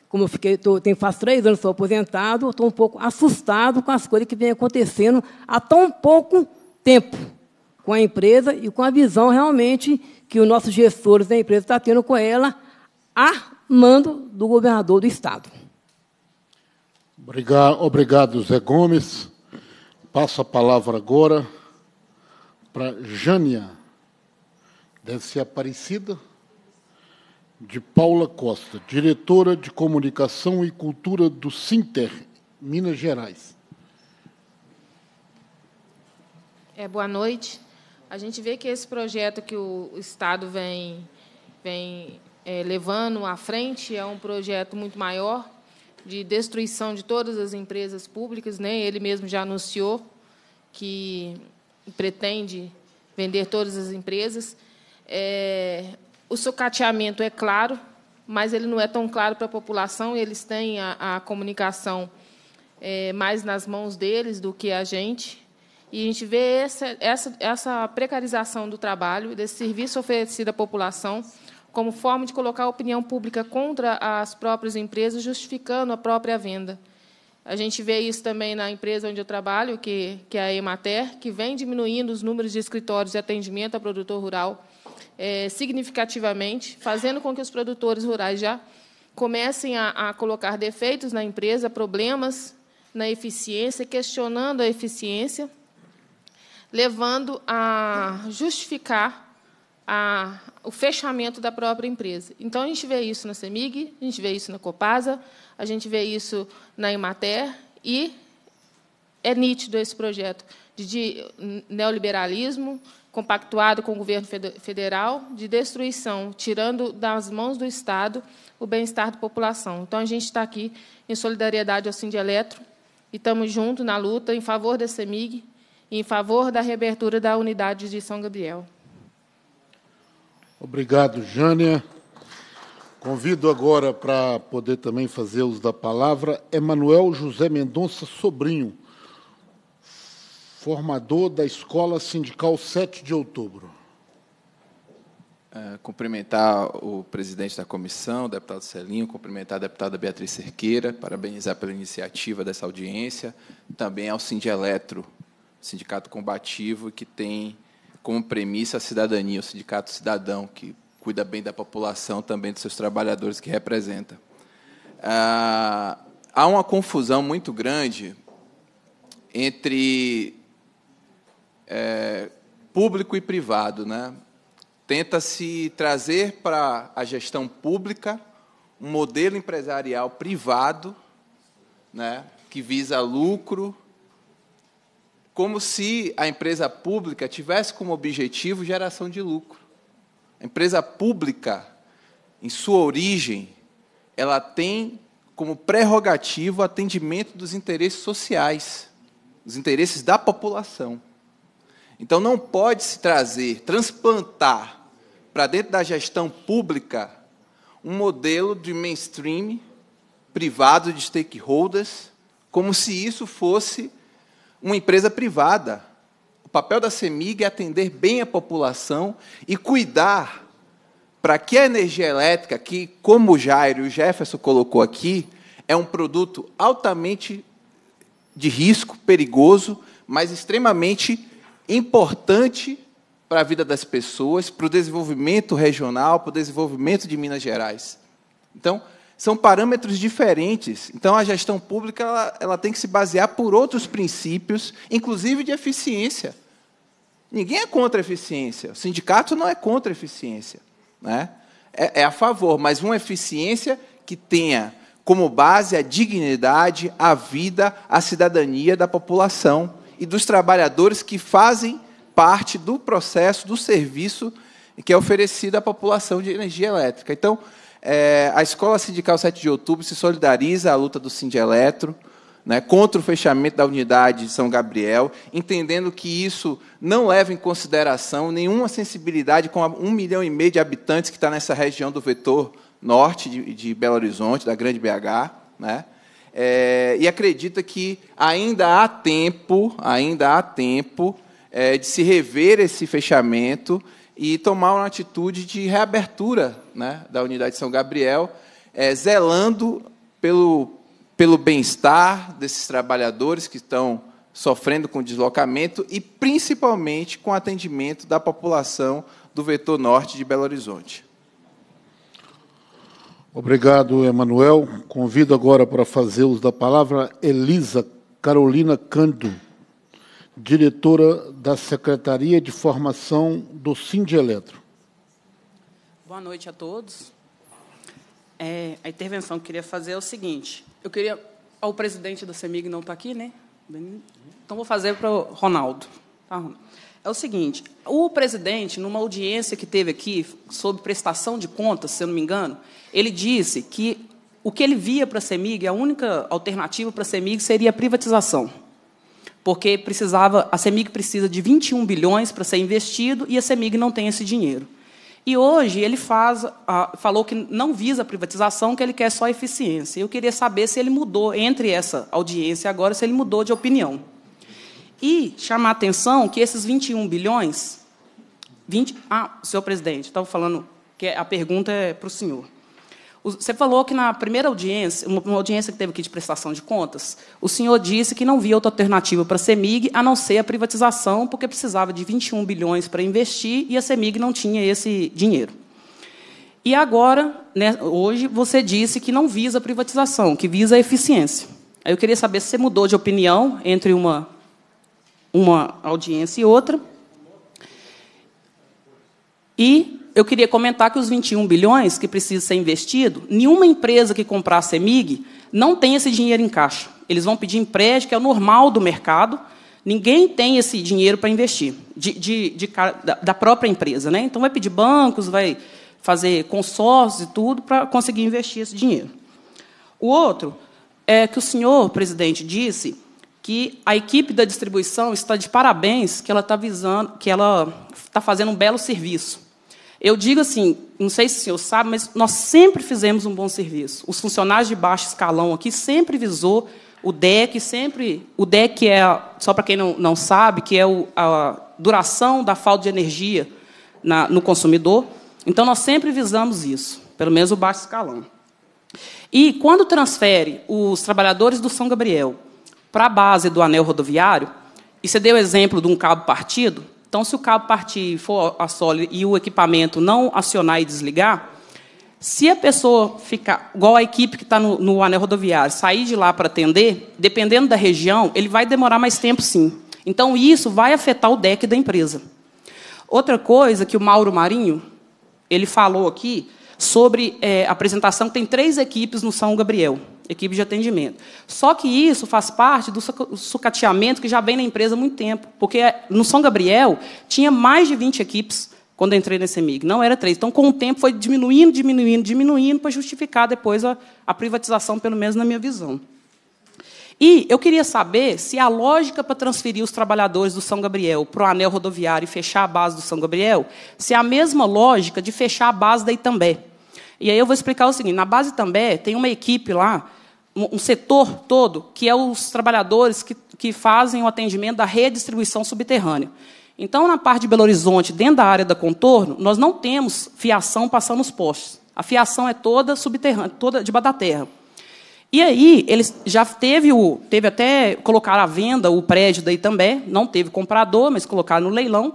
como eu fiquei, tô, tenho, faz três anos que estou aposentado, estou um pouco assustado com as coisas que vêm acontecendo há tão pouco tempo com a empresa e com a visão realmente que os nossos gestores da empresa estão tá tendo com ela a mando do governador do Estado. Obrigado, Zé Gomes. Passo a palavra agora para Jânia, deve ser Aparecida, de Paula Costa, diretora de Comunicação e Cultura do Sinter, Minas Gerais. É, boa noite. A gente vê que esse projeto que o Estado vem, vem é, levando à frente é um projeto muito maior de destruição de todas as empresas públicas. Né? Ele mesmo já anunciou que pretende vender todas as empresas. É, o sucateamento é claro, mas ele não é tão claro para a população. Eles têm a, a comunicação é, mais nas mãos deles do que a gente. E a gente vê essa, essa, essa precarização do trabalho, desse serviço oferecido à população como forma de colocar a opinião pública contra as próprias empresas, justificando a própria venda. A gente vê isso também na empresa onde eu trabalho, que, que é a Emater, que vem diminuindo os números de escritórios de atendimento a produtor rural é, significativamente, fazendo com que os produtores rurais já comecem a, a colocar defeitos na empresa, problemas na eficiência, questionando a eficiência, levando a justificar a, o fechamento da própria empresa. Então, a gente vê isso na CEMIG, a gente vê isso na Copasa, a gente vê isso na Imater, e é nítido esse projeto de, de neoliberalismo compactuado com o governo federal, de destruição, tirando das mãos do Estado o bem-estar da população. Então, a gente está aqui em solidariedade ao Sindieletro e estamos juntos na luta em favor da CEMIG e em favor da reabertura da unidade de São Gabriel. Obrigado, Jânia. Convido agora para poder também fazer uso da palavra Emanuel José Mendonça Sobrinho, formador da Escola Sindical 7 de Outubro. É, cumprimentar o presidente da comissão, o deputado Celinho, cumprimentar a deputada Beatriz Cerqueira, parabenizar pela iniciativa dessa audiência, também ao Sindieletro, sindicato combativo que tem como premissa a cidadania, o sindicato cidadão, que cuida bem da população, também dos seus trabalhadores que representa. Ah, há uma confusão muito grande entre é, público e privado. Né? Tenta-se trazer para a gestão pública um modelo empresarial privado né, que visa lucro, como se a empresa pública tivesse como objetivo geração de lucro. A empresa pública, em sua origem, ela tem como prerrogativa o atendimento dos interesses sociais, dos interesses da população. Então não pode se trazer, transplantar para dentro da gestão pública um modelo de mainstream privado de stakeholders, como se isso fosse uma empresa privada. O papel da CEMIG é atender bem a população e cuidar para que a energia elétrica, que, como o Jairo e o Jefferson colocou aqui, é um produto altamente de risco, perigoso, mas extremamente importante para a vida das pessoas, para o desenvolvimento regional, para o desenvolvimento de Minas Gerais. Então, são parâmetros diferentes. Então, a gestão pública ela, ela, tem que se basear por outros princípios, inclusive de eficiência. Ninguém é contra a eficiência. O sindicato não é contra a eficiência. Né? É, é a favor, mas uma eficiência que tenha como base a dignidade, a vida, a cidadania da população e dos trabalhadores que fazem parte do processo, do serviço que é oferecido à população de energia elétrica. Então, é, a Escola Sindical 7 de Outubro se solidariza à luta do Sindieletro né, contra o fechamento da unidade de São Gabriel, entendendo que isso não leva em consideração nenhuma sensibilidade com um milhão e meio de habitantes que está nessa região do vetor norte de, de Belo Horizonte, da Grande BH. Né? É, e acredita que ainda há tempo, ainda há tempo é, de se rever esse fechamento e tomar uma atitude de reabertura né, da unidade São Gabriel, é, zelando pelo, pelo bem-estar desses trabalhadores que estão sofrendo com deslocamento e principalmente com atendimento da população do vetor norte de Belo Horizonte. Obrigado, Emanuel. Convido agora para fazer uso da palavra Elisa Carolina Cândido diretora da Secretaria de Formação do Sindieletro. Boa noite a todos. É, a intervenção que eu queria fazer é o seguinte. Eu queria... O presidente da CEMIG não está aqui, né? Então, vou fazer para o Ronaldo. Tá, Ronaldo? É o seguinte, o presidente, numa audiência que teve aqui sobre prestação de contas, se eu não me engano, ele disse que o que ele via para a CEMIG, a única alternativa para a CEMIG seria a privatização porque precisava, a CEMIG precisa de 21 bilhões para ser investido e a CEMIG não tem esse dinheiro. E hoje ele faz, ah, falou que não visa a privatização, que ele quer só eficiência. Eu queria saber se ele mudou, entre essa audiência agora, se ele mudou de opinião. E chamar a atenção que esses 21 bilhões. 20, ah, senhor presidente, estava falando que a pergunta é para o senhor. Você falou que na primeira audiência, uma audiência que teve aqui de prestação de contas, o senhor disse que não via outra alternativa para a CEMIG a não ser a privatização, porque precisava de 21 bilhões para investir e a CEMIG não tinha esse dinheiro. E agora, né, hoje, você disse que não visa a privatização, que visa a eficiência. Aí eu queria saber se você mudou de opinião entre uma, uma audiência e outra. E eu queria comentar que os 21 bilhões que precisa ser investido, nenhuma empresa que comprar a CEMIG não tem esse dinheiro em caixa. Eles vão pedir empréstimo, que é o normal do mercado. Ninguém tem esse dinheiro para investir, de, de, de, da, própria empresa. Né? Então, vai pedir bancos, vai fazer consórcios e tudo para conseguir investir esse dinheiro. O outro é que o senhor presidente disse que a equipe da distribuição está de parabéns, que ela está visando, que ela está fazendo um belo serviço. Eu digo assim, não sei se o senhor sabe, mas nós sempre fizemos um bom serviço. Os funcionários de baixo escalão aqui sempre visou o DEC, sempre. O DEC é, só para quem não, não sabe, que é o, a duração da falta de energia na, no consumidor. Então, nós sempre visamos isso, pelo menos o baixo escalão. E quando transfere os trabalhadores do São Gabriel para a base do anel rodoviário, e você deu exemplo de um cabo partido, então, se o cabo partir for a solo e o equipamento não acionar e desligar, se a pessoa ficar, igual a equipe que está no, no, anel rodoviário, sair de lá para atender, dependendo da região, ele vai demorar mais tempo, sim. Então, isso vai afetar o deck da empresa. Outra coisa que o Mauro Marinho ele falou aqui sobre é, apresentação, tem três equipes no São Gabriel equipe de atendimento. Só que isso faz parte do sucateamento que já vem na empresa há muito tempo, porque eh, no São Gabriel tinha mais de 20 equipes quando entrei nesse MIG, não era três. Então, com o tempo, foi diminuindo, diminuindo, diminuindo, para justificar depois a, a privatização, pelo menos na minha visão. E eu queria saber se a lógica para transferir os trabalhadores do São Gabriel para o anel rodoviário e fechar a base do São Gabriel, se é a mesma lógica de fechar a base da Itambé. E aí eu vou explicar o seguinte: na base Itambé tem uma equipe lá um setor todo, que é os trabalhadores que, que fazem o atendimento da redistribuição subterrânea. Então, na parte de Belo Horizonte, dentro da área da contorno, nós não temos fiação passando os postes. A fiação é toda subterrânea, toda de da terra. E aí, eles já teve o. Teve até colocar à venda o prédio daí também, não teve comprador, mas colocaram no leilão.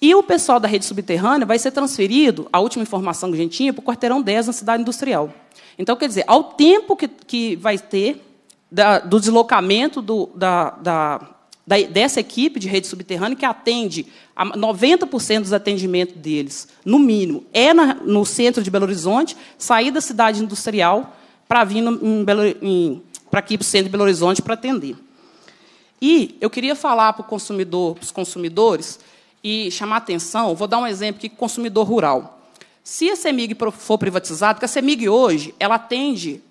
E o pessoal da rede subterrânea vai ser transferido, a última informação que a gente tinha, para o quarteirão 10 na cidade industrial. Então, quer dizer, ao tempo que, que vai ter da, do deslocamento do, da, da, da, dessa equipe de rede subterrânea, que atende a 90% dos atendimentos deles, no mínimo, é na, no centro de Belo Horizonte, sair da cidade industrial para vir para aqui para o centro de Belo Horizonte para atender. E eu queria falar para o consumidor, para os consumidores, e chamar atenção, vou dar um exemplo aqui, consumidor rural. Se a CEMIG for privatizada, porque a CEMIG hoje ela atende,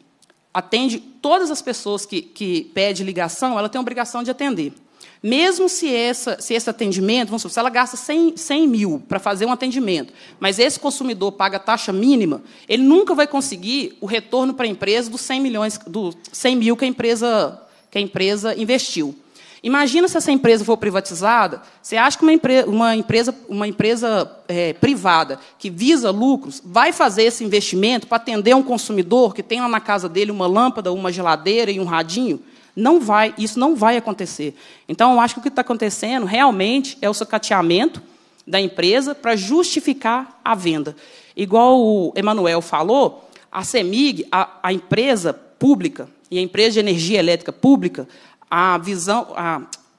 atende todas as pessoas que, que pedem ligação, ela tem a obrigação de atender. Mesmo se, essa, se esse atendimento, vamos supor, se ela gasta 100, 100 mil para fazer um atendimento, mas esse consumidor paga taxa mínima, ele nunca vai conseguir o retorno para a empresa dos 100, milhões, do 100 mil que a empresa, que a empresa investiu. Imagina se essa empresa for privatizada. Você acha que uma, empre uma empresa, uma empresa é, privada que visa lucros vai fazer esse investimento para atender um consumidor que tem lá na casa dele uma lâmpada, uma geladeira e um radinho? Não vai, isso não vai acontecer. Então, eu acho que o que está acontecendo realmente é o sucateamento da empresa para justificar a venda. Igual o Emanuel falou, a CEMIG, a, a empresa pública e a empresa de energia elétrica pública, a visão,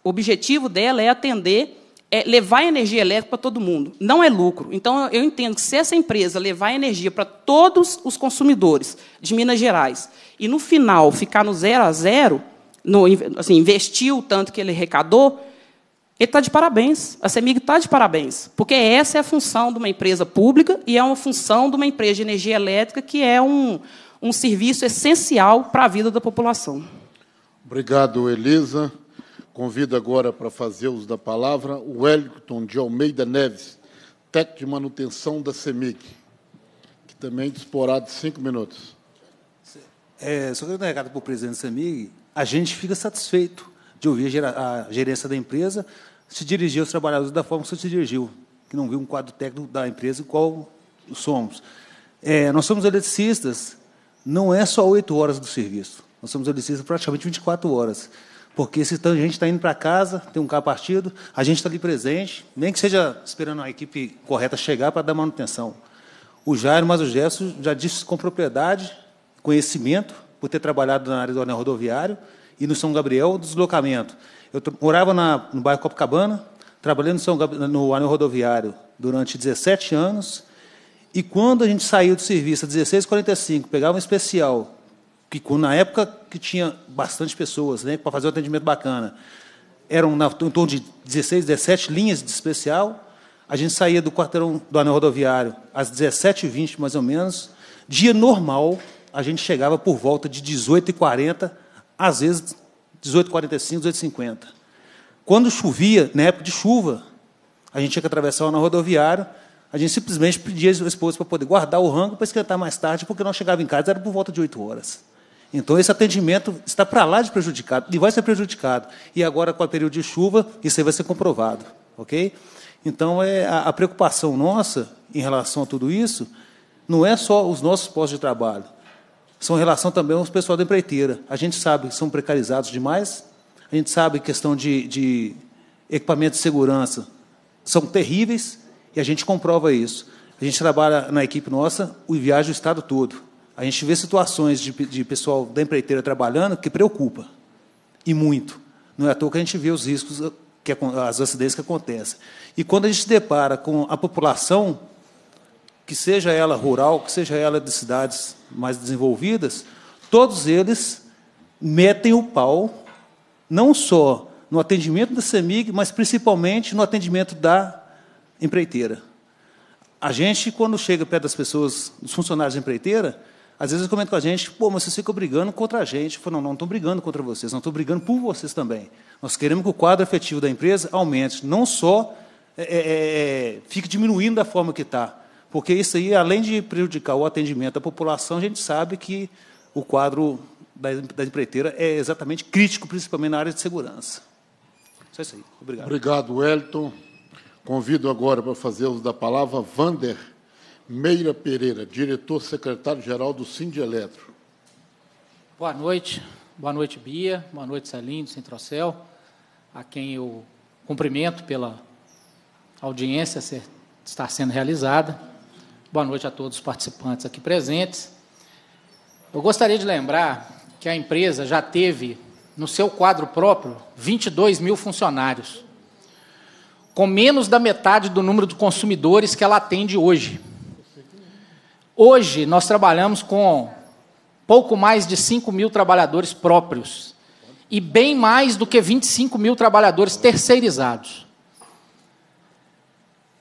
o objetivo dela é atender, é levar energia elétrica para todo mundo. Não é lucro. Então, eu entendo que se essa empresa levar energia para todos os consumidores de Minas Gerais e, no final, ficar no zero a zero, no, assim, investir o tanto que ele arrecadou, ele está de parabéns. A CEMIG está de parabéns. Porque essa é a função de uma empresa pública e é uma função de uma empresa de energia elétrica que é um, um serviço essencial para a vida da população. Obrigado, Elisa. Convido agora para fazer uso da palavra o Wellington de Almeida Neves, técnico de manutenção da CEMIG, que também disporá de cinco minutos. É, só quero dar um recado para o presidente da CEMIG. A gente fica satisfeito de ouvir a, gerência da empresa se dirigir aos trabalhadores da forma que você se dirigiu, que não viu um quadro técnico da empresa qual somos. É, nós somos eletricistas, não é só oito horas do serviço. Nós somos helicistas praticamente 24 horas. Porque se a gente está indo para casa, tem um carro partido, a gente está ali presente, nem que seja esperando a equipe correta chegar para dar manutenção. O Jairo, mas o Gerson já disse com propriedade, conhecimento, por ter trabalhado na área do anel rodoviário, e no São Gabriel, deslocamento. Eu morava na, no bairro Copacabana, trabalhando no, São Gabriel, no anel rodoviário durante 17 anos, e quando a gente saiu do serviço às 16h45, pegava um especial que na época que tinha bastante pessoas né, para fazer o um atendimento bacana, eram na, em torno de 16, 17 linhas de especial. A gente saía do quarteirão do anel rodoviário às 17h20, mais ou menos. Dia normal, a gente chegava por volta de 18h40, às vezes 18h45, 18h50. Quando chovia, na época de chuva, a gente tinha que atravessar o anel rodoviário, a gente simplesmente pedia a esposa para poder guardar o rango para esquentar mais tarde, porque nós chegava em casa, era por volta de 8 horas. Então, esse atendimento está para lá de prejudicado, e vai ser prejudicado. E agora, com o período de chuva, isso aí vai ser comprovado. ok? Então, é, a, a preocupação nossa em relação a tudo isso não é só os nossos postos de trabalho, são em relação também aos pessoal da empreiteira. A gente sabe que são precarizados demais, a gente sabe que questão de, de equipamento de segurança são terríveis, e a gente comprova isso. A gente trabalha na equipe nossa, e viaja o estado todo. A gente vê situações de, de pessoal da empreiteira trabalhando que preocupa, e muito. Não é à toa que a gente vê os riscos, que, as acidentes que acontecem. E quando a gente se depara com a população, que seja ela rural, que seja ela de cidades mais desenvolvidas, todos eles metem o pau, não só no atendimento da CEMIG, mas principalmente no atendimento da empreiteira. A gente, quando chega perto das pessoas, dos funcionários da empreiteira, às vezes comenta com a gente, pô, mas vocês ficam brigando contra a gente. Eu falo, não, não estou brigando contra vocês, não estou brigando por vocês também. Nós queremos que o quadro efetivo da empresa aumente, não só é, é, é, é fique diminuindo da forma que está. Porque isso aí, além de prejudicar o atendimento da população, a gente sabe que o quadro da, da empreiteira é exatamente crítico, principalmente na área de segurança. Só isso aí. Obrigado. Obrigado, Wellington. Convido agora para fazer uso da palavra Vander Meira Pereira, diretor-secretário-geral do Sindieletro. Boa noite. Boa noite, Bia. Boa noite, Celinho, do Centrocel, a quem eu cumprimento pela audiência ser, estar sendo realizada. Boa noite a todos os participantes aqui presentes. Eu gostaria de lembrar que a empresa já teve, no seu quadro próprio, 22 mil funcionários, com menos da metade do número de consumidores que ela atende hoje. Hoje nós trabalhamos com pouco mais de 5 mil trabalhadores próprios e bem mais do que 25 mil trabalhadores terceirizados.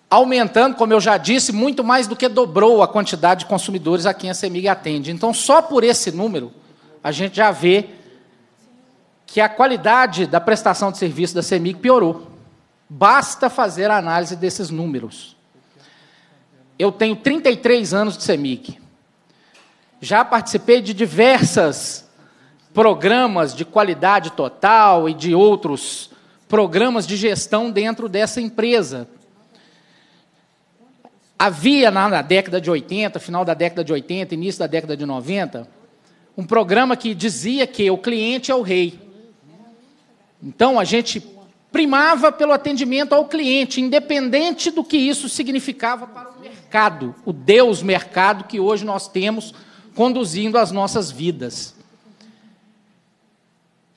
Aumentando, como eu já disse, muito mais do que dobrou a quantidade de consumidores a quem a CEMIG atende. Então, só por esse número, a gente já vê que a qualidade da prestação de serviço da CEMIG piorou. Basta fazer a análise desses números. Eu tenho 33 anos de CEMIC. Já participei de diversas programas de qualidade total e de outros programas de gestão dentro dessa empresa. Havia na década de 80, final da década de 80, início da década de 90, um programa que dizia que o cliente é o rei. Então a gente primava pelo atendimento ao cliente, independente do que isso significava para o mercado, o Deus mercado que hoje nós temos conduzindo as nossas vidas.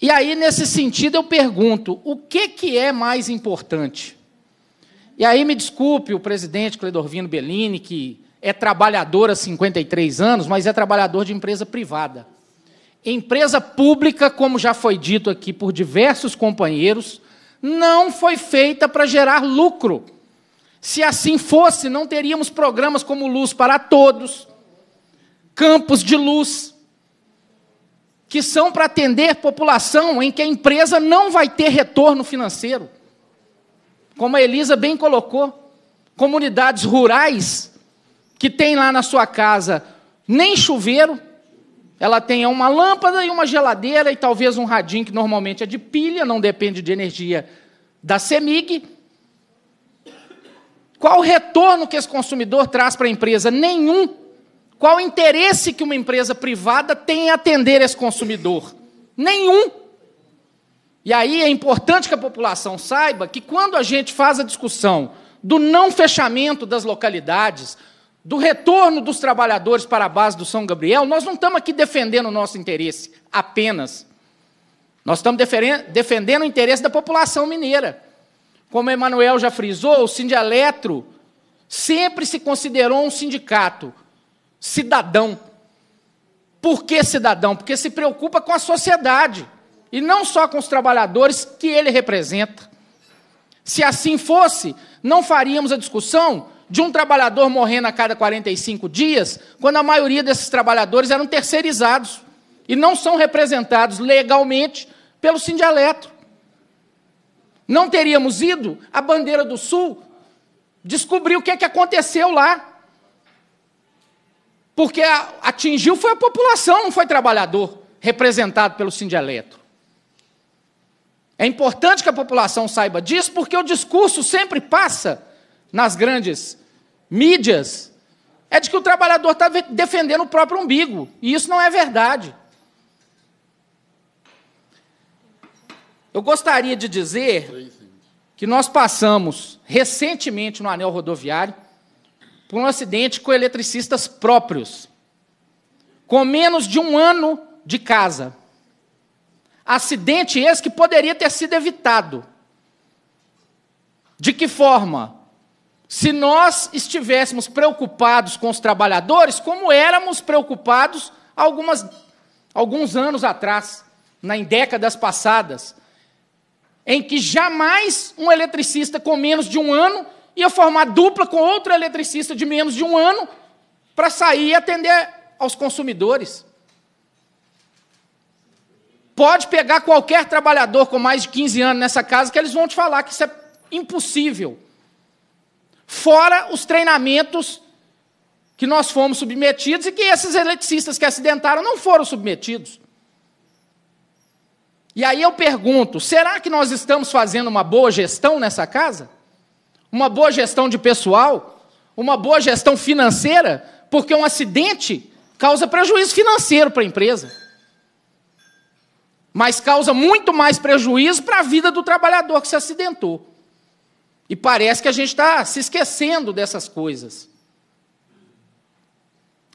E aí, nesse sentido, eu pergunto: o que, que é mais importante? E aí, me desculpe o presidente Cledorvino Bellini, que é trabalhador há 53 anos, mas é trabalhador de empresa privada. Empresa pública, como já foi dito aqui por diversos companheiros, não foi feita para gerar lucro. Se assim fosse, não teríamos programas como Luz para Todos, Campos de Luz, que são para atender população em que a empresa não vai ter retorno financeiro. Como a Elisa bem colocou, comunidades rurais que tem lá na sua casa nem chuveiro, ela tem uma lâmpada e uma geladeira e talvez um radinho que normalmente é de pilha, não depende de energia da CEMIG qual o retorno que esse consumidor traz para a empresa? Nenhum. Qual o interesse que uma empresa privada tem em atender esse consumidor? Nenhum. E aí é importante que a população saiba que quando a gente faz a discussão do não fechamento das localidades, do retorno dos trabalhadores para a base do São Gabriel, nós não estamos aqui defendendo o nosso interesse apenas. Nós estamos defendendo o interesse da população mineira. Como Emanuel já frisou, o Sindialetro sempre se considerou um sindicato cidadão. Por que cidadão? Porque se preocupa com a sociedade e não só com os trabalhadores que ele representa. Se assim fosse, não faríamos a discussão de um trabalhador morrendo a cada 45 dias, quando a maioria desses trabalhadores eram terceirizados e não são representados legalmente pelo sindialeto. Não teríamos ido à bandeira do Sul descobrir o que é que aconteceu lá. Porque atingiu foi a população, não foi trabalhador, representado pelo Sindieleto. É importante que a população saiba disso, porque o discurso sempre passa nas grandes mídias, é de que o trabalhador está defendendo o próprio umbigo. E isso não é verdade. Eu gostaria de dizer que nós passamos recentemente no anel rodoviário por um acidente com eletricistas próprios, com menos de um ano de casa. Acidente esse que poderia ter sido evitado. De que forma? Se nós estivéssemos preocupados com os trabalhadores, como éramos preocupados algumas, alguns anos atrás, na, em décadas passadas, em que jamais um eletricista com menos de um ano ia formar dupla com outro eletricista de menos de um ano para sair e atender aos consumidores. Pode pegar qualquer trabalhador com mais de 15 anos nessa casa que eles vão te falar que isso é impossível. Fora os treinamentos que nós fomos submetidos e que esses eletricistas que acidentaram não foram submetidos. E aí eu pergunto: será que nós estamos fazendo uma boa gestão nessa casa? Uma boa gestão de pessoal? Uma boa gestão financeira? Porque um acidente causa prejuízo financeiro para a empresa. Mas causa muito mais prejuízo para a vida do trabalhador que se acidentou. E parece que a gente está se esquecendo dessas coisas.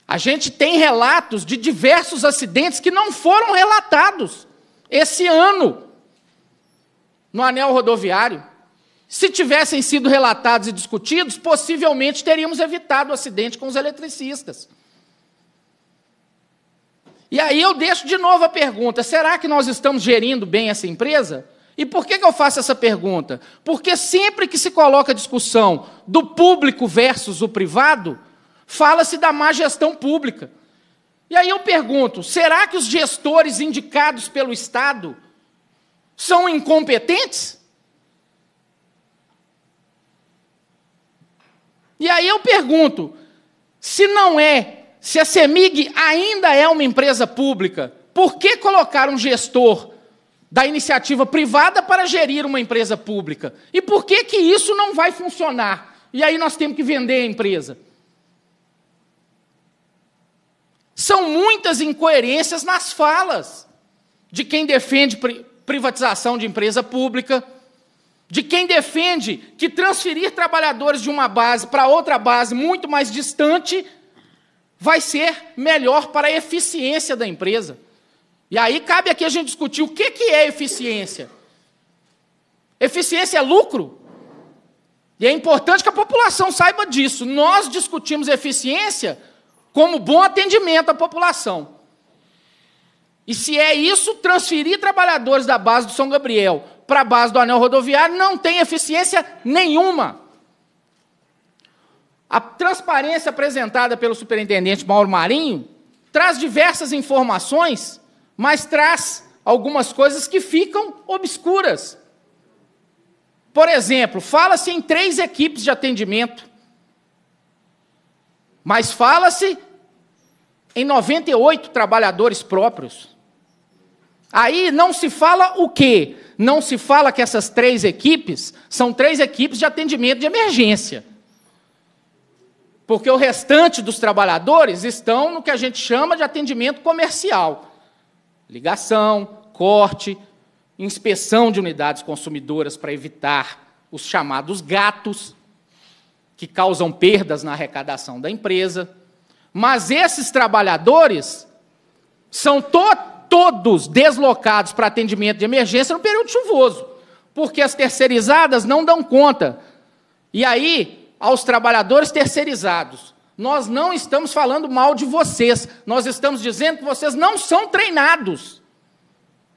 A gente tem relatos de diversos acidentes que não foram relatados. Esse ano, no anel rodoviário, se tivessem sido relatados e discutidos, possivelmente teríamos evitado o acidente com os eletricistas. E aí eu deixo de novo a pergunta: será que nós estamos gerindo bem essa empresa? E por que, que eu faço essa pergunta? Porque sempre que se coloca a discussão do público versus o privado, fala-se da má gestão pública. E aí eu pergunto: será que os gestores indicados pelo Estado são incompetentes? E aí eu pergunto: se não é, se a CEMIG ainda é uma empresa pública, por que colocar um gestor da iniciativa privada para gerir uma empresa pública? E por que, que isso não vai funcionar? E aí nós temos que vender a empresa. São muitas incoerências nas falas de quem defende privatização de empresa pública, de quem defende que transferir trabalhadores de uma base para outra base muito mais distante vai ser melhor para a eficiência da empresa. E aí cabe aqui a gente discutir o que, que é eficiência. Eficiência é lucro? E é importante que a população saiba disso. Nós discutimos eficiência como bom atendimento à população. E se é isso, transferir trabalhadores da base do São Gabriel para a base do anel rodoviário não tem eficiência nenhuma. A transparência apresentada pelo superintendente Mauro Marinho traz diversas informações, mas traz algumas coisas que ficam obscuras. Por exemplo, fala-se em três equipes de atendimento mas fala-se em 98 trabalhadores próprios. Aí não se fala o quê? Não se fala que essas três equipes são três equipes de atendimento de emergência. Porque o restante dos trabalhadores estão no que a gente chama de atendimento comercial. Ligação, corte, inspeção de unidades consumidoras para evitar os chamados gatos que causam perdas na arrecadação da empresa. Mas esses trabalhadores são to todos deslocados para atendimento de emergência no período chuvoso, porque as terceirizadas não dão conta. E aí, aos trabalhadores terceirizados, nós não estamos falando mal de vocês, nós estamos dizendo que vocês não são treinados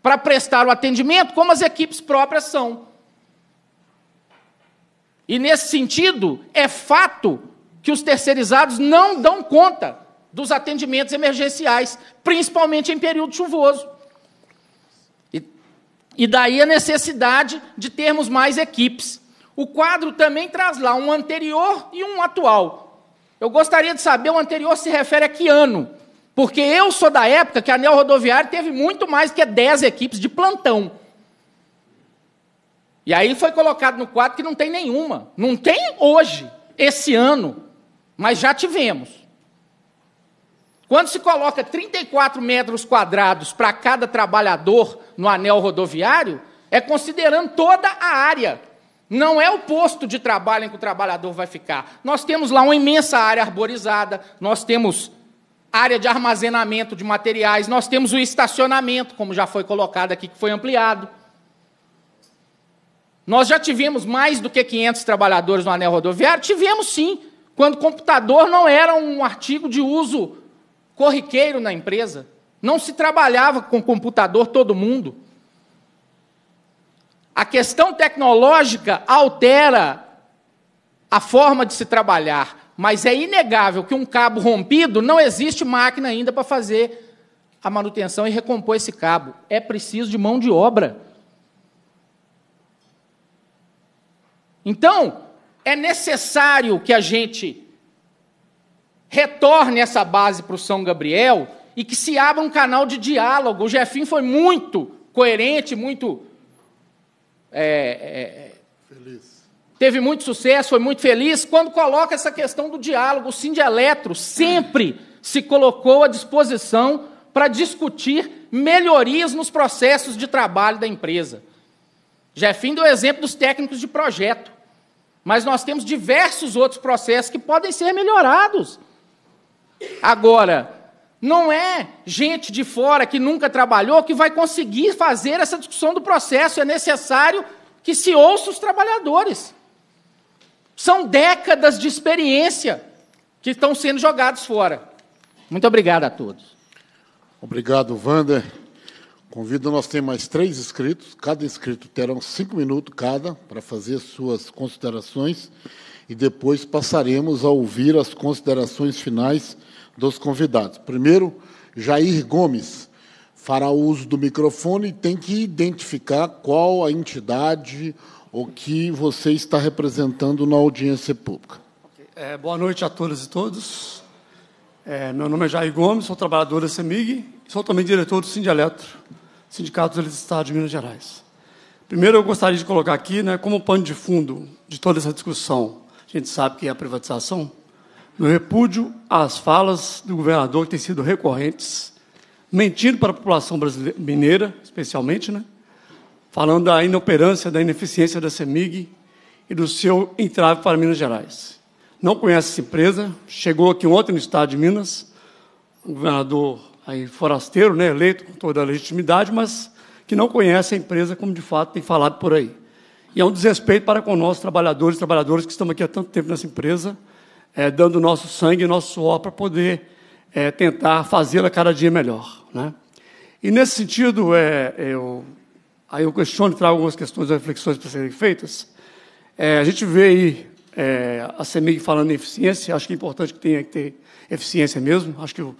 para prestar o atendimento como as equipes próprias são. E nesse sentido, é fato que os terceirizados não dão conta dos atendimentos emergenciais, principalmente em período chuvoso. E, e daí a necessidade de termos mais equipes. O quadro também traz lá um anterior e um atual. Eu gostaria de saber o anterior se refere a que ano? Porque eu sou da época que a Anel Rodoviária teve muito mais que 10 equipes de plantão. E aí foi colocado no quadro que não tem nenhuma. Não tem hoje, esse ano, mas já tivemos. Quando se coloca 34 metros quadrados para cada trabalhador no anel rodoviário, é considerando toda a área. Não é o posto de trabalho em que o trabalhador vai ficar. Nós temos lá uma imensa área arborizada, nós temos área de armazenamento de materiais, nós temos o estacionamento, como já foi colocado aqui, que foi ampliado. Nós já tivemos mais do que 500 trabalhadores no anel rodoviário? Tivemos sim, quando computador não era um artigo de uso corriqueiro na empresa. Não se trabalhava com computador todo mundo. A questão tecnológica altera a forma de se trabalhar, mas é inegável que um cabo rompido não existe máquina ainda para fazer a manutenção e recompor esse cabo. É preciso de mão de obra. Então, é necessário que a gente retorne essa base para o São Gabriel e que se abra um canal de diálogo. O Jefim foi muito coerente, muito. É, é, feliz. Teve muito sucesso, foi muito feliz. Quando coloca essa questão do diálogo, o Eletro sempre se colocou à disposição para discutir melhorias nos processos de trabalho da empresa. Jefim deu o exemplo dos técnicos de projeto. Mas nós temos diversos outros processos que podem ser melhorados. Agora, não é gente de fora que nunca trabalhou que vai conseguir fazer essa discussão do processo. É necessário que se ouça os trabalhadores. São décadas de experiência que estão sendo jogados fora. Muito obrigado a todos. Obrigado, Wander. Convido, nós temos mais três inscritos. Cada inscrito terá cinco minutos cada para fazer suas considerações e depois passaremos a ouvir as considerações finais dos convidados. Primeiro, Jair Gomes fará uso do microfone e tem que identificar qual a entidade ou que você está representando na audiência pública. É, boa noite a todas e todos. É, meu nome é Jair Gomes, sou trabalhador da CEMIG, sou também diretor do Eletro. Sindicato dos Estados de Minas Gerais. Primeiro, eu gostaria de colocar aqui, né, como pano de fundo de toda essa discussão, a gente sabe que é a privatização, no repúdio às falas do governador que têm sido recorrentes, mentindo para a população brasileira, mineira, especialmente, né, falando da inoperância, da ineficiência da CEMIG e do seu entrave para Minas Gerais. Não conhece essa empresa, chegou aqui ontem no estado de Minas, o governador aí forasteiro, né, eleito com toda a legitimidade, mas que não conhece a empresa como de fato tem falado por aí. E é um desrespeito para com nós, trabalhadores, trabalhadoras que estamos aqui há tanto tempo nessa empresa, é, dando nosso sangue, nosso suor para poder é, tentar fazê-la cada dia melhor. Né? E nesse sentido, é, eu, aí eu questiono e trago algumas questões e reflexões para serem feitas. É, a gente vê aí é, a CEMIG falando em eficiência, acho que é importante que tenha que ter eficiência mesmo, acho que o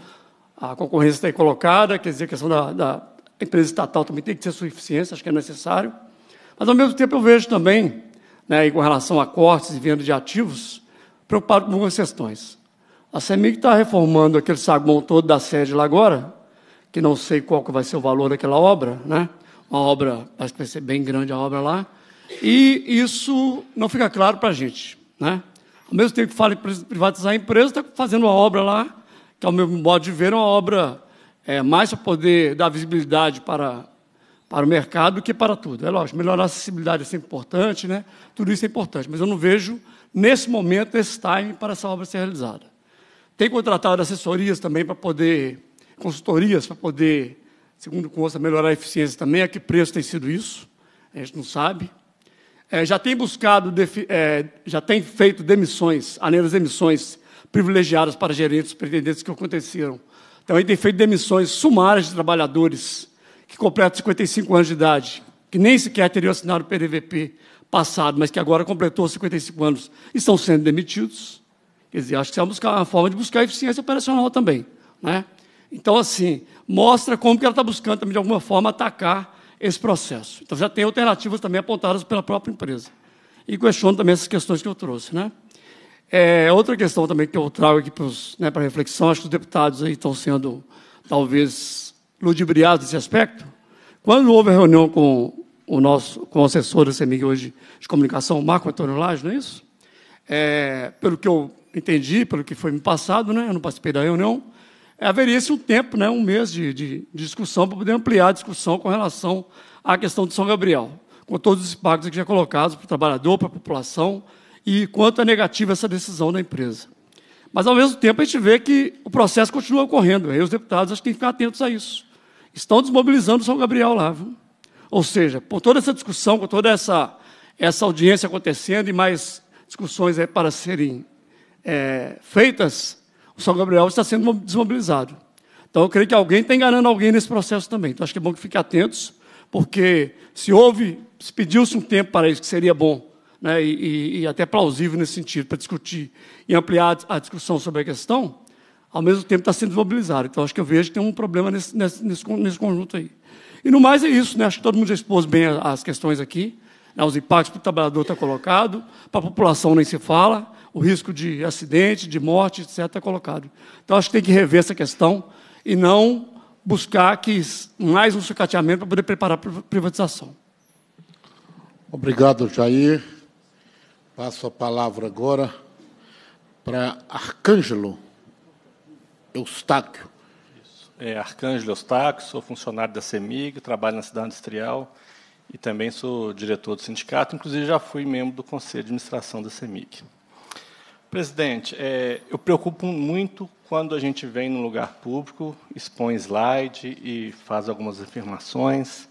a concorrência está aí colocada, quer dizer, a questão da, da empresa estatal também tem que ter suficiência, acho que é necessário. Mas, ao mesmo tempo, eu vejo também, né, com relação a cortes e venda de ativos, preocupado com algumas questões. A CEMIG está reformando aquele saguão todo da sede lá agora, que não sei qual que vai ser o valor daquela obra, né? uma obra, parece que vai ser bem grande a obra lá, e isso não fica claro para a gente. Né? Ao mesmo tempo que fala em privatizar a empresa, está fazendo uma obra lá então, meu modo de ver, é uma obra é, mais para poder dar visibilidade para, para o mercado do que para tudo. É lógico, melhorar a acessibilidade é sempre importante, né? tudo isso é importante, mas eu não vejo, nesse momento, esse time para essa obra ser realizada. Tem contratado assessorias também para poder, consultorias para poder, segundo consta, melhorar a eficiência também. A que preço tem sido isso? A gente não sabe. É, já tem buscado, é, já tem feito demissões, além das demissões, privilegiadas para gerentes pretendentes que aconteceram. Também então, tem feito demissões sumárias de trabalhadores que completam 55 anos de idade, que nem sequer teriam assinado o PDVP passado, mas que agora completou 55 anos, e estão sendo demitidos. Quer dizer, acho que isso é uma forma de buscar eficiência operacional também. Né? Então, assim, mostra como que ela está buscando também, de alguma forma, atacar esse processo. Então, já tem alternativas também apontadas pela própria empresa. E questiono também essas questões que eu trouxe. Né? É, outra questão também que eu trago aqui para né, reflexão, acho que os deputados aí estão sendo, talvez, ludibriados nesse aspecto. Quando houve a reunião com o nosso com o assessor da CEMIG é hoje de comunicação, Marco Antônio Laje, não é isso? É, pelo que eu entendi, pelo que foi me passado, né, eu não participei da reunião, é, haveria-se um tempo, né, um mês de, de, discussão, para poder ampliar a discussão com relação à questão de São Gabriel, com todos os impactos que já colocados para o trabalhador, para a população, e quanto é negativa essa decisão da empresa. Mas, ao mesmo tempo, a gente vê que o processo continua ocorrendo. E os deputados acho que têm que ficar atentos a isso. Estão desmobilizando São Gabriel lá. Viu? Ou seja, por toda essa discussão, com toda essa, essa audiência acontecendo e mais discussões é, para serem é, feitas, o São Gabriel está sendo desmobilizado. Então, eu creio que alguém está enganando alguém nesse processo também. Então, acho que é bom que fiquem atentos, porque se houve, se pediu-se um tempo para isso, que seria bom né, e, e, até plausível nesse sentido, para discutir e ampliar a discussão sobre a questão, ao mesmo tempo está sendo desmobilizado. Então, acho que eu vejo que tem um problema nesse, nesse, nesse, nesse conjunto aí. E no mais é isso, né? acho que todo mundo já expôs bem as questões aqui, né, os impactos para o trabalhador está colocado, para a população nem se fala, o risco de acidente, de morte, etc., está colocado. Então, acho que tem que rever essa questão e não buscar que mais um sucateamento para poder preparar a privatização. Obrigado, Jair. Passo a palavra agora para Arcângelo Eustáquio. É, Arcângelo Eustáquio, sou funcionário da CEMIG, trabalho na cidade industrial e também sou diretor do sindicato, inclusive já fui membro do conselho de administração da CEMIG. Presidente, é, eu preocupo muito quando a gente vem num lugar público, expõe slide e faz algumas afirmações.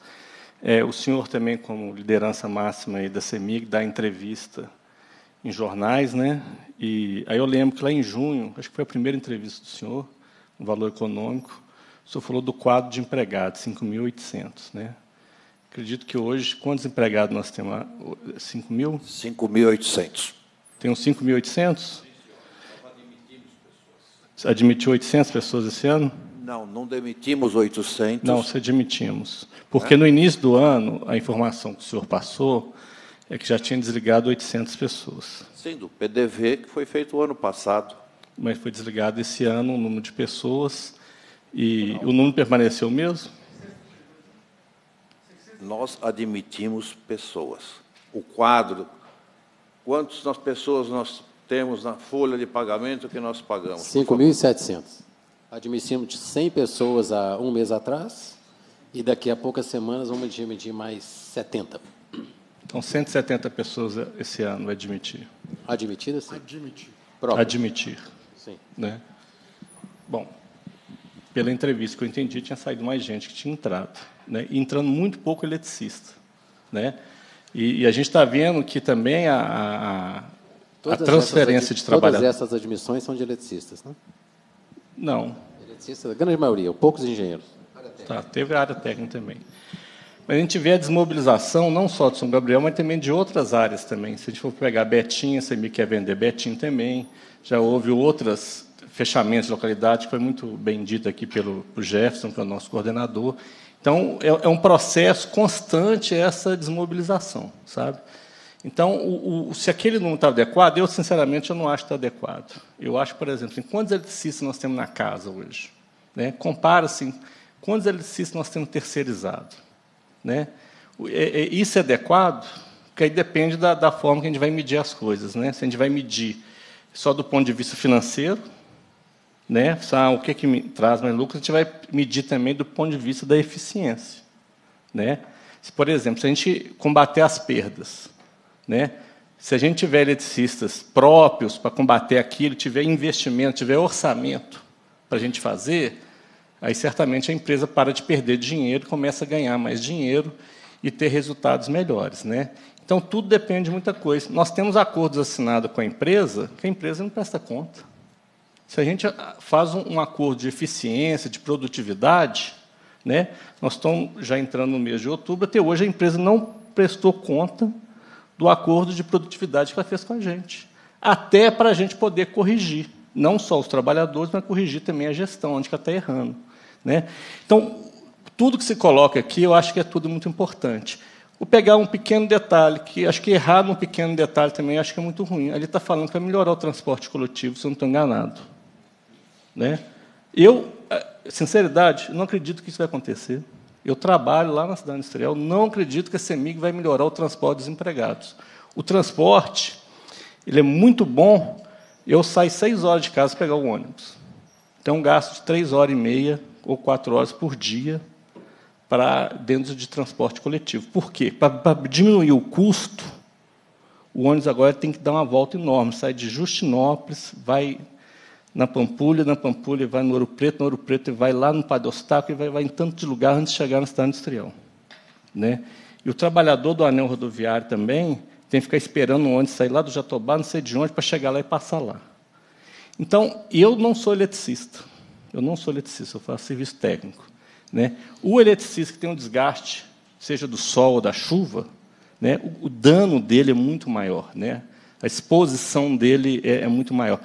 É, o senhor também, como liderança máxima da CEMIG, dá entrevista em jornais, né? E aí eu lembro que lá em junho, acho que foi a primeira entrevista do senhor, no Valor Econômico, o senhor falou do quadro de empregados, 5.800, né? Acredito que hoje, quantos empregados nós temos? 5.000? mil? 5.800. Temos 5.800? Admitiu 800 pessoas esse ano? Não, não demitimos 800. Não, se admitimos. É? Porque é? no início do ano, a informação que o senhor passou é que já tinha desligado 800 pessoas. Sim, do PDV que foi feito o ano passado. Mas foi desligado esse ano o número de pessoas e Não. o número permaneceu o mesmo? Nós admitimos pessoas. O quadro, quantas pessoas nós temos na folha de pagamento que nós pagamos? 5.700. Admitimos 100 pessoas há um mês atrás e daqui a poucas semanas vamos admitir mais 70. Então, 170 pessoas esse ano admitir. admitidas Admitir. Admitir. Sim. Né? Bom, pela entrevista que eu entendi, tinha saído mais gente que tinha entrado. Né? entrando muito pouco eletricista. Né? E, e a gente está vendo que também a, a, a transferência de trabalho. Todas essas admissões são de eletricistas, né? Não. Eletricistas, a grande maioria, poucos engenheiros. Tá, teve a área técnica também. Mas a gente vê a desmobilização não só de São Gabriel, mas também de outras áreas também. Se a gente for pegar Betim, a me quer vender Betim também. Já houve outros fechamentos de localidade, que foi muito bem dito aqui pelo Jefferson, que é o nosso coordenador. Então, é, é um processo constante essa desmobilização, sabe? Então, o, o, se aquele número está adequado, eu, sinceramente, eu não acho que está adequado. Eu acho, por exemplo, assim, quantos eletricistas nós temos na casa hoje? Né? Compara-se, assim, quantos eletricistas nós temos terceirizado? Né? É, é, isso é adequado? Porque aí depende da, da forma que a gente vai medir as coisas. Né? Se a gente vai medir só do ponto de vista financeiro, né? o que, é que me traz mais lucro, a gente vai medir também do ponto de vista da eficiência. Né? Se, por exemplo, se a gente combater as perdas, né? se a gente tiver eletricistas próprios para combater aquilo, tiver investimento, tiver orçamento para a gente fazer, aí certamente a empresa para de perder dinheiro, começa a ganhar mais dinheiro e ter resultados melhores. Né? Então, tudo depende de muita coisa. Nós temos acordos assinados com a empresa que a empresa não presta conta. Se a gente ah, faz um acordo de eficiência, de produtividade, né, nós estamos já entrando no mês de outubro, até hoje a empresa não prestou conta do acordo de produtividade que ela fez com a gente. Até para a gente poder corrigir, não só os trabalhadores, mas corrigir também a gestão, onde ela está errando. Né? Então, tudo que se coloca aqui, eu acho que é tudo muito importante. Vou pegar um pequeno detalhe, que acho que errar num pequeno detalhe também acho que é muito ruim. Ele está falando que vai melhorar o transporte coletivo, se eu não estou enganado. Né? Eu, eh, sinceridade, não acredito que isso vai acontecer. Eu trabalho lá na cidade industrial, não acredito que a CEMIG vai melhorar o transporte dos empregados. O transporte, ele é muito bom. Eu saio seis horas de casa para pegar o ônibus. Então, gasto de três horas e meia ou quatro horas por dia para dentro de transporte coletivo. Por quê? Para diminuir o custo, o ônibus agora tem que dar uma volta enorme, sai de Justinópolis, vai na Pampulha, na Pampulha vai no Ouro Preto, no Ouro Preto e vai lá no Padre e vai, vai em tanto de lugar antes de chegar na cidade industrial. Né? E o trabalhador do anel rodoviário também tem que ficar esperando o ônibus sair lá do Jatobá, não sei de onde, para chegar lá e passar lá. Então, eu não sou eletricista. Eu não sou eletricista, eu faço serviço técnico. Né? O eletricista que tem um desgaste, seja do sol ou da chuva, né, o, o dano dele é muito maior. Né? A exposição dele é, é muito maior.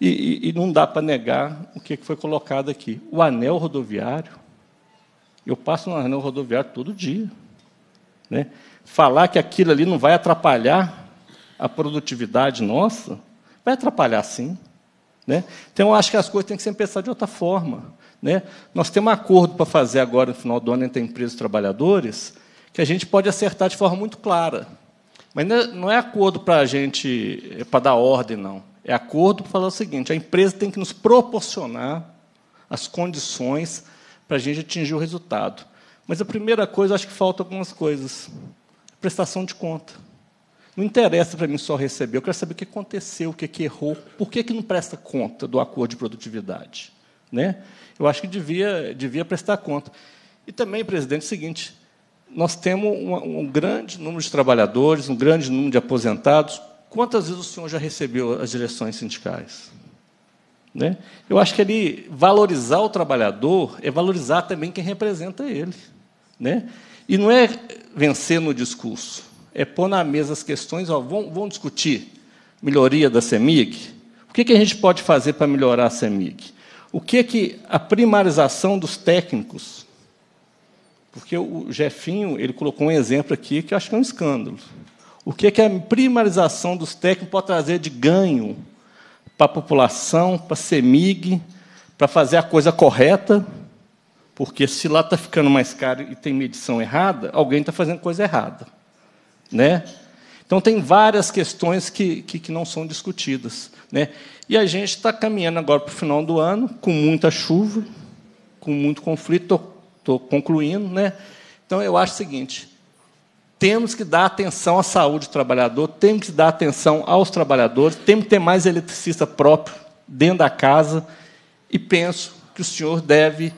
E, e, e não dá para negar o é que foi colocado aqui. O anel rodoviário, eu passo no anel rodoviário todo dia. Né? Falar que aquilo ali não vai atrapalhar a produtividade nossa, vai atrapalhar sim. Né? Então, eu acho que as coisas têm que ser pensadas de outra forma. Né? Nós temos um acordo para fazer agora, no final do ano, entre empresas e trabalhadores, que a gente pode acertar de forma muito clara. Mas não é, é acordo para a gente, é para dar ordem, não. É acordo para falar o seguinte: a empresa tem que nos proporcionar as condições para a gente atingir o resultado. Mas a primeira coisa, acho que falta algumas coisas: prestação de conta. Não interessa para mim só receber, eu quero saber o que aconteceu, o que, que errou, por que, que não presta conta do acordo de produtividade. Né? Eu acho que devia, devia prestar conta. E também, presidente, é o seguinte: nós temos um grande número de trabalhadores, um grande número de aposentados. Quantas vezes o senhor já recebeu as direções sindicais? Né? Eu acho que ele valorizar o trabalhador é valorizar também quem representa ele. Né? E não é vencer no discurso é pôr na mesa as questões, ó, vamos, vamos discutir melhoria da CEMIG. O que, que a gente pode fazer para melhorar a CEMIG? O que que a primarização dos técnicos? Porque o Jefinho ele colocou um exemplo aqui que eu acho que é um escândalo. O que que a primarização dos técnicos pode trazer de ganho para a população, para a CEMIG, para fazer a coisa correta? Porque se lá está ficando mais caro e tem medição errada, alguém está fazendo coisa errada. Né? Então, tem várias questões que, que, que não são discutidas. Né? E a gente está caminhando agora para o final do ano, com muita chuva, com muito conflito, estou concluindo. Né? Então, eu acho o seguinte: temos que dar atenção à saúde do trabalhador, temos que dar atenção aos trabalhadores, temos que ter mais eletricista próprio dentro da casa, e penso que o senhor deve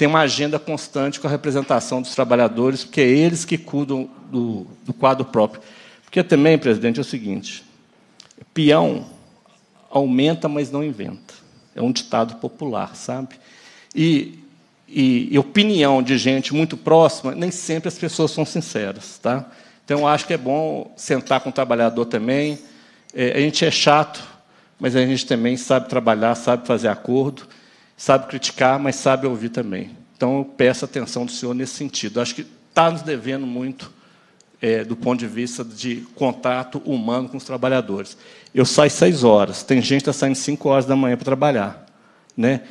tem uma agenda constante com a representação dos trabalhadores, porque é eles que cuidam do, do quadro próprio. Porque também, presidente, é o seguinte: peão aumenta, mas não inventa. É um ditado popular, sabe? E, e, e opinião de gente muito próxima, nem sempre as pessoas são sinceras, tá? Então, acho que é bom sentar com o trabalhador também. É, a gente é chato, mas a gente também sabe trabalhar, sabe fazer acordo sabe criticar, mas sabe ouvir também. Então, eu peço atenção do senhor nesse sentido. Acho que está nos devendo muito é, do ponto de vista de contato humano com os trabalhadores. Eu saio seis horas, tem gente que está saindo cinco horas da manhã para trabalhar. Né?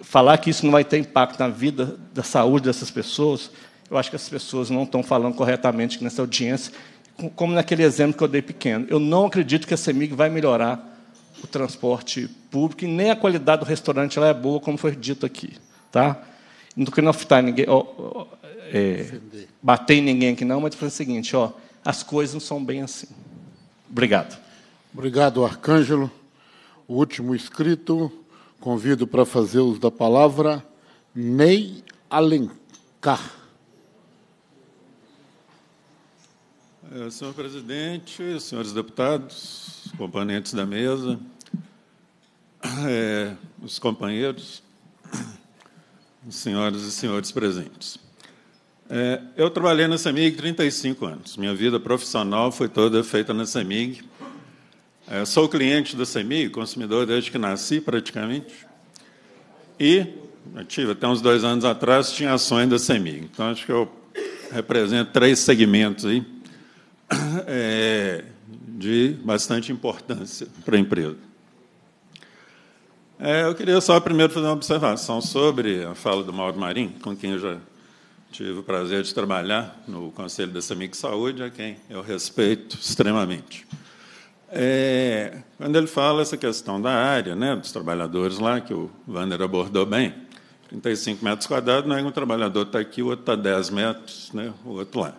Falar que isso não vai ter impacto na vida da saúde dessas pessoas, eu acho que as pessoas não estão falando corretamente nessa audiência, como naquele exemplo que eu dei pequeno. Eu não acredito que a CEMIG vai melhorar o transporte público e nem a qualidade do restaurante ela é boa, como foi dito aqui. Tá? Não estou querendo afetar ninguém, ó, ó, é, bater em ninguém aqui, não, mas fazer o seguinte: ó, as coisas não são bem assim. Obrigado. Obrigado, Arcângelo. O último inscrito, convido para fazer uso da palavra, Ney Alencar. É, senhor presidente, senhores deputados, os componentes da mesa, é, os companheiros, senhoras e senhores presentes. É, eu trabalhei na CEMIG 35 anos. Minha vida profissional foi toda feita na CEMIG. É, sou cliente da CEMIG, consumidor desde que nasci, praticamente. E tive até uns dois anos atrás, tinha ações da CEMIG. Então, acho que eu represento três segmentos aí. É, de bastante importância para a empresa. É, eu queria só primeiro fazer uma observação sobre a fala do Mauro Marim, com quem eu já tive o prazer de trabalhar no Conselho da Samic Saúde, a quem eu respeito extremamente. É, quando ele fala essa questão da área, né, dos trabalhadores lá, que o Wander abordou bem, 35 metros quadrados, não é um trabalhador está aqui, o outro está 10 metros, né, o outro lá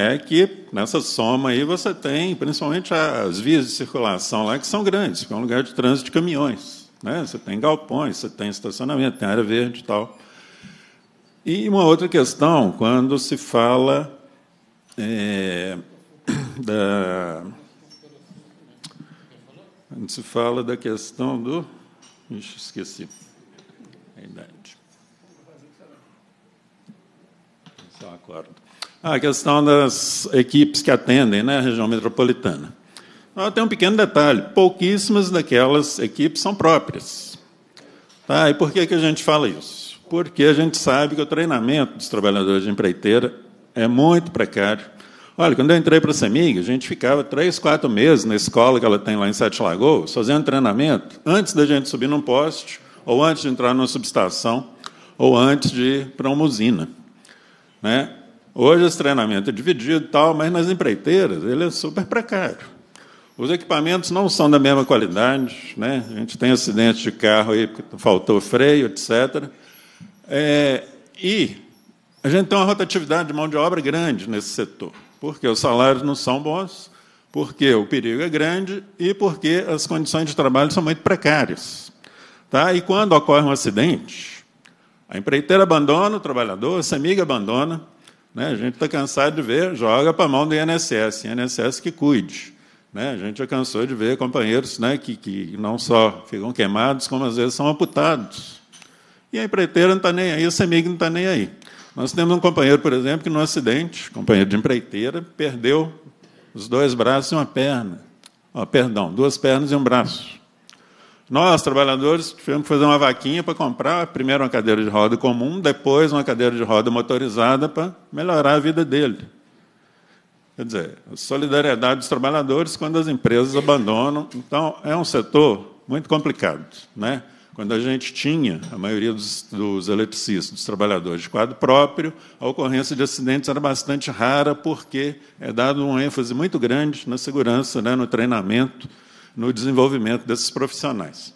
é que nessa soma aí você tem, principalmente as vias de circulação lá, que são grandes, que é um lugar de trânsito de caminhões. Né? Você tem galpões, você tem estacionamento, tem área verde e tal. E uma outra questão, quando se fala é, *coughs* da. Quando se fala da questão do. Ixi, esqueci. A idade. Só acordo. Ah, a questão das equipes que atendem né, a região metropolitana. Ah, tem um pequeno detalhe: pouquíssimas daquelas equipes são próprias. Tá? E por que, que a gente fala isso? Porque a gente sabe que o treinamento dos trabalhadores de empreiteira é muito precário. Olha, quando eu entrei para a Semig, a gente ficava três, quatro meses na escola que ela tem lá em Sete Lagoas, fazendo treinamento, antes da gente subir num poste, ou antes de entrar numa subestação, ou antes de ir para uma usina. Né? Hoje esse treinamento é dividido e tal, mas nas empreiteiras ele é super precário. Os equipamentos não são da mesma qualidade, né? a gente tem acidentes de carro aí porque faltou freio, etc. É, e a gente tem uma rotatividade de mão de obra grande nesse setor, porque os salários não são bons, porque o perigo é grande e porque as condições de trabalho são muito precárias. Tá? E quando ocorre um acidente, a empreiteira abandona o trabalhador, a semiga abandona, né? A gente está cansado de ver, joga para a mão do INSS, INSS que cuide. Né? A gente já cansou de ver companheiros né, que, que não só ficam queimados, como às vezes são amputados. E a empreiteira não está nem aí, o CEMIG não está nem aí. Nós temos um companheiro, por exemplo, que no acidente, companheiro de empreiteira, perdeu os dois braços e uma perna. Oh, perdão, duas pernas e um braço. Nós, trabalhadores, tivemos que fazer uma vaquinha para comprar primeiro uma cadeira de roda comum, depois uma cadeira de roda motorizada para melhorar a vida dele. Quer dizer, a solidariedade dos trabalhadores quando as empresas abandonam. Então, é um setor muito complicado. Né? Quando a gente tinha, a maioria dos, dos eletricistas, dos trabalhadores de quadro próprio, a ocorrência de acidentes era bastante rara, porque é dado um ênfase muito grande na segurança, né, no treinamento no desenvolvimento desses profissionais.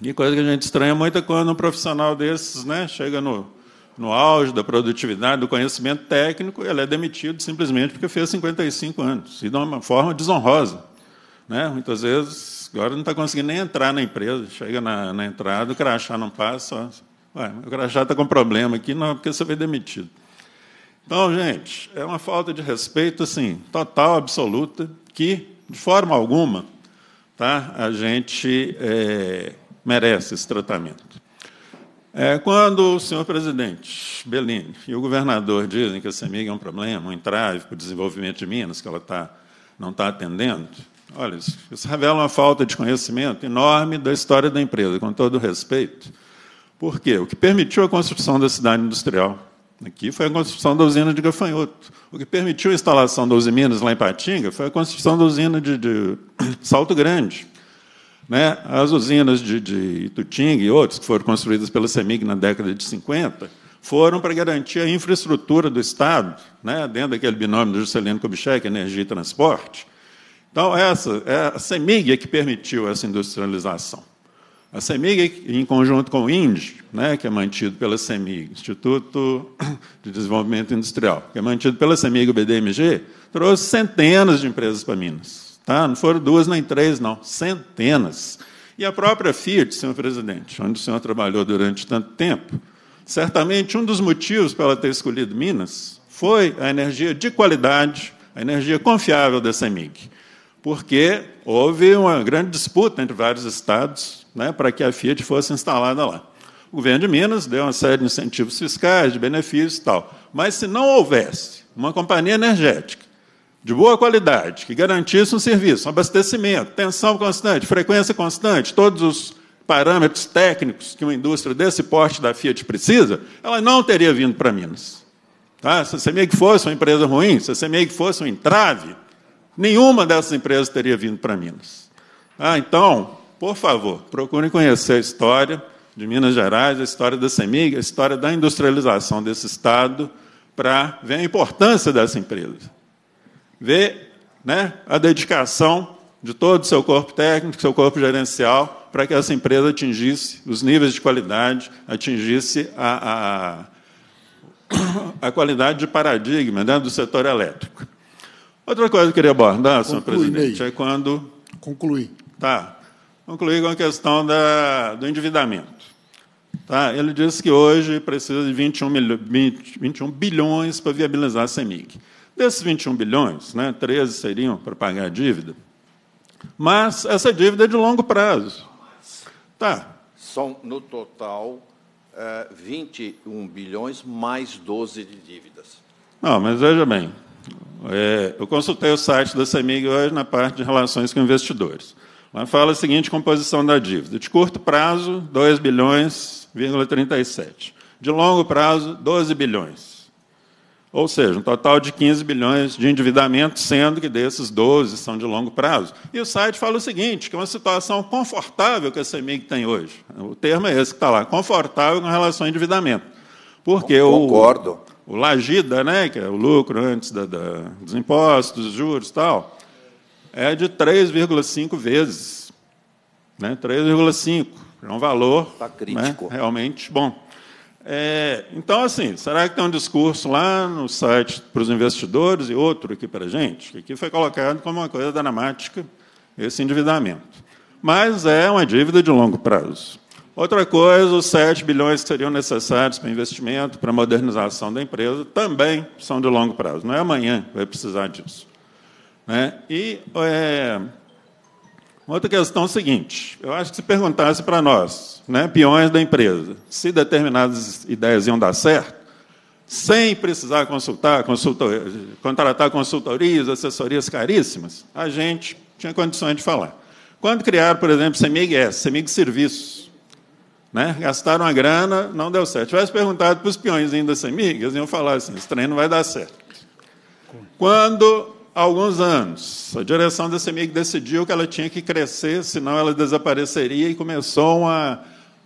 E coisa que a gente estranha muito é quando um profissional desses né, chega no, no auge da produtividade, do conhecimento técnico, ele é demitido simplesmente porque fez 55 anos, e de uma forma desonrosa. Né? Muitas vezes, agora não está conseguindo nem entrar na empresa, chega na, na entrada, o crachá não passa, Ué, o crachá está com problema aqui, não, porque você foi demitido. Então, gente, é uma falta de respeito assim, total, absoluta, que, de forma alguma, tá? a gente é, merece esse tratamento. É, quando o senhor presidente Bellini e o governador dizem que a CEMIG é um problema, um entrave para o desenvolvimento de Minas, que ela tá, não está atendendo, olha, isso, isso revela uma falta de conhecimento enorme da história da empresa, com todo respeito. Por quê? O que permitiu a construção da cidade industrial Aqui foi a construção da usina de Gafanhoto. O que permitiu a instalação da Usiminas lá em Patinga foi a construção da usina de, de *coughs* Salto Grande. Né? As usinas de, de Itutinga e outras, que foram construídas pela CEMIG na década de 50, foram para garantir a infraestrutura do Estado, né? dentro daquele binômio do Juscelino Kubitschek, energia e transporte. Então, essa, é a CEMIG é que permitiu essa industrialização. A CEMIG, em conjunto com o INDI, né, que é mantido pela CEMIG, Instituto de Desenvolvimento Industrial, que é mantido pela CEMIG e o BDMG, trouxe centenas de empresas para Minas. Tá? Não foram duas nem três, não, centenas. E a própria Fiat, senhor presidente, onde o senhor trabalhou durante tanto tempo, certamente um dos motivos para ela ter escolhido Minas foi a energia de qualidade, a energia confiável da CEMIG. Porque houve uma grande disputa entre vários estados né, para que a Fiat fosse instalada lá. O governo de Minas deu uma série de incentivos fiscais, de benefícios e tal. Mas se não houvesse uma companhia energética de boa qualidade, que garantisse um serviço, um abastecimento, tensão constante, frequência constante, todos os parâmetros técnicos que uma indústria desse porte da Fiat precisa, ela não teria vindo para Minas. Tá? Se a CEMIG fosse uma empresa ruim, se a CEMIG fosse um entrave, nenhuma dessas empresas teria vindo para Minas. Ah, então, por favor, procurem conhecer a história de Minas Gerais, a história da CEMIG, a história da industrialização desse Estado, para ver a importância dessa empresa. Ver né, a dedicação de todo o seu corpo técnico, seu corpo gerencial, para que essa empresa atingisse os níveis de qualidade, atingisse a, a, *coughs* a qualidade de paradigma né, do setor elétrico. Outra coisa que eu queria abordar, senhor presidente, é quando. Concluí. Tá concluir com a questão da, do endividamento. Tá? Ele disse que hoje precisa de 21, 20, 21 bilhões para viabilizar a CEMIG. Desses 21 bilhões, né, 13 seriam para pagar a dívida, mas essa dívida é de longo prazo. Tá. São, no total, 21 é, bilhões mais 12 de dívidas. Não, mas veja bem, é, eu consultei o site da CEMIG hoje na parte de relações com investidores. Lá fala a seguinte composição da dívida. De curto prazo, 2 bilhões,37. De longo prazo, 12 bilhões. Ou seja, um total de 15 bilhões de endividamento, sendo que desses 12 são de longo prazo. E o site fala o seguinte, que é uma situação confortável que a CEMIG tem hoje. O termo é esse que está lá, confortável com relação ao endividamento. Porque Concordo. o, o Lagida, né, que é o lucro antes da, da, dos impostos, juros e tal, é de 3,5 vezes. Né? 3,5 é um valor tá né, crítico. Né? realmente bom. É, então, assim, será que tem um discurso lá no site para os investidores e outro aqui para a gente? Que aqui foi colocado como uma coisa dramática esse endividamento. Mas é uma dívida de longo prazo. Outra coisa, os 7 bilhões que seriam necessários para investimento, para modernização da empresa, também são de longo prazo. Não é amanhã que vai precisar disso. Né? E é, outra questão é o seguinte: eu acho que se perguntasse para nós, né, peões da empresa, se determinadas ideias iam dar certo, sem precisar consultar, consultor, contratar consultorias, assessorias caríssimas, a gente tinha condições de falar. Quando criaram, por exemplo, Semig s Semig Serviços, né? gastaram a grana, não deu certo. Tivesse perguntado para os peões ainda da eles iam falar assim, esse trem não vai dar certo. Quando alguns anos. A direção da CEMIG decidiu que ela tinha que crescer, senão ela desapareceria, e começou uma,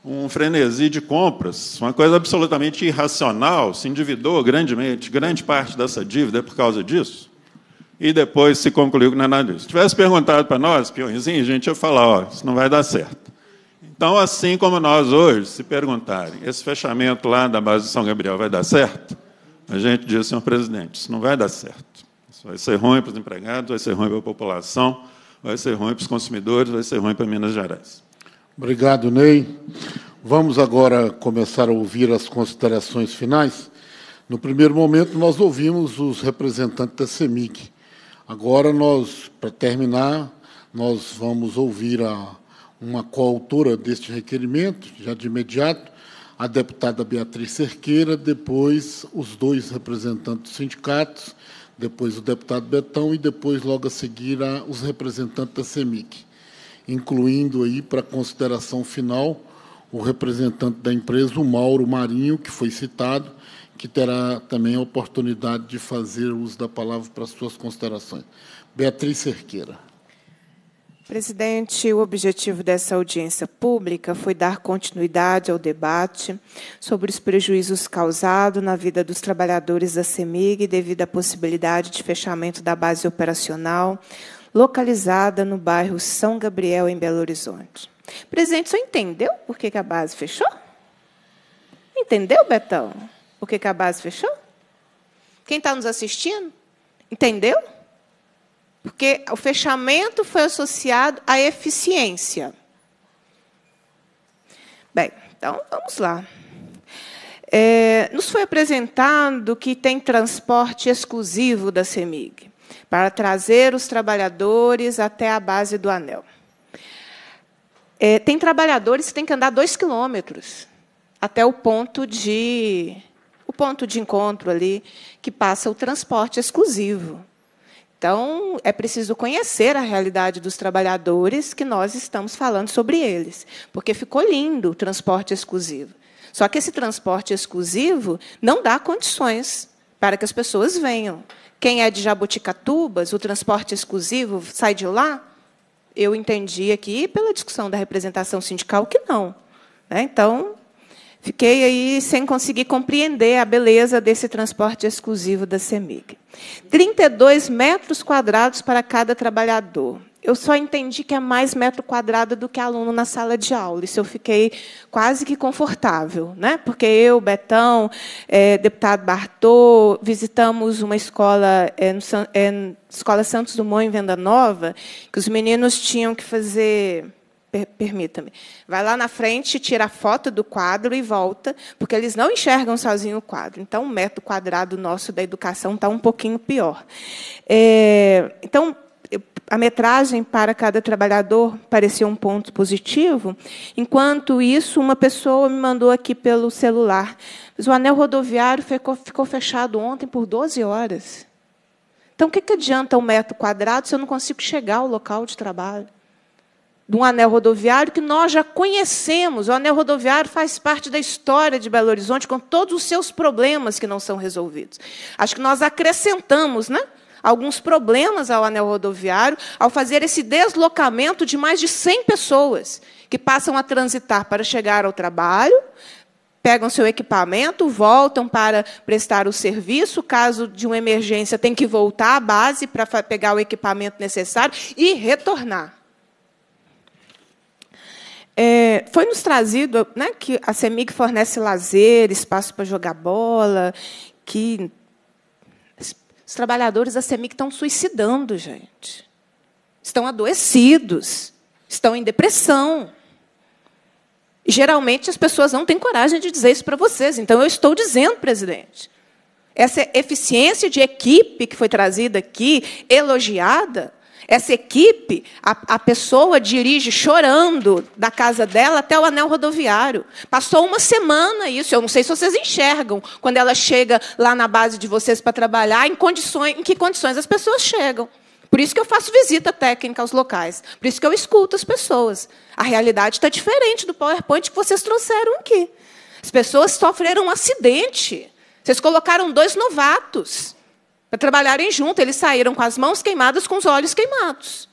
um frenesi de compras, uma coisa absolutamente irracional, se endividou grandemente, grande parte dessa dívida é por causa disso. E depois se concluiu que não é nada disso. Se tivesse perguntado para nós, peõezinho, a gente ia falar, ó, isso não vai dar certo. Então, assim como nós hoje, se perguntarem, esse fechamento lá da base de São Gabriel vai dar certo? A gente diz, senhor presidente, isso não vai dar certo. Vai ser ruim para os empregados, vai ser ruim para a população, vai ser ruim para os consumidores, vai ser ruim para Minas Gerais. Obrigado, Ney. Vamos agora começar a ouvir as considerações finais. No primeiro momento, nós ouvimos os representantes da CEMIG. Agora, nós, para terminar, nós vamos ouvir a, uma coautora deste requerimento, já de imediato, a deputada Beatriz Cerqueira, depois os dois representantes dos sindicatos depois o deputado Betão e depois, logo a seguir, a, os representantes da CEMIC, incluindo aí para consideração final o representante da empresa, o Mauro Marinho, que foi citado, que terá também a oportunidade de fazer uso da palavra para suas considerações. Beatriz Cerqueira. Presidente, o objetivo dessa audiência pública foi dar continuidade ao debate sobre os prejuízos causados na vida dos trabalhadores da CEMIG devido à possibilidade de fechamento da base operacional localizada no bairro São Gabriel, em Belo Horizonte. Presidente, senhor entendeu por que, a base fechou? Entendeu, Betão? Por que, que a base fechou? Quem está nos assistindo? Entendeu? Porque o fechamento foi associado à eficiência. Bem, então vamos lá. É, nos foi apresentado que tem transporte exclusivo da CEMIG para trazer os trabalhadores até a base do anel. É, tem trabalhadores que têm que andar dois quilômetros até o ponto de o ponto de encontro ali que passa o transporte exclusivo. Então, é preciso conhecer a realidade dos trabalhadores que nós estamos falando sobre eles, porque ficou lindo o transporte exclusivo. Só que esse transporte exclusivo não dá condições para que as pessoas venham. Quem é de Jaboticatubas, o transporte exclusivo sai de lá? Eu entendi aqui pela discussão da representação sindical que não. Né? Então, Fiquei aí sem conseguir compreender a beleza desse transporte exclusivo da CEMIG. 32 metros quadrados para cada trabalhador. Eu só entendi que é mais metro quadrado do que aluno na sala de aula. Isso eu fiquei quase que confortável, né? porque eu, Betão, é, deputado Bartô, visitamos uma escola, é, no, é, Escola Santos Dumont, em Venda Nova, que os meninos tinham que fazer permita-me. Vai lá na frente, tira a foto do quadro e volta, porque eles não enxergam sozinho o quadro. Então, o metro quadrado nosso da educação está um pouquinho pior. É, então, a metragem para cada trabalhador parecia um ponto positivo. Enquanto isso, uma pessoa me mandou aqui pelo celular. Mas o anel rodoviário ficou, ficou fechado ontem por 12 horas. Então, o que, que adianta um metro quadrado se eu não consigo chegar ao local de trabalho? de um anel rodoviário que nós já conhecemos. O anel rodoviário faz parte da história de Belo Horizonte, com todos os seus problemas que não são resolvidos. Acho que nós acrescentamos, né? alguns problemas ao anel rodoviário ao fazer esse deslocamento de mais de 100 pessoas que passam a transitar para chegar ao trabalho, pegam seu equipamento, voltam para prestar o serviço, caso de uma emergência tem que voltar à base para pegar o equipamento necessário e retornar. É, foi nos trazido né, que a CEMIG fornece lazer, espaço para jogar bola, que os trabalhadores da CEMIG estão suicidando, gente. Estão adoecidos, estão em depressão. E, geralmente as pessoas não têm coragem de dizer isso para vocês. Então eu estou dizendo, presidente. Essa eficiência de equipe que foi trazida aqui, elogiada, essa equipe, a, a, pessoa dirige chorando da casa dela até o anel rodoviário. Passou uma semana isso. Eu não sei se vocês enxergam quando ela chega lá na base de vocês para trabalhar, em, condições, em que condições as pessoas chegam. Por isso que eu faço visita técnica aos locais. Por isso que eu escuto as pessoas. A realidade está diferente do PowerPoint que vocês trouxeram aqui. As pessoas sofreram um acidente. Vocês colocaram dois novatos para trabalharem junto. Eles saíram com as mãos queimadas, com os olhos queimados.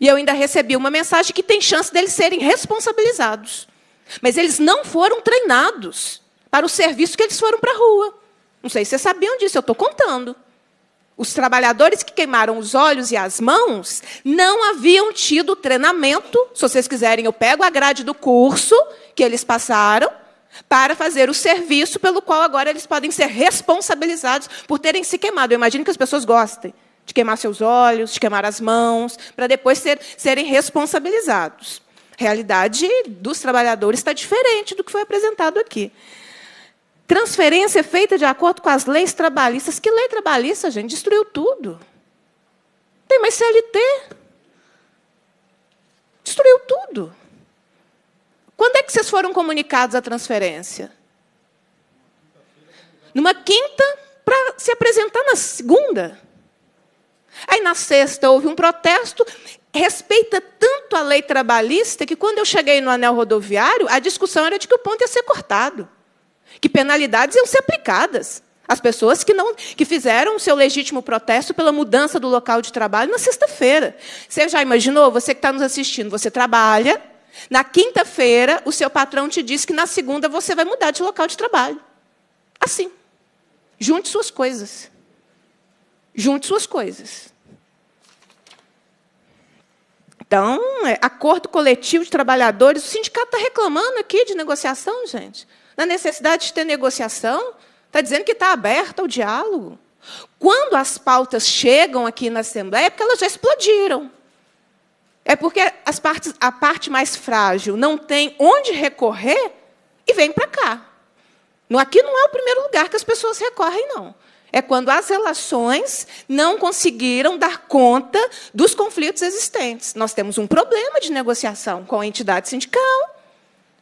E eu ainda recebi uma mensagem que tem chance deles serem responsabilizados. Mas eles não foram treinados para o serviço que eles foram para a rua. Não sei se vocês sabiam disso, eu estou contando. Os trabalhadores que queimaram os olhos e as mãos não haviam tido treinamento. Se vocês quiserem, eu pego a grade do curso que eles passaram para fazer o serviço pelo qual agora eles podem ser responsabilizados por terem se queimado. Eu imagino que as pessoas gostem de queimar seus olhos, de queimar as mãos, para depois ser, serem responsabilizados. A realidade dos trabalhadores está diferente do que foi apresentado aqui. Transferência feita de acordo com as leis trabalhistas. Que lei trabalhista, gente? Destruiu tudo. Tem mais CLT. Destruiu tudo. Quando é que vocês foram comunicados a transferência? Numa quinta, para se apresentar na segunda. Aí, na sexta, houve um protesto. Respeita tanto a lei trabalhista que, quando eu cheguei no anel rodoviário, a discussão era de que o ponto ia ser cortado, que penalidades iam ser aplicadas. às pessoas que, não, que fizeram o seu legítimo protesto pela mudança do local de trabalho na sexta-feira. Você já imaginou? Você que está nos assistindo, você trabalha, na quinta-feira, o seu patrão te diz que na segunda você vai mudar de local de trabalho. Assim. Junte suas coisas. Junte suas coisas. Então, é, acordo coletivo de trabalhadores. O sindicato está reclamando aqui de negociação, gente. Na necessidade de ter negociação, está dizendo que está aberta ao diálogo. Quando as pautas chegam aqui na Assembleia, é porque elas já explodiram. É porque as partes, a parte mais frágil não tem onde recorrer e vem para cá. Aqui não é o primeiro lugar que as pessoas recorrem, não. É quando as relações não conseguiram dar conta dos conflitos existentes. Nós temos um problema de negociação com a entidade sindical,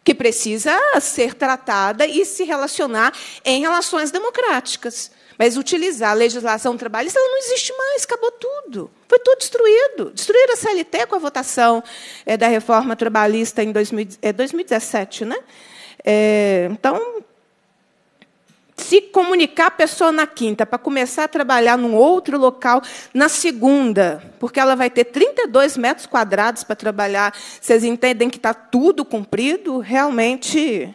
que precisa ser tratada e se relacionar em relações democráticas. Mas utilizar a legislação trabalhista ela não existe mais, acabou tudo. Foi tudo destruído. Destruíram a CLT com a votação é, da reforma trabalhista em 2000, é, 2017. Né? É, então, se comunicar a pessoa na quinta para começar a trabalhar num outro local na segunda, porque ela vai ter 32 metros quadrados para trabalhar, vocês entendem que está tudo cumprido? Realmente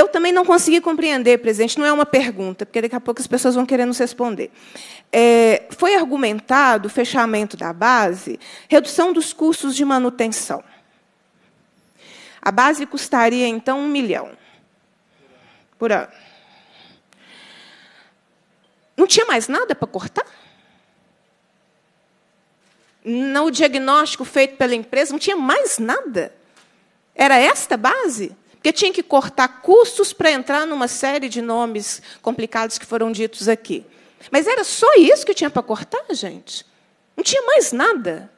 eu também não consegui compreender, presidente, não é uma pergunta, porque daqui a pouco as pessoas vão querer nos responder. É, foi argumentado o fechamento da base, redução dos custos de manutenção. A base custaria, então, um milhão por ano. Não tinha mais nada para cortar? No diagnóstico feito pela empresa, não tinha mais nada? Era esta base? porque tinha que cortar custos para entrar numa série de nomes complicados que foram ditos aqui. Mas era só isso que tinha para cortar, gente? Não tinha mais nada.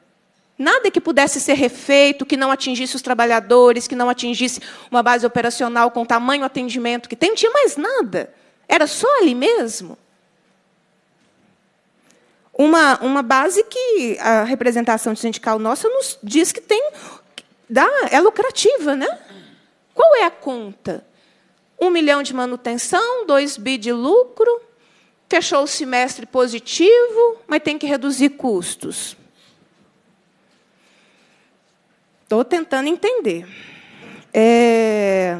Nada que pudesse ser refeito, que não atingisse os trabalhadores, que não atingisse uma base operacional com o tamanho atendimento que tem, não tinha mais nada. Era só ali mesmo. Uma, uma base que a representação sindical nossa nos diz que tem dá, é lucrativa, né? Qual é a conta? Um milhão de manutenção, dois bi de lucro, fechou o semestre positivo, mas tem que reduzir custos. Estou tentando entender. É,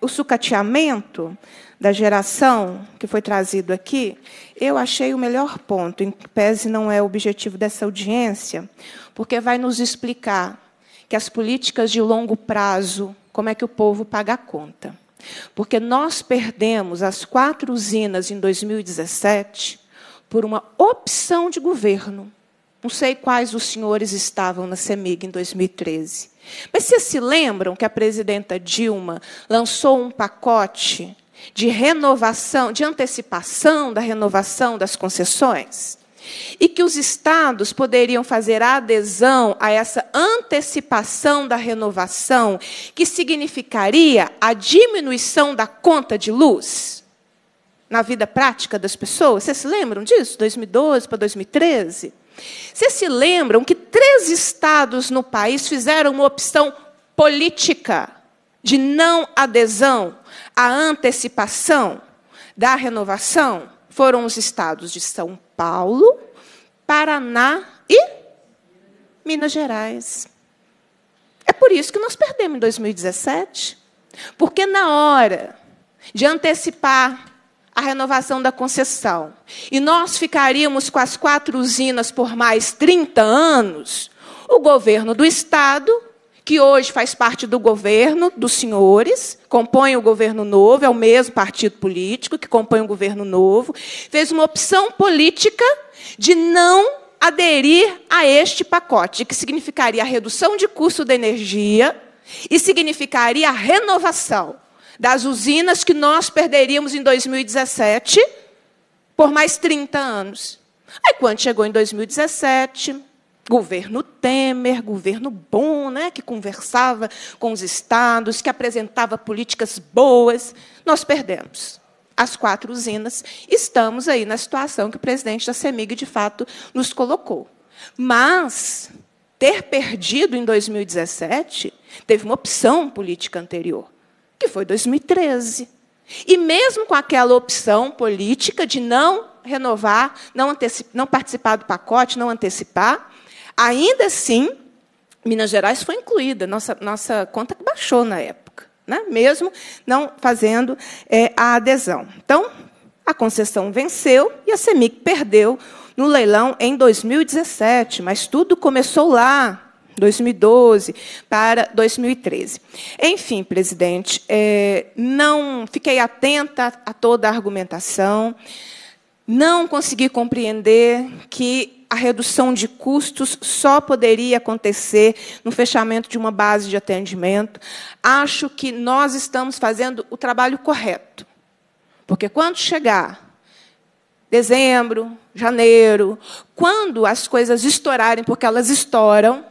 o sucateamento da geração que foi trazido aqui, eu achei o melhor ponto, em pese não é o objetivo dessa audiência, porque vai nos explicar que as políticas de longo prazo como é que o povo paga a conta. Porque nós perdemos as quatro usinas em 2017 por uma opção de governo. Não sei quais os senhores estavam na CEMIG em 2013. Mas vocês se lembram que a presidenta Dilma lançou um pacote de renovação, de antecipação da renovação das concessões? E que os estados poderiam fazer a adesão a essa antecipação da renovação, que significaria a diminuição da conta de luz na vida prática das pessoas. Vocês se lembram disso? 2012 para 2013? Vocês se lembram que três estados no país fizeram uma opção política de não adesão à antecipação da renovação? Foram os estados de São Paulo, Paraná e Minas Gerais. É por isso que nós perdemos em 2017. Porque na hora de antecipar a renovação da concessão e nós ficaríamos com as quatro usinas por mais 30 anos, o governo do Estado que hoje faz parte do governo dos senhores, compõe o governo novo, é o mesmo partido político que compõe o governo novo, fez uma opção política de não aderir a este pacote, que significaria a redução de custo da energia e significaria a renovação das usinas que nós perderíamos em 2017 por mais 30 anos. Aí, quando chegou em 2017, Governo Temer, governo bom, né, que conversava com os estados, que apresentava políticas boas. Nós perdemos as quatro usinas. Estamos aí na situação que o presidente da CEMIG, de fato, nos colocou. Mas ter perdido em 2017 teve uma opção política anterior, que foi 2013. E mesmo com aquela opção política de não renovar, não, não participar do pacote, não antecipar, Ainda assim, Minas Gerais foi incluída, nossa, nossa conta baixou na época, né? mesmo não fazendo é, a adesão. Então, a concessão venceu e a CEMIC perdeu no leilão em 2017, mas tudo começou lá, 2012 para 2013. Enfim, presidente, é, não fiquei atenta a toda a argumentação, não consegui compreender que a redução de custos só poderia acontecer no fechamento de uma base de atendimento. Acho que nós estamos fazendo o trabalho correto. Porque quando chegar dezembro, janeiro, quando as coisas estourarem, porque elas estouram,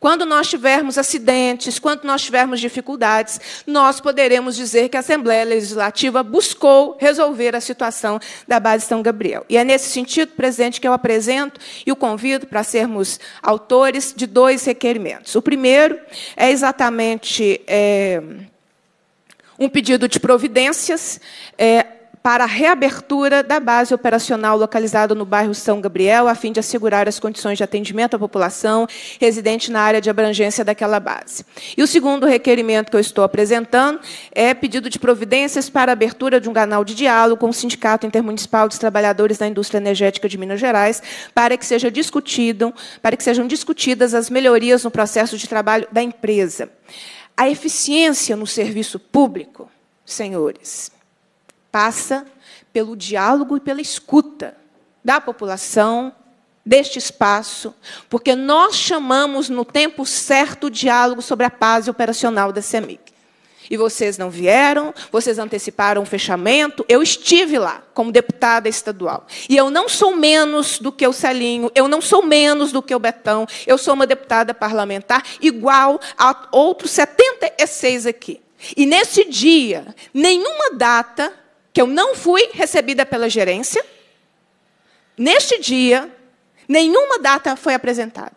quando nós tivermos acidentes, quando nós tivermos dificuldades, nós poderemos dizer que a Assembleia Legislativa buscou resolver a situação da base São Gabriel. E é nesse sentido, presidente, que eu apresento e o convido para sermos autores de dois requerimentos. O primeiro é exatamente. É, um pedido de providências é, para a reabertura da base operacional localizada no bairro São Gabriel, a fim de assegurar as condições de atendimento à população residente na área de abrangência daquela base. E o segundo requerimento que eu estou apresentando é pedido de providências para a abertura de um canal de diálogo com o Sindicato Intermunicipal dos Trabalhadores da Indústria Energética de Minas Gerais, para que seja discutido, para que sejam discutidas as melhorias no processo de trabalho da empresa. A eficiência no serviço público, senhores, passa pelo diálogo e pela escuta da população, deste espaço, porque nós chamamos no tempo certo o diálogo sobre a paz operacional da CEMIG. E vocês não vieram, vocês anteciparam o fechamento. Eu estive lá como deputada estadual. E eu não sou menos do que o Celinho, eu não sou menos do que o Betão, eu sou uma deputada parlamentar igual a outros 76 aqui. E nesse dia, nenhuma data que eu não fui recebida pela gerência. Neste dia, nenhuma data foi apresentada.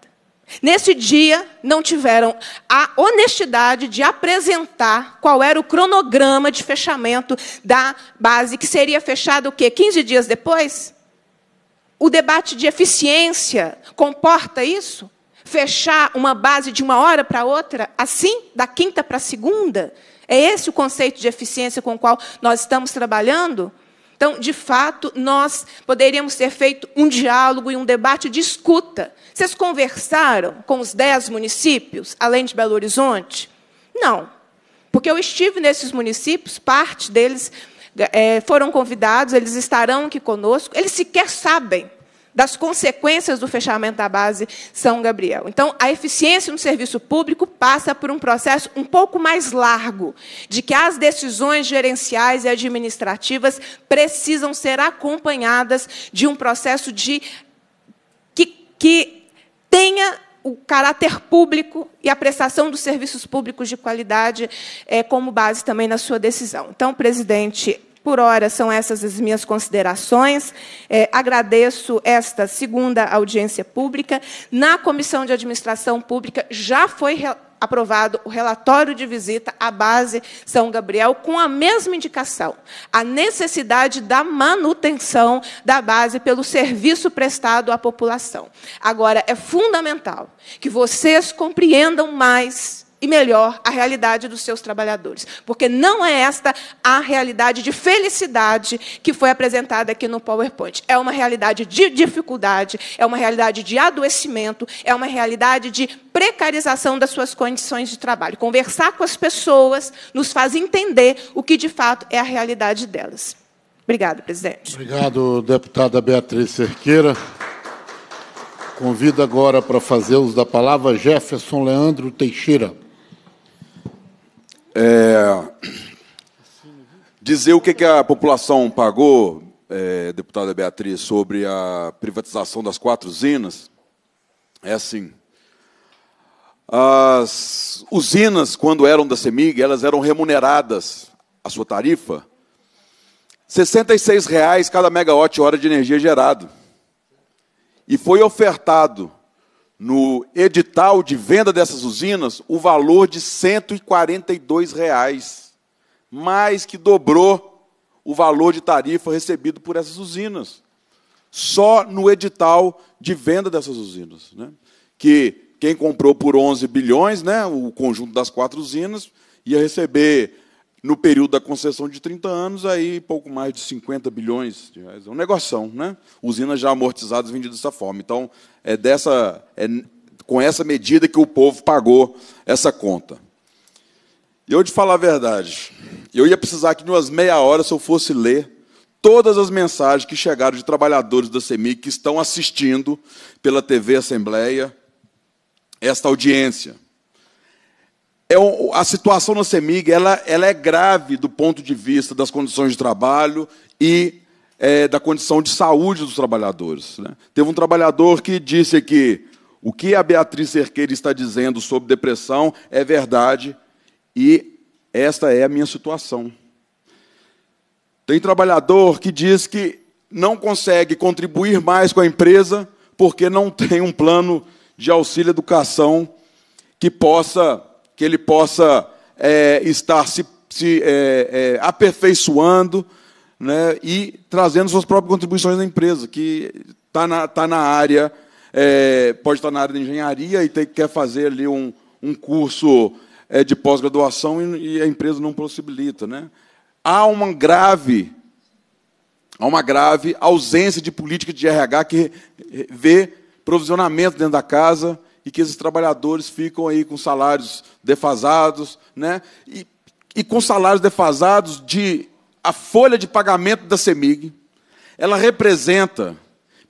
Neste dia, não tiveram a honestidade de apresentar qual era o cronograma de fechamento da base, que seria fechado o quê? 15 dias depois? O debate de eficiência comporta isso? Fechar uma base de uma hora para outra, assim, da quinta para a segunda? É esse o conceito de eficiência com o qual nós estamos trabalhando? Então, de fato, nós poderíamos ter feito um diálogo e um debate de escuta. Vocês conversaram com os dez municípios, além de Belo Horizonte? Não. Porque eu estive nesses municípios, parte deles é, foram convidados, eles estarão aqui conosco, eles sequer sabem das consequências do fechamento da base São Gabriel. Então, a eficiência no serviço público passa por um processo um pouco mais largo, de que as decisões gerenciais e administrativas precisam ser acompanhadas de um processo de que, que tenha o caráter público e a prestação dos serviços públicos de qualidade é, como base também na sua decisão. Então, presidente, por hora, são essas as minhas considerações. É, agradeço esta segunda audiência pública. Na Comissão de Administração Pública já foi aprovado o relatório de visita à base São Gabriel, com a mesma indicação, a necessidade da manutenção da base pelo serviço prestado à população. Agora, é fundamental que vocês compreendam mais e melhor a realidade dos seus trabalhadores. Porque não é esta a realidade de felicidade que foi apresentada aqui no PowerPoint. É uma realidade de dificuldade, é uma realidade de adoecimento, é uma realidade de precarização das suas condições de trabalho. Conversar com as pessoas nos faz entender o que de fato é a realidade delas. Obrigado, presidente. Obrigado, deputada Beatriz Cerqueira. Convido agora para fazer uso da palavra Jefferson Leandro Teixeira. É, dizer o que, que a população pagou, é, deputada Beatriz, sobre a privatização das quatro usinas, é assim. As usinas, quando eram da CEMIG, elas eram remuneradas, a sua tarifa, R$ reais cada megawatt-hora de energia gerado. E foi ofertado no edital de venda dessas usinas o valor de 142 reais, mais que dobrou o valor de tarifa recebido por essas usinas, só no edital de venda dessas usinas, né? que quem comprou por 11 bilhões, né, o conjunto das quatro usinas, ia receber no período da concessão de 30 anos, aí pouco mais de 50 bilhões de reais. É um negoção, né? Usinas já amortizadas vendidas dessa forma. Então, é dessa é com essa medida que o povo pagou essa conta. E eu te falar a verdade, eu ia precisar aqui de umas meia hora se eu fosse ler todas as mensagens que chegaram de trabalhadores da Cemig que estão assistindo pela TV Assembleia esta audiência é um, a situação na CEMIG ela, ela, é grave do ponto de vista das condições de trabalho e é, da condição de saúde dos trabalhadores. Né? Teve um trabalhador que disse que o que a Beatriz Cerqueira está dizendo sobre depressão é verdade e esta é a minha situação. Tem trabalhador que diz que não consegue contribuir mais com a empresa porque não tem um plano de auxílio educação que possa que ele possa é, estar se, se é, é, aperfeiçoando né, e trazendo suas próprias contribuições na empresa, que está na, tá na área, é, pode estar na área de engenharia e tem, quer fazer ali um, um curso é, de pós-graduação e, e, a empresa não possibilita. Né? Há uma grave há uma grave ausência de política de RH que vê provisionamento dentro da casa, e que esses trabalhadores ficam aí com salários defasados, né? E, e com salários defasados de a folha de pagamento da Semig, ela representa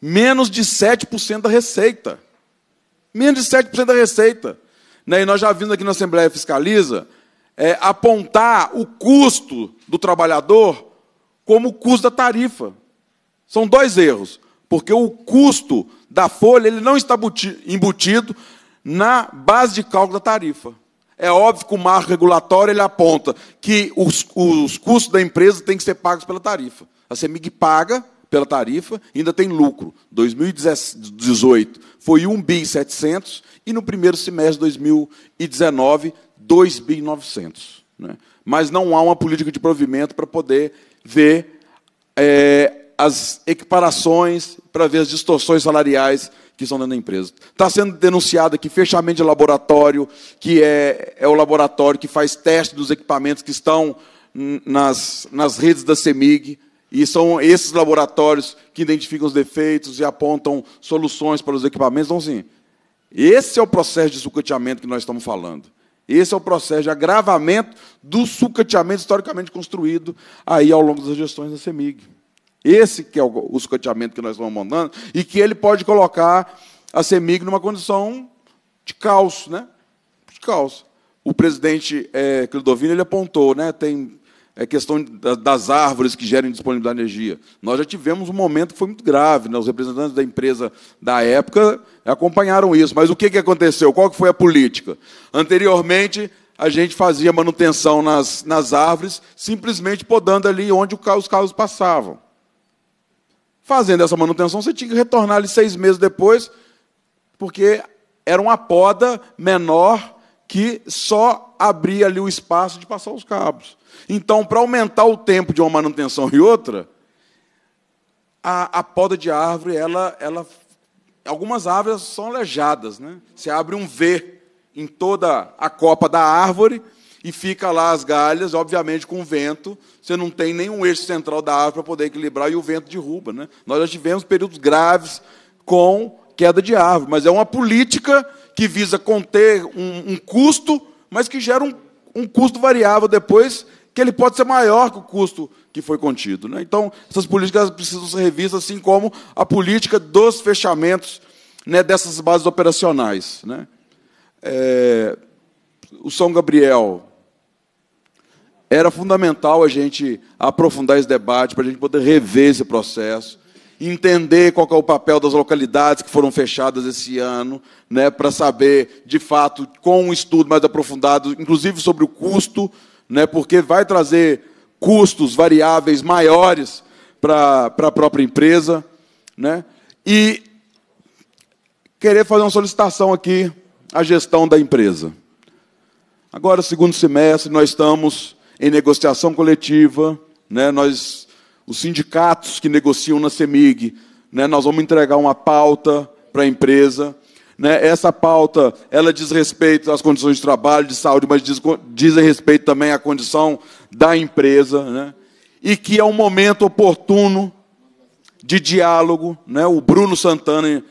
menos de 7% da receita. Menos de 7% da receita. Né? E nós já vimos aqui na Assembleia Fiscaliza é, apontar o custo do trabalhador como o custo da tarifa. São dois erros porque o custo da folha ele não está embutido na base de cálculo da tarifa. É óbvio que o marco regulatório ele aponta que os, os custos da empresa têm que ser pagos pela tarifa. A CEMIG paga pela tarifa, ainda tem lucro. 2018 foi 1 bi e no primeiro semestre de 2019 2 bi Né? Mas não há uma política de provimento para poder ver é, as equiparações, para ver as distorções salariais que estão dentro da empresa. Está sendo denunciado aqui fechamento de laboratório, que é, é o laboratório que faz teste dos equipamentos que estão nas, nas redes da CEMIG. E são esses laboratórios que identificam os defeitos e apontam soluções para os equipamentos. Então, assim, esse é o processo de sucateamento que nós estamos falando. Esse é o processo de agravamento do sucateamento historicamente construído aí ao longo das gestões da CEMIG. Esse que é o, o escoteamento que nós vamos mandando, e que ele pode colocar a CEMIG numa condição de caos, né? De caos. O presidente é, Clodovino ele apontou, né? Tem é questão das árvores que gerem disponibilidade de energia. Nós já tivemos um momento que foi muito grave, né? os representantes da empresa da época acompanharam isso. Mas o que, que aconteceu? Qual que foi a política? Anteriormente, a gente fazia manutenção nas, nas árvores, simplesmente podando ali onde os carros passavam. Fazendo essa manutenção, você tinha que retornar ali seis meses depois, porque era uma poda menor que só abria ali o espaço de passar os cabos. Então, para aumentar o tempo de uma manutenção e outra, a, a poda de árvore, ela, ela, algumas árvores são aleijadas. Né? Você abre um V em toda a copa da árvore e fica lá as galhas, obviamente com o vento, você não tem nenhum eixo central da árvore para poder equilibrar e o vento derruba. Né? Nós já tivemos períodos graves com queda de árvore, mas é uma política que visa conter um, um custo, mas que gera um, um, custo variável depois, que ele pode ser maior que o custo que foi contido. Né? Então, essas políticas precisam ser revistas, assim como a política dos fechamentos né, dessas bases operacionais. Né? É, o São Gabriel, era fundamental a gente aprofundar esse debate, para a gente poder rever esse processo, entender qual é o papel das localidades que foram fechadas esse ano, né, para saber, de fato, com um estudo mais aprofundado, inclusive sobre o custo, né, porque vai trazer custos variáveis maiores para a própria empresa. Né, e querer fazer uma solicitação aqui à gestão da empresa. Agora, segundo semestre, nós estamos em negociação coletiva, né? Nós, os sindicatos que negociam na Semig, né? Nós vamos entregar uma pauta para a empresa. Né? Essa pauta, ela diz respeito às condições de trabalho, de saúde, mas diz, diz respeito também à condição da empresa, né? E que é um momento oportuno de diálogo, né? O Bruno Santana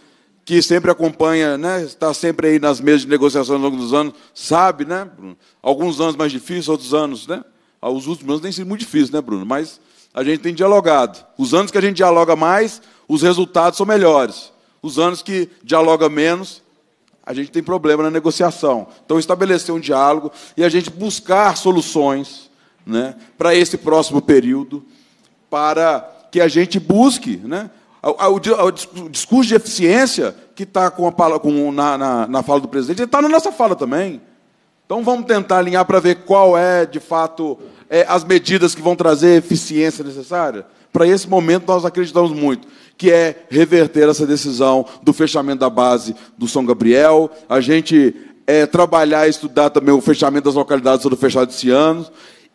que sempre acompanha, né, está sempre aí nas mesas de negociações ao longo dos anos, sabe, né? Bruno? Alguns anos mais difíceis, outros anos, né? Ah, os últimos anos tem sido muito difícil, né, Bruno? Mas a gente tem dialogado. Os anos que a gente dialoga mais, os resultados são melhores. Os anos que dialoga menos, a gente tem problema na negociação. Então, estabelecer um diálogo e a gente buscar soluções né, para esse próximo período, para que a gente busque né, o, discurso de eficiência que está com a, com, na, na, na fala do presidente, está na nossa fala também. Então vamos tentar alinhar para ver qual é, de fato, é, as medidas que vão trazer eficiência necessária. Para esse momento nós acreditamos muito que é reverter essa decisão do fechamento da base do São Gabriel, a gente é, trabalhar e estudar também o fechamento das localidades do fechado esse ano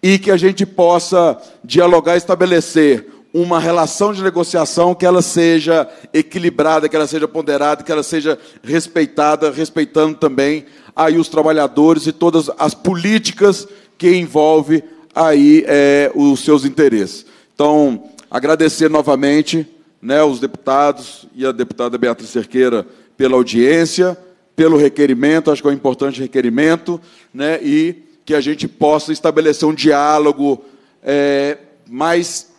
e que a gente possa dialogar e estabelecer uma relação de negociação que ela seja equilibrada, que ela seja ponderada, que ela seja respeitada, respeitando também aí os trabalhadores e todas as políticas que envolve aí é, os seus interesses. Então, agradecer novamente né, os deputados e a deputada Beatriz Cerqueira pela audiência, pelo requerimento, acho que é um importante requerimento, né, e que a gente possa estabelecer um diálogo é, mais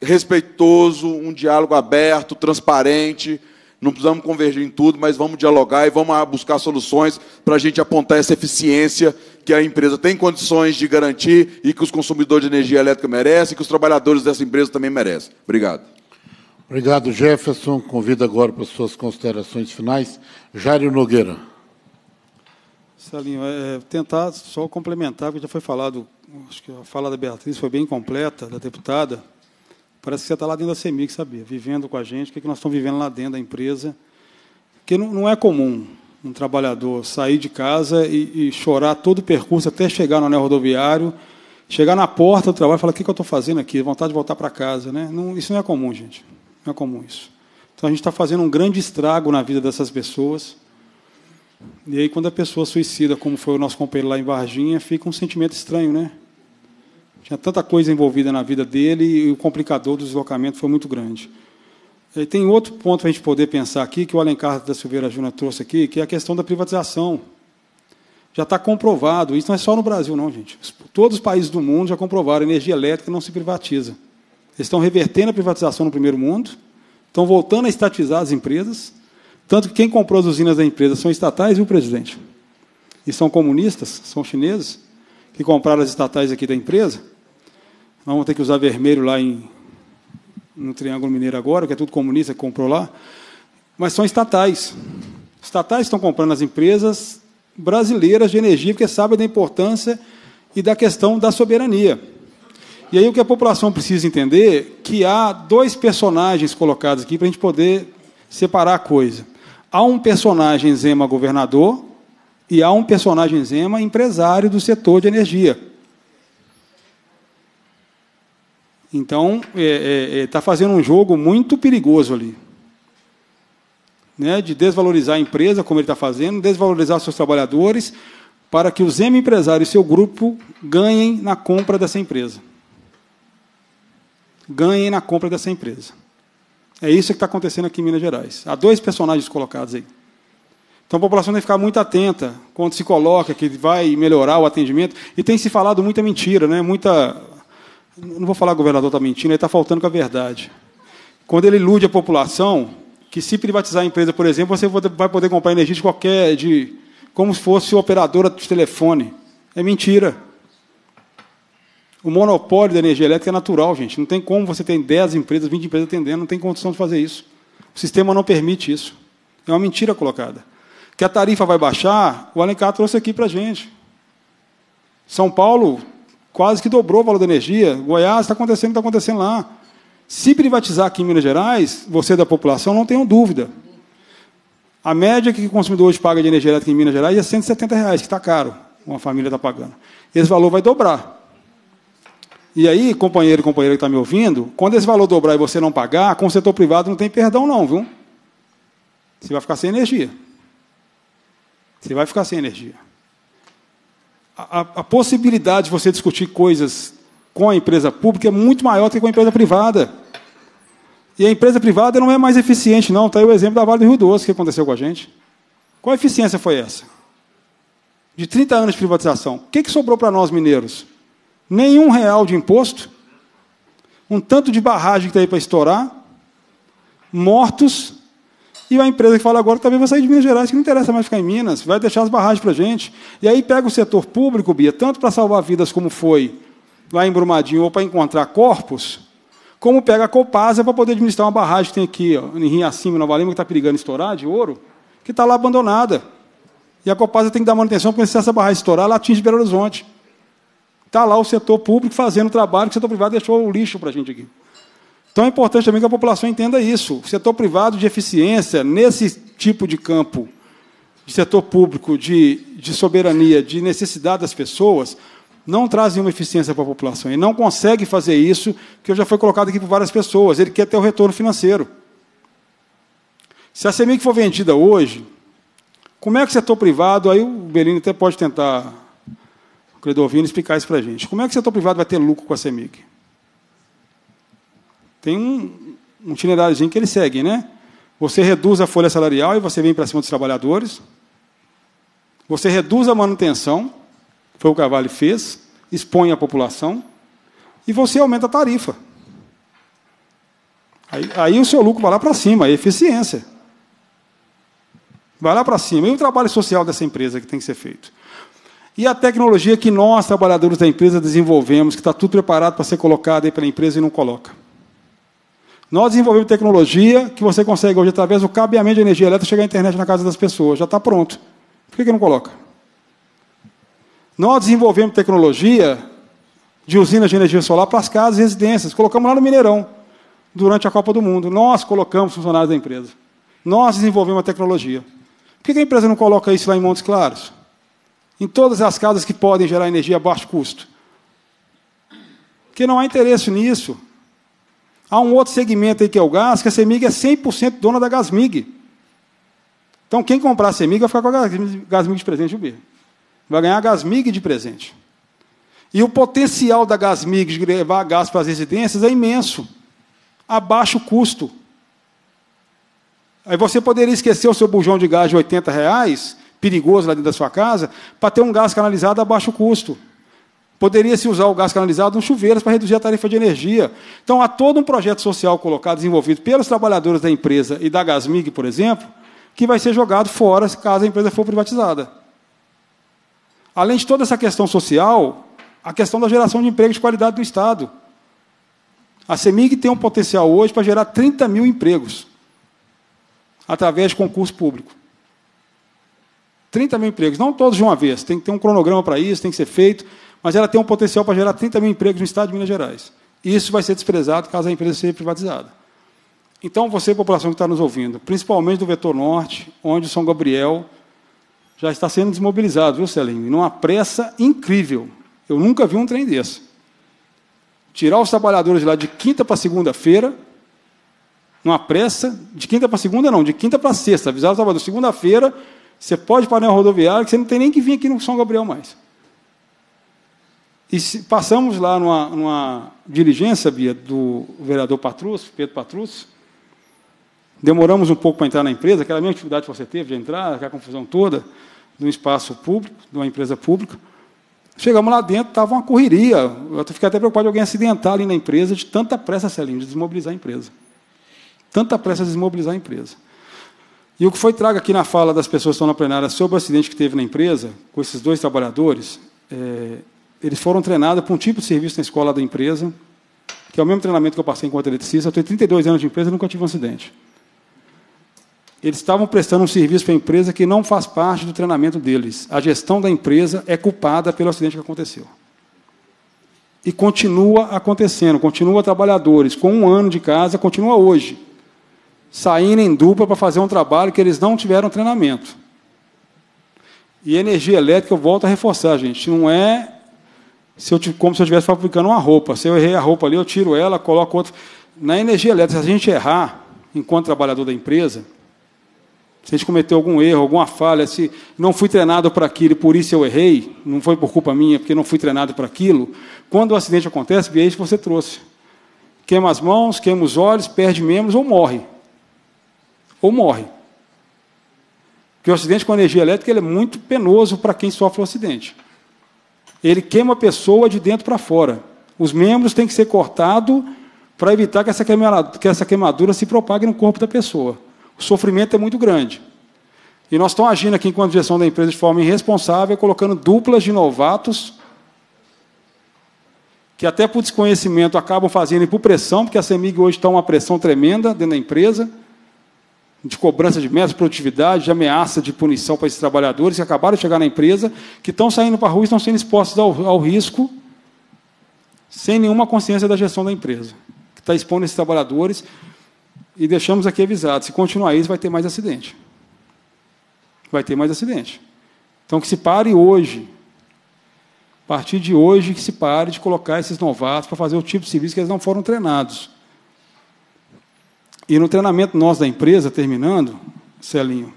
respeitoso, um diálogo aberto, transparente, não precisamos convergir em tudo, mas vamos dialogar e vamos buscar soluções para a gente apontar essa eficiência que a empresa tem condições de garantir e que os consumidores de energia elétrica merecem e que os trabalhadores dessa empresa também merecem. Obrigado. Obrigado, Jefferson. Convido agora para suas considerações finais, Jário Nogueira. Salinho, é, tentar só complementar, porque já foi falado, acho que a fala da Beatriz foi bem completa, da deputada. Parece que você está lá dentro da CEMIC, sabia? Vivendo com a gente, o que, é que nós estamos vivendo lá dentro da empresa. Porque não, não é comum um trabalhador sair de casa e, e, chorar todo o percurso até chegar no anel rodoviário, chegar na porta do trabalho e falar: o que, que eu estou fazendo aqui? Vontade de voltar para casa. Né? Não, isso não é comum, gente. Não é comum isso. Então a gente está fazendo um grande estrago na vida dessas pessoas. E aí, quando a pessoa suicida, como foi o nosso companheiro lá em Varginha, fica um sentimento estranho, né? Tinha tanta coisa envolvida na vida dele e o complicador do deslocamento foi muito grande. E tem outro ponto para a gente poder pensar aqui, que o Alencar da Silveira Júnior trouxe aqui, que é a questão da privatização. Já está comprovado, isso não é só no Brasil, não, gente. Todos os países do mundo já comprovaram, a energia elétrica não se privatiza. Eles estão revertendo a privatização no primeiro mundo, estão voltando a estatizar as empresas, tanto que quem comprou as usinas da empresa são estatais, viu, presidente? E são comunistas, são chineses, que compraram as estatais aqui da empresa, nós vamos ter que usar vermelho lá em, no Triângulo Mineiro agora, que é tudo comunista que comprou lá. Mas são estatais. Estatais estão comprando as empresas brasileiras de energia, porque sabem da importância e da questão da soberania. E aí o que a população precisa entender é que há dois personagens colocados aqui para a gente poder separar a coisa. Há um personagem Zema governador e há um personagem Zema empresário do setor de energia. Então, está é, é, é tá fazendo um jogo muito perigoso ali. Né, de desvalorizar a empresa, como ele está fazendo, desvalorizar seus trabalhadores, para que os M empresários e seu grupo ganhem na compra dessa empresa. Ganhem na compra dessa empresa. É isso que está acontecendo aqui em Minas Gerais. Há dois personagens colocados aí. Então a população tem que ficar muito atenta quando se coloca que vai melhorar o atendimento. E tem se falado muita mentira, né? muita não vou falar que o governador está mentindo, ele está faltando com a verdade. Quando ele ilude a população, que se privatizar a empresa, por exemplo, você vai poder comprar energia de qualquer. De, como se fosse operadora de telefone. É mentira. O monopólio da energia elétrica é natural, gente. Não tem como você ter 10 empresas, 20 empresas atendendo, não tem condição de fazer isso. O sistema não permite isso. É uma mentira colocada. Que a tarifa vai baixar, o Alencar trouxe aqui para a gente. São Paulo quase que dobrou o valor da energia. Goiás está acontecendo o que está acontecendo lá. Se privatizar aqui em Minas Gerais, você da população, não tenha dúvida. A média que o consumidor hoje paga de energia elétrica em Minas Gerais é 170 reais, que está caro, uma família está pagando. Esse valor vai dobrar. E aí, companheiro e companheira que está me ouvindo, quando esse valor dobrar e você não pagar, com o setor privado não tem perdão não, viu? Você vai ficar sem energia. Você vai ficar sem energia a, a possibilidade de você discutir coisas com a empresa pública é muito maior do que com a empresa privada. E a empresa privada não é mais eficiente, não. Está aí o exemplo da Vale do Rio Doce que aconteceu com a gente. Qual eficiência foi essa? De 30 anos de privatização. O que, que sobrou para nós, mineiros? Nenhum real de imposto, um tanto de barragem que está aí para estourar, mortos, e a empresa que fala agora também vai sair de Minas Gerais, que não interessa mais ficar em Minas, vai deixar as barragens para a gente. E aí pega o setor público, Bia, tanto para salvar vidas como foi lá em Brumadinho ou para encontrar corpos, como pega a Copasa para poder administrar uma barragem que tem aqui, ó, em Rio Acima, Nova Lima, que está perigando estourar de ouro, que está lá abandonada. E a Copasa tem que dar manutenção, porque se essa barragem estourar, ela atinge Belo Horizonte. Está lá o setor público fazendo o trabalho que o setor privado deixou o lixo para a gente aqui. Então é importante também que a população entenda isso. O setor privado de eficiência, nesse tipo de campo, de setor público, de, de soberania, de necessidade das pessoas, não traz nenhuma eficiência para a população. Ele não consegue fazer isso, que já foi colocado aqui por várias pessoas. Ele quer ter o retorno financeiro. Se a Semic for vendida hoje, como é que o setor privado, aí o Belino até pode tentar, o Credovino, explicar isso para a gente. Como é que o setor privado vai ter lucro com a Semic? tem um, um itineráriozinho que eles seguem, né? Você reduz a folha salarial e você vem para cima dos trabalhadores. Você reduz a manutenção, foi o que o Carvalho fez, expõe a população, e você aumenta a tarifa. Aí, aí o seu lucro vai lá para cima, a eficiência. Vai lá para cima. E o trabalho social dessa empresa que tem que ser feito? E a tecnologia que nós, trabalhadores da empresa, desenvolvemos, que está tudo preparado para ser colocado aí pela empresa e não coloca? Nós desenvolvemos tecnologia que você consegue hoje, através do cabeamento de energia elétrica, chegar à internet na casa das pessoas. Já está pronto. Por que, que não coloca? Nós desenvolvemos tecnologia de usinas de energia solar para as casas e residências. Colocamos lá no Mineirão, durante a Copa do Mundo. Nós colocamos funcionários da empresa. Nós desenvolvemos a tecnologia. Por que, que a empresa não coloca isso lá em Montes Claros? Em todas as casas que podem gerar energia a baixo custo. Porque não há interesse nisso. Há um outro segmento aí que é o gás, que a CEMIG é 100% dona da Gasmig. Então, quem comprar a CEMIG vai ficar com a Gasmig de presente, Jubi. Vai ganhar a Gasmig de presente. E o potencial da Gasmig de levar gás para as residências é imenso. A baixo custo. Aí você poderia esquecer o seu bujão de gás de 80 reais, perigoso lá dentro da sua casa, para ter um gás canalizado a baixo custo. Poderia-se usar o gás canalizado nos chuveiros para reduzir a tarifa de energia. Então, há todo um projeto social colocado, desenvolvido pelos trabalhadores da empresa e da Gasmig, por exemplo, que vai ser jogado fora caso a empresa for privatizada. Além de toda essa questão social, a questão da geração de emprego de qualidade do Estado. A CEMIG tem um potencial hoje para gerar 30 mil empregos através de concurso público. 30 mil empregos, não todos de uma vez, tem que ter um cronograma para isso, tem que ser feito mas ela tem um potencial para gerar 30 mil empregos no estado de Minas Gerais. isso vai ser desprezado caso a empresa seja privatizada. Então, você, população que está nos ouvindo, principalmente do vetor norte, onde o São Gabriel já está sendo desmobilizado, viu, Celinho? Numa pressa incrível. Eu nunca vi um trem desse. Tirar os trabalhadores de lá de quinta para segunda-feira, numa pressa, de quinta para segunda não, de quinta para sexta, avisar os trabalhadores, segunda-feira, você pode parar na rodoviária, que você não tem nem que vir aqui no São Gabriel mais. E passamos lá numa, numa diligência, Bia, do vereador Patrus Pedro Patrus Demoramos um pouco para entrar na empresa, aquela mesma dificuldade que você teve de entrar, aquela confusão toda, num espaço público, de uma empresa pública. Chegamos lá dentro, estava uma correria. Eu fiquei até preocupado de alguém acidentar ali na empresa, de tanta pressa, Celinho, de desmobilizar a empresa. Tanta pressa de desmobilizar a empresa. E o que foi trago aqui na fala das pessoas que estão na plenária sobre o acidente que teve na empresa, com esses dois trabalhadores, é, eles foram treinados para um tipo de serviço na escola da empresa, que é o mesmo treinamento que eu passei enquanto eletricista. Eu tenho 32 anos de empresa e nunca tive um acidente. Eles estavam prestando um serviço para a empresa que não faz parte do treinamento deles. A gestão da empresa é culpada pelo acidente que aconteceu. E continua acontecendo, continua trabalhadores com um ano de casa, continua hoje, saindo em dupla para fazer um trabalho que eles não tiveram treinamento. E energia elétrica, eu volto a reforçar, gente, não é se eu, como se eu estivesse fabricando uma roupa. Se eu errei a roupa ali, eu tiro ela, coloco outra. Na energia elétrica, se a gente errar, enquanto trabalhador da empresa, se a gente cometeu algum erro, alguma falha, se não fui treinado para aquilo e por isso eu errei, não foi por culpa minha, porque não fui treinado para aquilo, quando o acidente acontece, é isso que você trouxe. Queima as mãos, queima os olhos, perde membros ou morre. Ou morre. Porque o acidente com energia elétrica é muito penoso para quem sofre o acidente ele queima a pessoa de dentro para fora. Os membros têm que ser cortados para evitar que essa, queimadura, que essa queimadura se propague no corpo da pessoa. O sofrimento é muito grande. E nós estamos agindo aqui, enquanto direção da empresa, de forma irresponsável, colocando duplas de novatos que até por desconhecimento acabam fazendo por pressão, porque a CEMIG hoje está uma pressão tremenda dentro da empresa de cobrança de metas, produtividade, de ameaça de punição para esses trabalhadores que acabaram de chegar na empresa, que estão saindo para a rua e estão sendo expostos ao, ao risco sem nenhuma consciência da gestão da empresa, que está expondo esses trabalhadores e deixamos aqui avisado, se continuar isso vai ter mais acidente. Vai ter mais acidente. Então que se pare hoje, a partir de hoje que se pare de colocar esses novatos para fazer o tipo de serviço que eles não foram treinados. E no treinamento nosso da empresa, terminando, Celinho,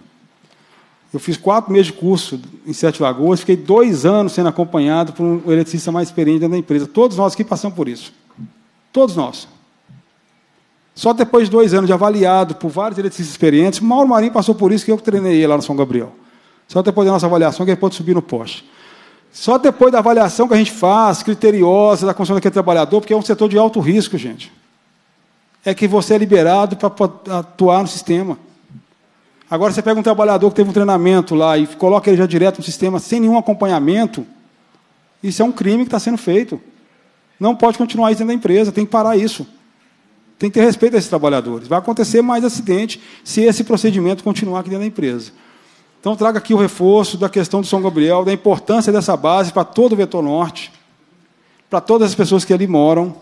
eu fiz quatro meses de curso em Sete Lagoas, fiquei dois anos sendo acompanhado por um eletricista mais experiente dentro da empresa. Todos nós aqui passamos por isso. Todos nós. Só depois de dois anos de avaliado por vários eletricistas experientes, Mauro Marinho passou por isso que eu treinei ele lá no São Gabriel. Só depois da nossa avaliação que ele pôde subir no poste. Só depois da avaliação que a gente faz, criteriosa, da construção daquele trabalhador, porque é um setor de alto risco, gente é que você é liberado para atuar no sistema. Agora você pega um trabalhador que teve um treinamento lá e coloca ele já direto no sistema sem nenhum acompanhamento, isso é um crime que está sendo feito. Não pode continuar isso dentro da empresa, tem que parar isso. Tem que ter respeito a esses trabalhadores. Vai acontecer mais acidente se esse procedimento continuar aqui dentro da empresa. Então, traga aqui o reforço da questão do São Gabriel, da importância dessa base para todo o vetor norte, para todas as pessoas que ali moram,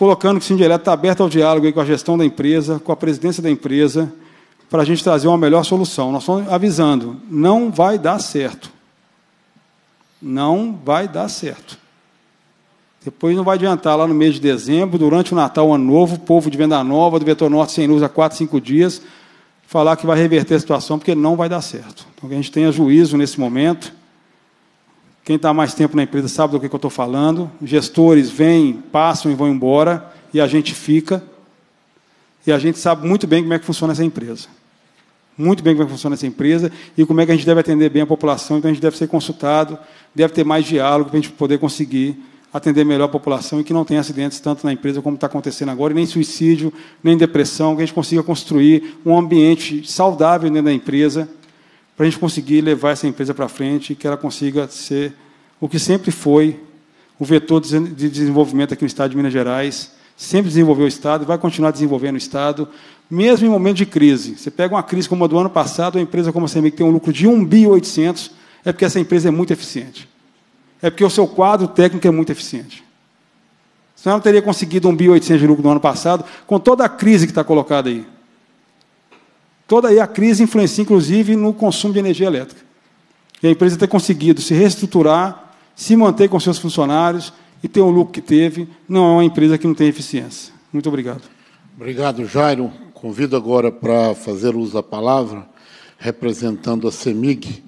colocando que o Sindieleto está aberto ao diálogo com a gestão da empresa, com a presidência da empresa, para a gente trazer uma melhor solução. Nós estamos avisando, não vai dar certo. Não vai dar certo. Depois não vai adiantar lá no mês de dezembro, durante o Natal, o Ano Novo, o povo de Venda Nova, do Vetor Norte sem luz há quatro, cinco dias, falar que vai reverter a situação, porque não vai dar certo. Então, que a gente tenha juízo nesse momento quem está mais tempo na empresa sabe do que, que eu estou falando. Gestores vêm, passam e vão embora, e a gente fica. E a gente sabe muito bem como é que funciona essa empresa. Muito bem como é que funciona essa empresa e como é que a gente deve atender bem a população. Então a gente deve ser consultado, deve ter mais diálogo para a gente poder conseguir atender melhor a população e que não tenha acidentes tanto na empresa como está acontecendo agora, e nem suicídio, nem depressão, que a gente consiga construir um ambiente saudável dentro da empresa para a gente conseguir levar essa empresa para frente e que ela consiga ser o que sempre foi o vetor de desenvolvimento aqui no Estado de Minas Gerais. Sempre desenvolveu o Estado, e vai continuar desenvolvendo o Estado, mesmo em momento de crise. Você pega uma crise como a do ano passado, uma empresa como a CEMIG tem um lucro de 1 bi é porque essa empresa é muito eficiente. É porque o seu quadro técnico é muito eficiente. Senão ela não teria conseguido 1 bi de lucro no ano passado, com toda a crise que está colocada aí. Toda aí a crise influencia, inclusive, no consumo de energia elétrica. E a empresa ter conseguido se reestruturar, se manter com seus funcionários e ter o lucro que teve, não é uma empresa que não tem eficiência. Muito obrigado. Obrigado, Jairo. Convido agora para fazer uso da palavra, representando a CEMIG,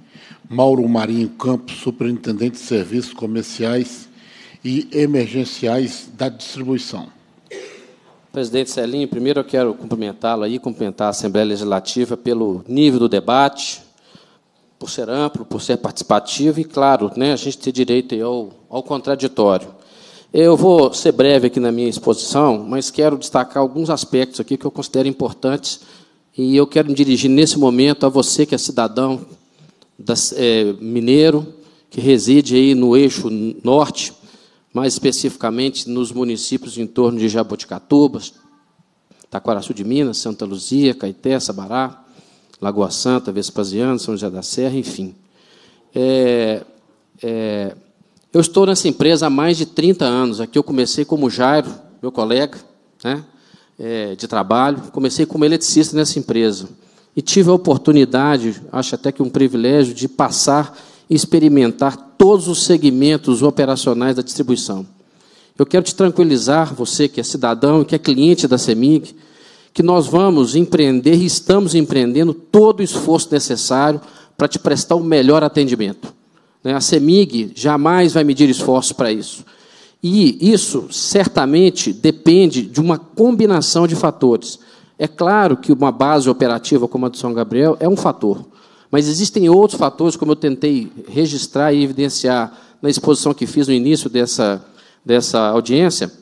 Mauro Marinho Campos, Superintendente de Serviços Comerciais e Emergenciais da Distribuição. Presidente Celinho, primeiro eu quero cumprimentá-lo aí, cumprimentar a Assembleia Legislativa pelo nível do debate, por ser amplo, por ser participativo e, claro, né, a gente ter direito ao, ao contraditório. Eu vou ser breve aqui na minha exposição, mas quero destacar alguns aspectos aqui que eu considero importantes e eu quero me dirigir nesse momento a você que é cidadão das, é, mineiro, que reside aí no eixo norte mais especificamente nos municípios em torno de Jaboticatubas, Taquaraçu de Minas, Santa Luzia, Caeté, Sabará, Lagoa Santa, Vespasiano, São José da Serra, enfim. É, é, eu estou nessa empresa há mais de 30 anos. Aqui eu comecei como Jairo, meu colega né, é, de trabalho. Comecei como eletricista nessa empresa. E tive a oportunidade, acho até que um privilégio, de passar experimentar todos os segmentos operacionais da distribuição. Eu quero te tranquilizar, você que é cidadão, que é cliente da CEMIG, que nós vamos empreender e estamos empreendendo todo o esforço necessário para te prestar o melhor atendimento. Né? A CEMIG jamais vai medir esforço para isso. E isso certamente depende de uma combinação de fatores. É claro que uma base operativa como a de São Gabriel é um fator, mas existem outros fatores, como eu tentei registrar e evidenciar na exposição que fiz no início dessa, dessa audiência,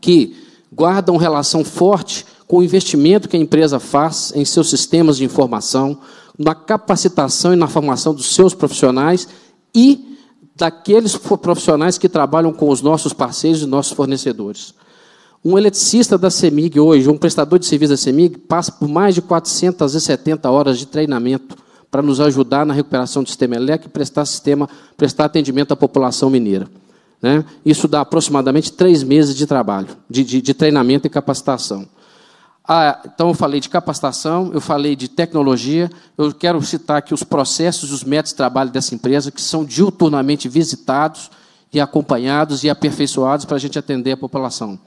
que guardam relação forte com o investimento que a empresa faz em seus sistemas de informação, na capacitação e na formação dos seus profissionais e daqueles profissionais que trabalham com os nossos parceiros e nossos fornecedores. Um eletricista da CEMIG hoje, um prestador de serviço da CEMIG, passa por mais de 470 horas de treinamento para nos ajudar na recuperação do sistema ELEC e prestar, sistema, prestar atendimento à população mineira. Né? Isso dá aproximadamente três meses de trabalho, de, de, de treinamento e capacitação. Ah, então, eu falei de capacitação, eu falei de tecnologia, eu quero citar aqui os processos e os métodos de trabalho dessa empresa, que são diuturnamente visitados e acompanhados e aperfeiçoados para a gente atender a população.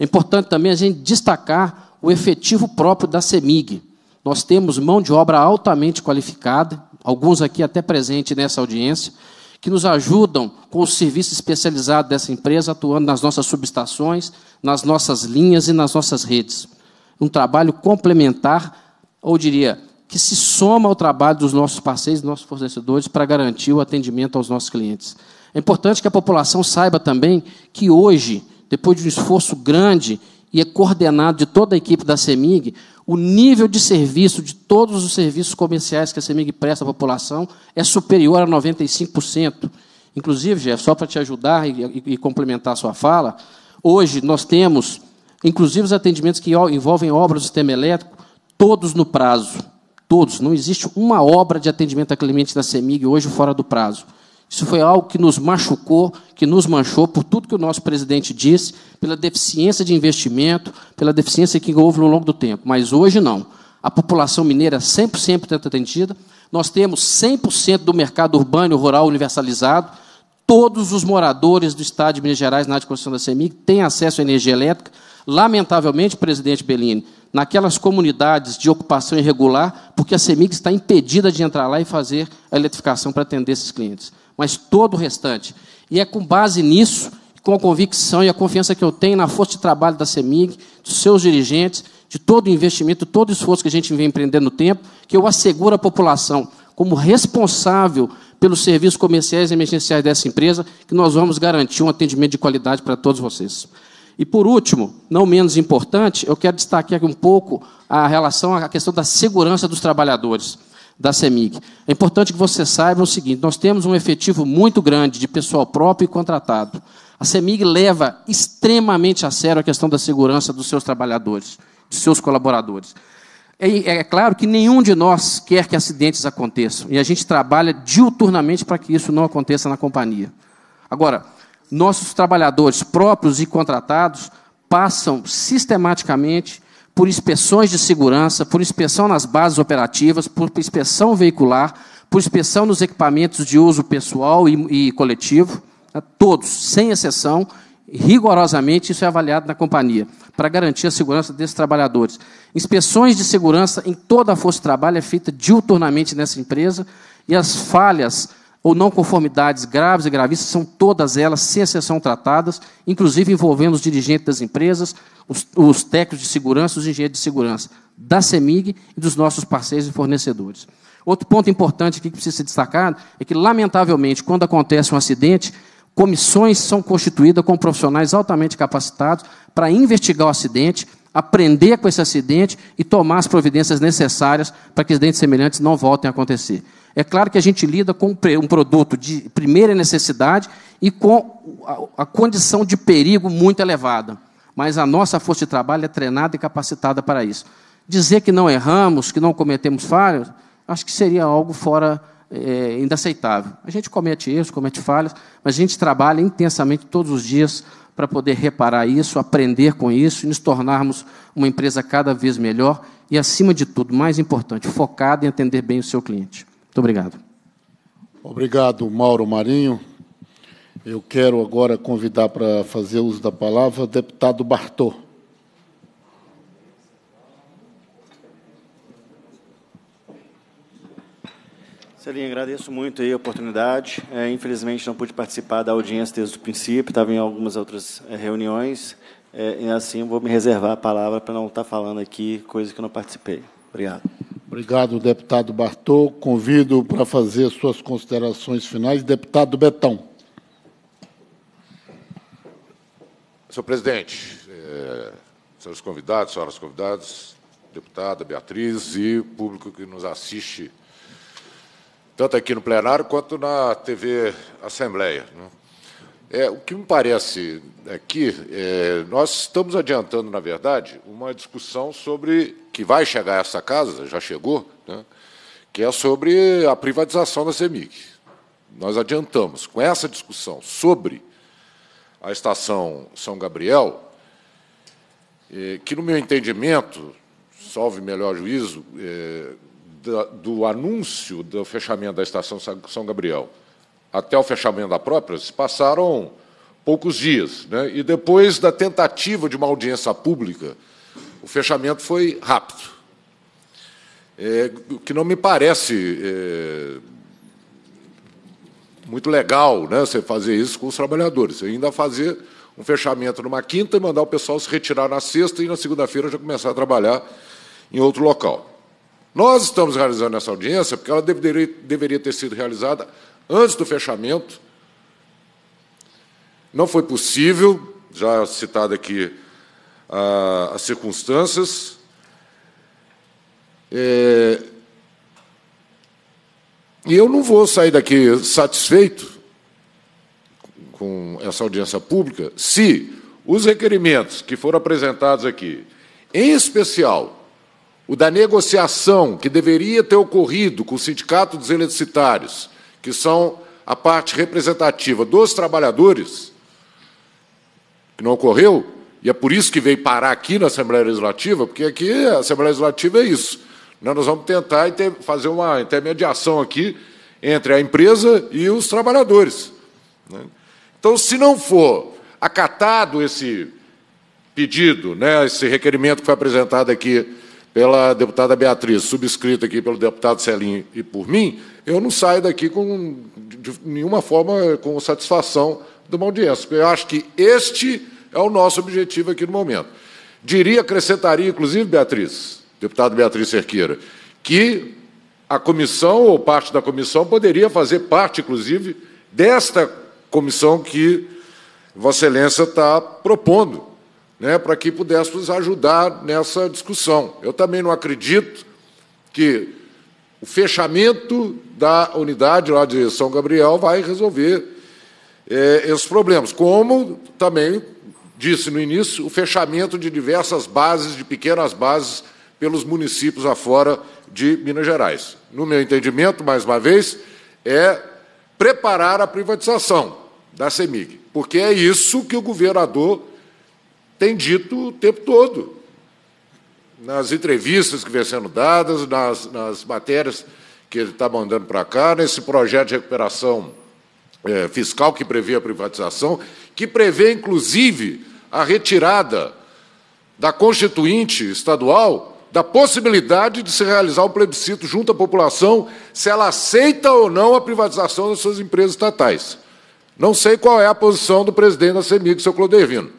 É importante também a gente destacar o efetivo próprio da CEMIG, nós temos mão de obra altamente qualificada, alguns aqui até presente nessa audiência, que nos ajudam com o serviço especializado dessa empresa, atuando nas nossas subestações, nas nossas linhas e nas nossas redes. Um trabalho complementar, ou diria, que se soma ao trabalho dos nossos parceiros, dos nossos fornecedores, para garantir o atendimento aos nossos clientes. É importante que a população saiba também que hoje, depois de um esforço grande e é coordenado de toda a equipe da CEMIG, o nível de serviço de todos os serviços comerciais que a CEMIG presta à população é superior a 95%. Inclusive, Jeff, só para te ajudar e, e, e complementar a sua fala, hoje nós temos, inclusive os atendimentos que envolvem obras do sistema elétrico, todos no prazo. Todos. Não existe uma obra de atendimento a clientes da CEMIG hoje fora do prazo. Isso foi algo que nos machucou, que nos manchou por tudo que o nosso presidente disse, pela deficiência de investimento, pela deficiência que houve ao longo do tempo. Mas hoje não. A população mineira 100% atendida. Nós temos 100% do mercado urbano e rural universalizado. Todos os moradores do estado de Minas Gerais, na área de construção da CEMIG, têm acesso à energia elétrica. Lamentavelmente, presidente Bellini, naquelas comunidades de ocupação irregular, porque a CEMIG está impedida de entrar lá e fazer a eletrificação para atender esses clientes mas todo o restante. E é com base nisso, com a convicção e a confiança que eu tenho na força de trabalho da CEMIG, dos seus dirigentes, de todo o investimento, todo o esforço que a gente vem empreendendo no tempo, que eu asseguro à população, como responsável pelos serviços comerciais e emergenciais dessa empresa, que nós vamos garantir um atendimento de qualidade para todos vocês. E por último, não menos importante, eu quero destacar aqui um pouco a relação à questão da segurança dos trabalhadores da CEMIG. É importante que você saiba o seguinte: nós temos um efetivo muito grande de pessoal próprio e contratado. A CEMIG leva extremamente a sério a questão da segurança dos seus trabalhadores, dos seus colaboradores. É, é claro que nenhum de nós quer que acidentes aconteçam, e a gente trabalha diuturnamente para que isso não aconteça na companhia. Agora, nossos trabalhadores próprios e contratados passam sistematicamente por inspeções de segurança, por inspeção nas bases operativas, por inspeção veicular, por inspeção nos equipamentos de uso pessoal e, e coletivo, né? todos, sem exceção, rigorosamente isso é avaliado na companhia, para garantir a segurança desses trabalhadores. Inspeções de segurança em toda a força de trabalho é feita diuturnamente nessa empresa e as falhas ou não conformidades graves e gravíssimas, são todas elas, sem exceção, tratadas, inclusive envolvendo os dirigentes das empresas, os, os técnicos de segurança, os engenheiros de segurança, da CEMIG e dos nossos parceiros e fornecedores. Outro ponto importante aqui que precisa ser destacado é que, lamentavelmente, quando acontece um acidente, comissões são constituídas com profissionais altamente capacitados para investigar o acidente, aprender com esse acidente e tomar as providências necessárias para que acidentes semelhantes não voltem a acontecer. É claro que a gente lida com um produto de primeira necessidade e com a condição de perigo muito elevada. Mas a nossa força de trabalho é treinada e capacitada para isso. Dizer que não erramos, que não cometemos falhas, acho que seria algo fora é, inaceitável. A gente comete erros, comete falhas, mas a gente trabalha intensamente todos os dias para poder reparar isso, aprender com isso e nos tornarmos uma empresa cada vez melhor e, acima de tudo, mais importante, focada em atender bem o seu cliente. Muito obrigado. Obrigado, Mauro Marinho. Eu quero agora convidar para fazer uso da palavra o deputado Bartô. Celinha, agradeço muito a oportunidade. É, infelizmente, não pude participar da audiência desde o princípio, estava em algumas outras é, reuniões, é, e assim vou me reservar a palavra para não estar falando aqui coisas que eu não participei. Obrigado. Obrigado, deputado Bartô. Convido para fazer suas considerações finais, deputado Betão. Senhor presidente, eh, senhores convidados, senhoras convidadas, deputada Beatriz e público que nos assiste, tanto aqui no plenário quanto na TV Assembleia. Né? É, o que me parece aqui, é, nós estamos adiantando, na verdade, uma discussão sobre que vai chegar a essa casa, já chegou, né, que é sobre a privatização da CEMIG. Nós adiantamos, com essa discussão sobre a estação São Gabriel, é, que, no meu entendimento, salve melhor juízo, é, da, do anúncio do fechamento da estação São Gabriel até o fechamento da própria, se passaram poucos dias. Né? E depois da tentativa de uma audiência pública, o fechamento foi rápido. É, o que não me parece é, muito legal né, você fazer isso com os trabalhadores. Você ainda fazer um fechamento numa quinta e mandar o pessoal se retirar na sexta e na segunda-feira já começar a trabalhar em outro local. Nós estamos realizando essa audiência porque ela deveria, deveria ter sido realizada antes do fechamento. Não foi possível, já citado aqui as circunstâncias. É, e eu não vou sair daqui satisfeito com essa audiência pública se os requerimentos que foram apresentados aqui, em especial o da negociação que deveria ter ocorrido com o Sindicato dos Eletricitários que são a parte representativa dos trabalhadores, que não ocorreu, e é por isso que veio parar aqui na Assembleia Legislativa, porque aqui a Assembleia Legislativa é isso. Nós vamos tentar fazer uma intermediação aqui entre a empresa e os trabalhadores. Né? Então, se não for acatado esse pedido, né, esse requerimento que foi apresentado aqui pela deputada Beatriz, subscrita aqui pelo deputado Celinho e por mim, eu não saio daqui com, de nenhuma forma com satisfação de uma audiência, porque eu acho que este é o nosso objetivo aqui no momento. Diria, acrescentaria, inclusive, Beatriz, deputado Beatriz Cerqueira, que a comissão ou parte da comissão poderia fazer parte, inclusive, desta comissão que Vossa Excelência está propondo né, para que pudéssemos ajudar nessa discussão. Eu também não acredito que o fechamento da unidade lá de São Gabriel vai resolver é, esses problemas, como também disse no início, o fechamento de diversas bases, de pequenas bases, pelos municípios afora de Minas Gerais. No meu entendimento, mais uma vez, é preparar a privatização da CEMIG, porque é isso que o governador tem dito o tempo todo. Nas entrevistas que vêm sendo dadas, nas, nas matérias que ele está mandando para cá, nesse projeto de recuperação é, fiscal que prevê a privatização, que prevê, inclusive, a retirada da Constituinte Estadual da possibilidade de se realizar um plebiscito junto à população se ela aceita ou não a privatização das suas empresas estatais. Não sei qual é a posição do presidente da CEMIG, seu Clodervino.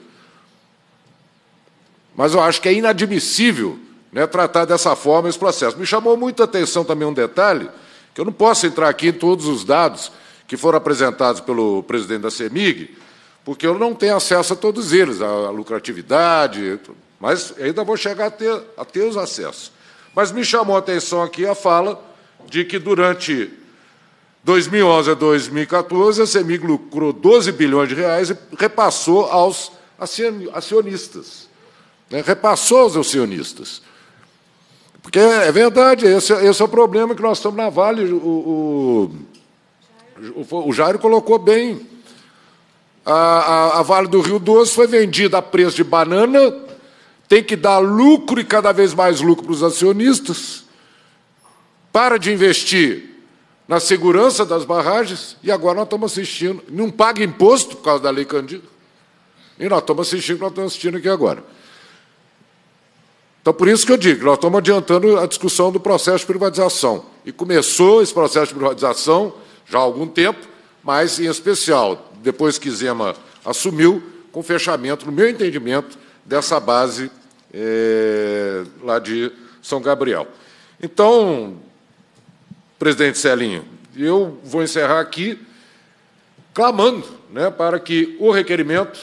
Mas eu acho que é inadmissível né, tratar dessa forma esse processo. Me chamou muita atenção também um detalhe, que eu não posso entrar aqui em todos os dados que foram apresentados pelo presidente da CEMIG, porque eu não tenho acesso a todos eles, a lucratividade, mas ainda vou chegar a ter, a ter os acessos. Mas me chamou a atenção aqui a fala de que durante 2011 a 2014 a CEMIG lucrou 12 bilhões de reais e repassou aos acionistas né, repassou aos acionistas. Porque é, é verdade, esse, esse, é o problema que nós estamos na Vale. O, o, o Jairo colocou bem. A, a, a, Vale do Rio Doce foi vendida a preço de banana, tem que dar lucro e cada vez mais lucro para os acionistas. Para de investir na segurança das barragens e agora nós estamos assistindo. Não paga imposto por causa da Lei Candido. E nós estamos assistindo o que nós estamos assistindo aqui agora. Então, por isso que eu digo, nós estamos adiantando a discussão do processo de privatização. E começou esse processo de privatização já há algum tempo, mas, em especial, depois que Zema assumiu, com fechamento, no meu entendimento, dessa base é, lá de São Gabriel. Então, presidente Celinho, eu vou encerrar aqui clamando né, para que o requerimento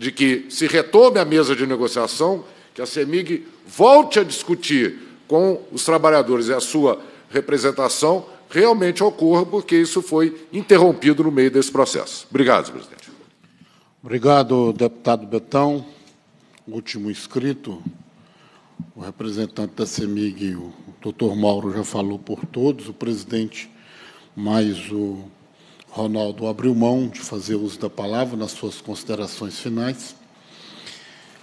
de que se retome à mesa de negociação, que a CEMIG volte a discutir com os trabalhadores e a sua representação realmente ocorra, porque isso foi interrompido no meio desse processo. Obrigado, presidente. Obrigado, deputado Betão. Último inscrito, o representante da CEMIG, o doutor Mauro, já falou por todos, o presidente mais o Ronaldo abriu mão de fazer uso da palavra nas suas considerações finais.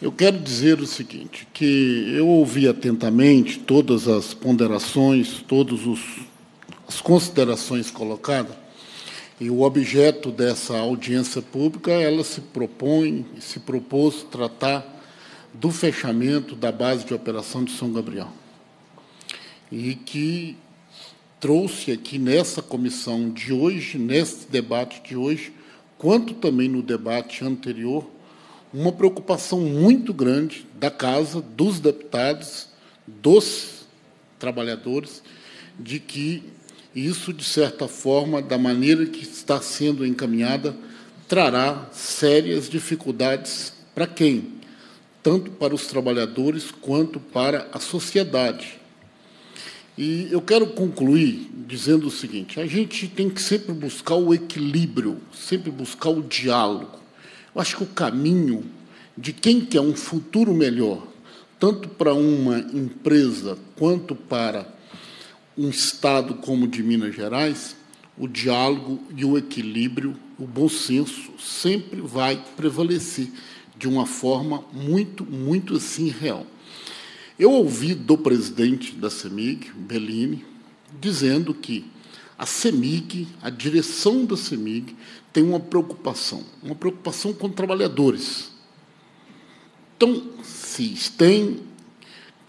Eu quero dizer o seguinte, que eu ouvi atentamente todas as ponderações, todas as considerações colocadas, e o objeto dessa audiência pública, ela se propõe, se propôs tratar do fechamento da base de operação de São Gabriel. E que trouxe aqui nessa comissão de hoje, nesse debate de hoje, quanto também no debate anterior, uma preocupação muito grande da Casa, dos deputados, dos trabalhadores, de que isso, de certa forma, da maneira que está sendo encaminhada, trará sérias dificuldades para quem? Tanto para os trabalhadores quanto para a sociedade. E eu quero concluir dizendo o seguinte: a gente tem que sempre buscar o equilíbrio, sempre buscar o diálogo. Eu acho que o caminho de quem quer um futuro melhor, tanto para uma empresa quanto para um estado como o de Minas Gerais, o diálogo e o equilíbrio, o bom senso sempre vai prevalecer de uma forma muito, muito assim real. Eu ouvi do presidente da CEMIG, Bellini, dizendo que a CEMIG, a direção da CEMIG, tem uma preocupação, uma preocupação com trabalhadores. Então, se tem,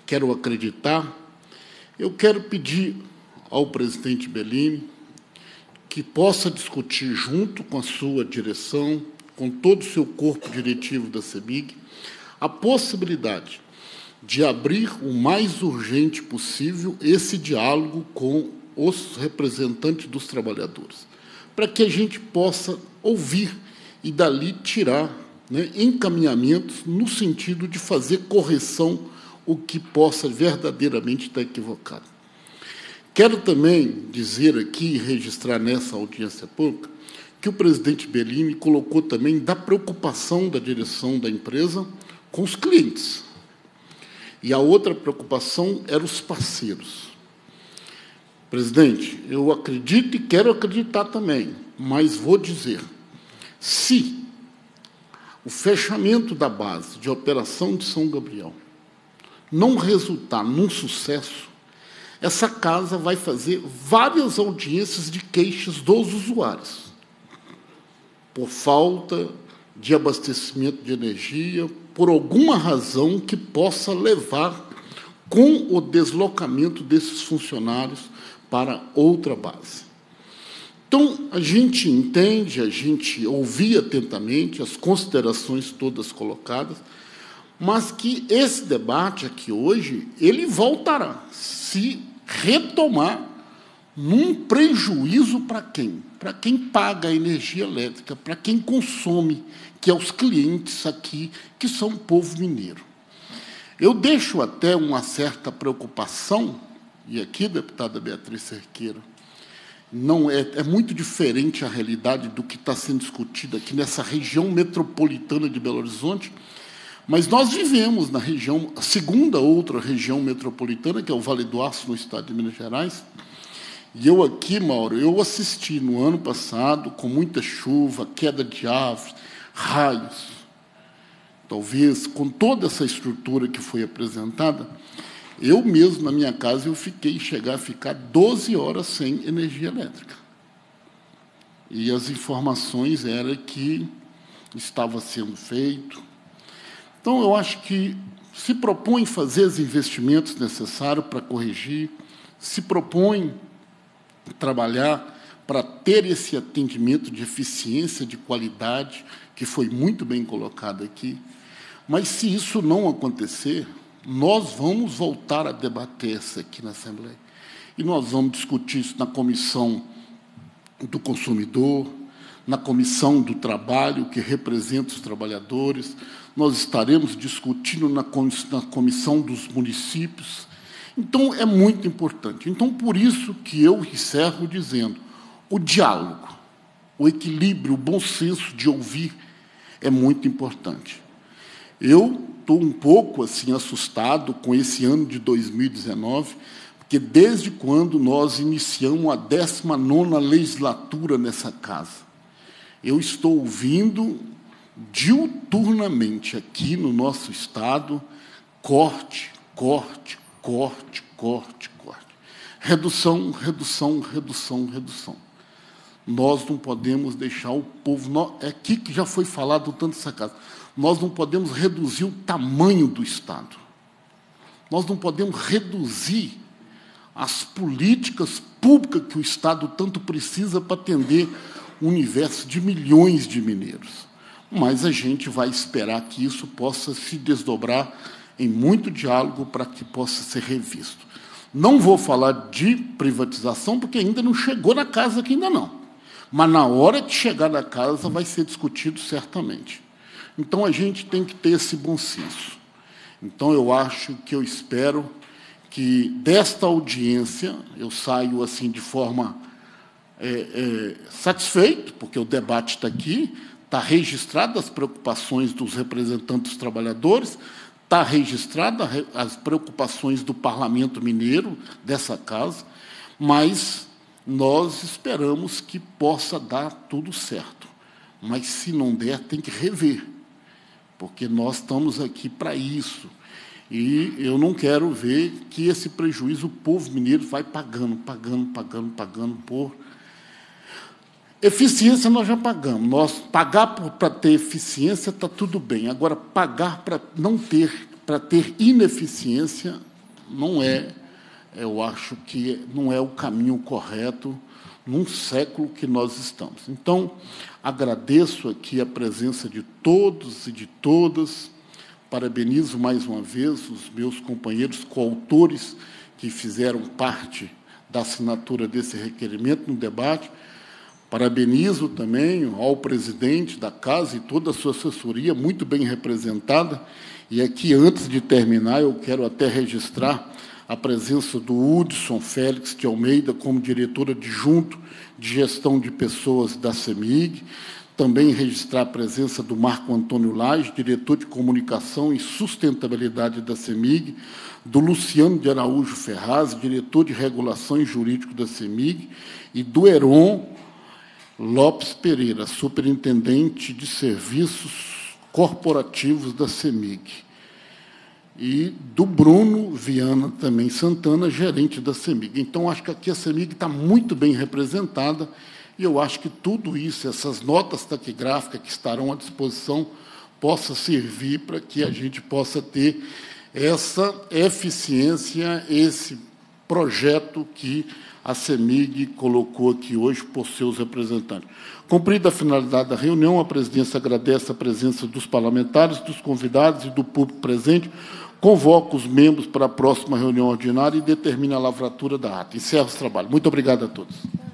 quero acreditar, eu quero pedir ao presidente Bellini que possa discutir junto com a sua direção, com todo o seu corpo diretivo da CEMIG, a possibilidade de abrir o mais urgente possível esse diálogo com os representantes dos trabalhadores, para que a gente possa ouvir e dali tirar né, encaminhamentos no sentido de fazer correção o que possa verdadeiramente estar equivocado. Quero também dizer aqui e registrar nessa audiência pública que o presidente Bellini colocou também da preocupação da direção da empresa com os clientes. E a outra preocupação era os parceiros. Presidente, eu acredito e quero acreditar também, mas vou dizer: se o fechamento da base de operação de São Gabriel não resultar num sucesso, essa casa vai fazer várias audiências de queixas dos usuários por falta de abastecimento de energia, por alguma razão que possa levar com o deslocamento desses funcionários para outra base. Então, a gente entende, a gente ouvia atentamente as considerações todas colocadas, mas que esse debate aqui hoje, ele voltará, se retomar num prejuízo para quem? Para quem paga a energia elétrica, para quem consome que aos é clientes aqui, que são o povo mineiro. Eu deixo até uma certa preocupação, e aqui, deputada Beatriz Cerqueira, não é, é muito diferente a realidade do que está sendo discutido aqui nessa região metropolitana de Belo Horizonte, mas nós vivemos na região, a segunda outra região metropolitana, que é o Vale do Aço, no estado de Minas Gerais. E eu aqui, Mauro, eu assisti no ano passado, com muita chuva, queda de árvores, raios. Talvez com toda essa estrutura que foi apresentada, eu mesmo na minha casa eu fiquei chegar a ficar 12 horas sem energia elétrica. E as informações era que estava sendo feito. Então eu acho que se propõe fazer os investimentos necessários para corrigir, se propõe trabalhar para ter esse atendimento de eficiência, de qualidade, que foi muito bem colocada aqui. Mas se isso não acontecer, nós vamos voltar a debater isso aqui na Assembleia. E nós vamos discutir isso na Comissão do Consumidor, na Comissão do Trabalho, que representa os trabalhadores, nós estaremos discutindo na Comissão dos Municípios. Então, é muito importante. Então, por isso que eu encerro dizendo: o diálogo, o equilíbrio, o bom senso de ouvir é muito importante. Eu estou um pouco assim assustado com esse ano de 2019, porque desde quando nós iniciamos a 19 legislatura nessa casa, eu estou ouvindo diuturnamente aqui no nosso estado corte, corte, corte, corte, corte. Redução, redução, redução, redução. Nós não podemos deixar o povo. é aqui que já foi falado tanto essa casa. Nós não podemos reduzir o tamanho do Estado. Nós não podemos reduzir as políticas públicas que o Estado tanto precisa para atender o universo de milhões de mineiros. Mas a gente vai esperar que isso possa se desdobrar em muito diálogo para que possa ser revisto. Não vou falar de privatização, porque ainda não chegou na casa aqui ainda não. Mas na hora de chegar da casa vai ser discutido certamente. Então a gente tem que ter esse bom senso. Então eu acho que eu espero que desta audiência eu saio assim de forma é, é, satisfeito, porque o debate está aqui, está registrado as preocupações dos representantes dos trabalhadores, está registrada as preocupações do Parlamento Mineiro dessa casa, mas nós esperamos que possa dar tudo certo. Mas se não der, tem que rever, porque nós estamos aqui para isso. E eu não quero ver que esse prejuízo o povo mineiro vai pagando, pagando, pagando, pagando por. Eficiência nós já pagamos. Nós pagar para ter eficiência está tudo bem. Agora pagar para não ter, para ter ineficiência não é eu acho que não é o caminho correto num século que nós estamos. Então, agradeço aqui a presença de todos e de todas, parabenizo mais uma vez os meus companheiros coautores que fizeram parte da assinatura desse requerimento no debate. Parabenizo também ao presidente da casa e toda a sua assessoria, muito bem representada. E aqui, antes de terminar, eu quero até registrar a presença do Hudson Félix de Almeida como diretor adjunto de gestão de pessoas da CEMIG, também registrar a presença do Marco Antônio Lage, diretor de comunicação e sustentabilidade da CEMIG, do Luciano de Araújo Ferraz, diretor de regulação e jurídico da CEMIG, e do Heron Lopes Pereira, superintendente de serviços corporativos da CEMIG e do Bruno Viana também Santana, gerente da CEMIG. Então, acho que aqui a CEMIG está muito bem representada e eu acho que tudo isso, essas notas taquigráficas que estarão à disposição, possa servir para que a gente possa ter essa eficiência, esse projeto que a CEMIG colocou aqui hoje por seus representantes. Cumprida a finalidade da reunião, a presidência agradece a presença dos parlamentares, dos convidados e do público presente, convoca os membros para a próxima reunião ordinária e determina a lavratura da ata. Encerro os trabalhos. Muito obrigado a todos.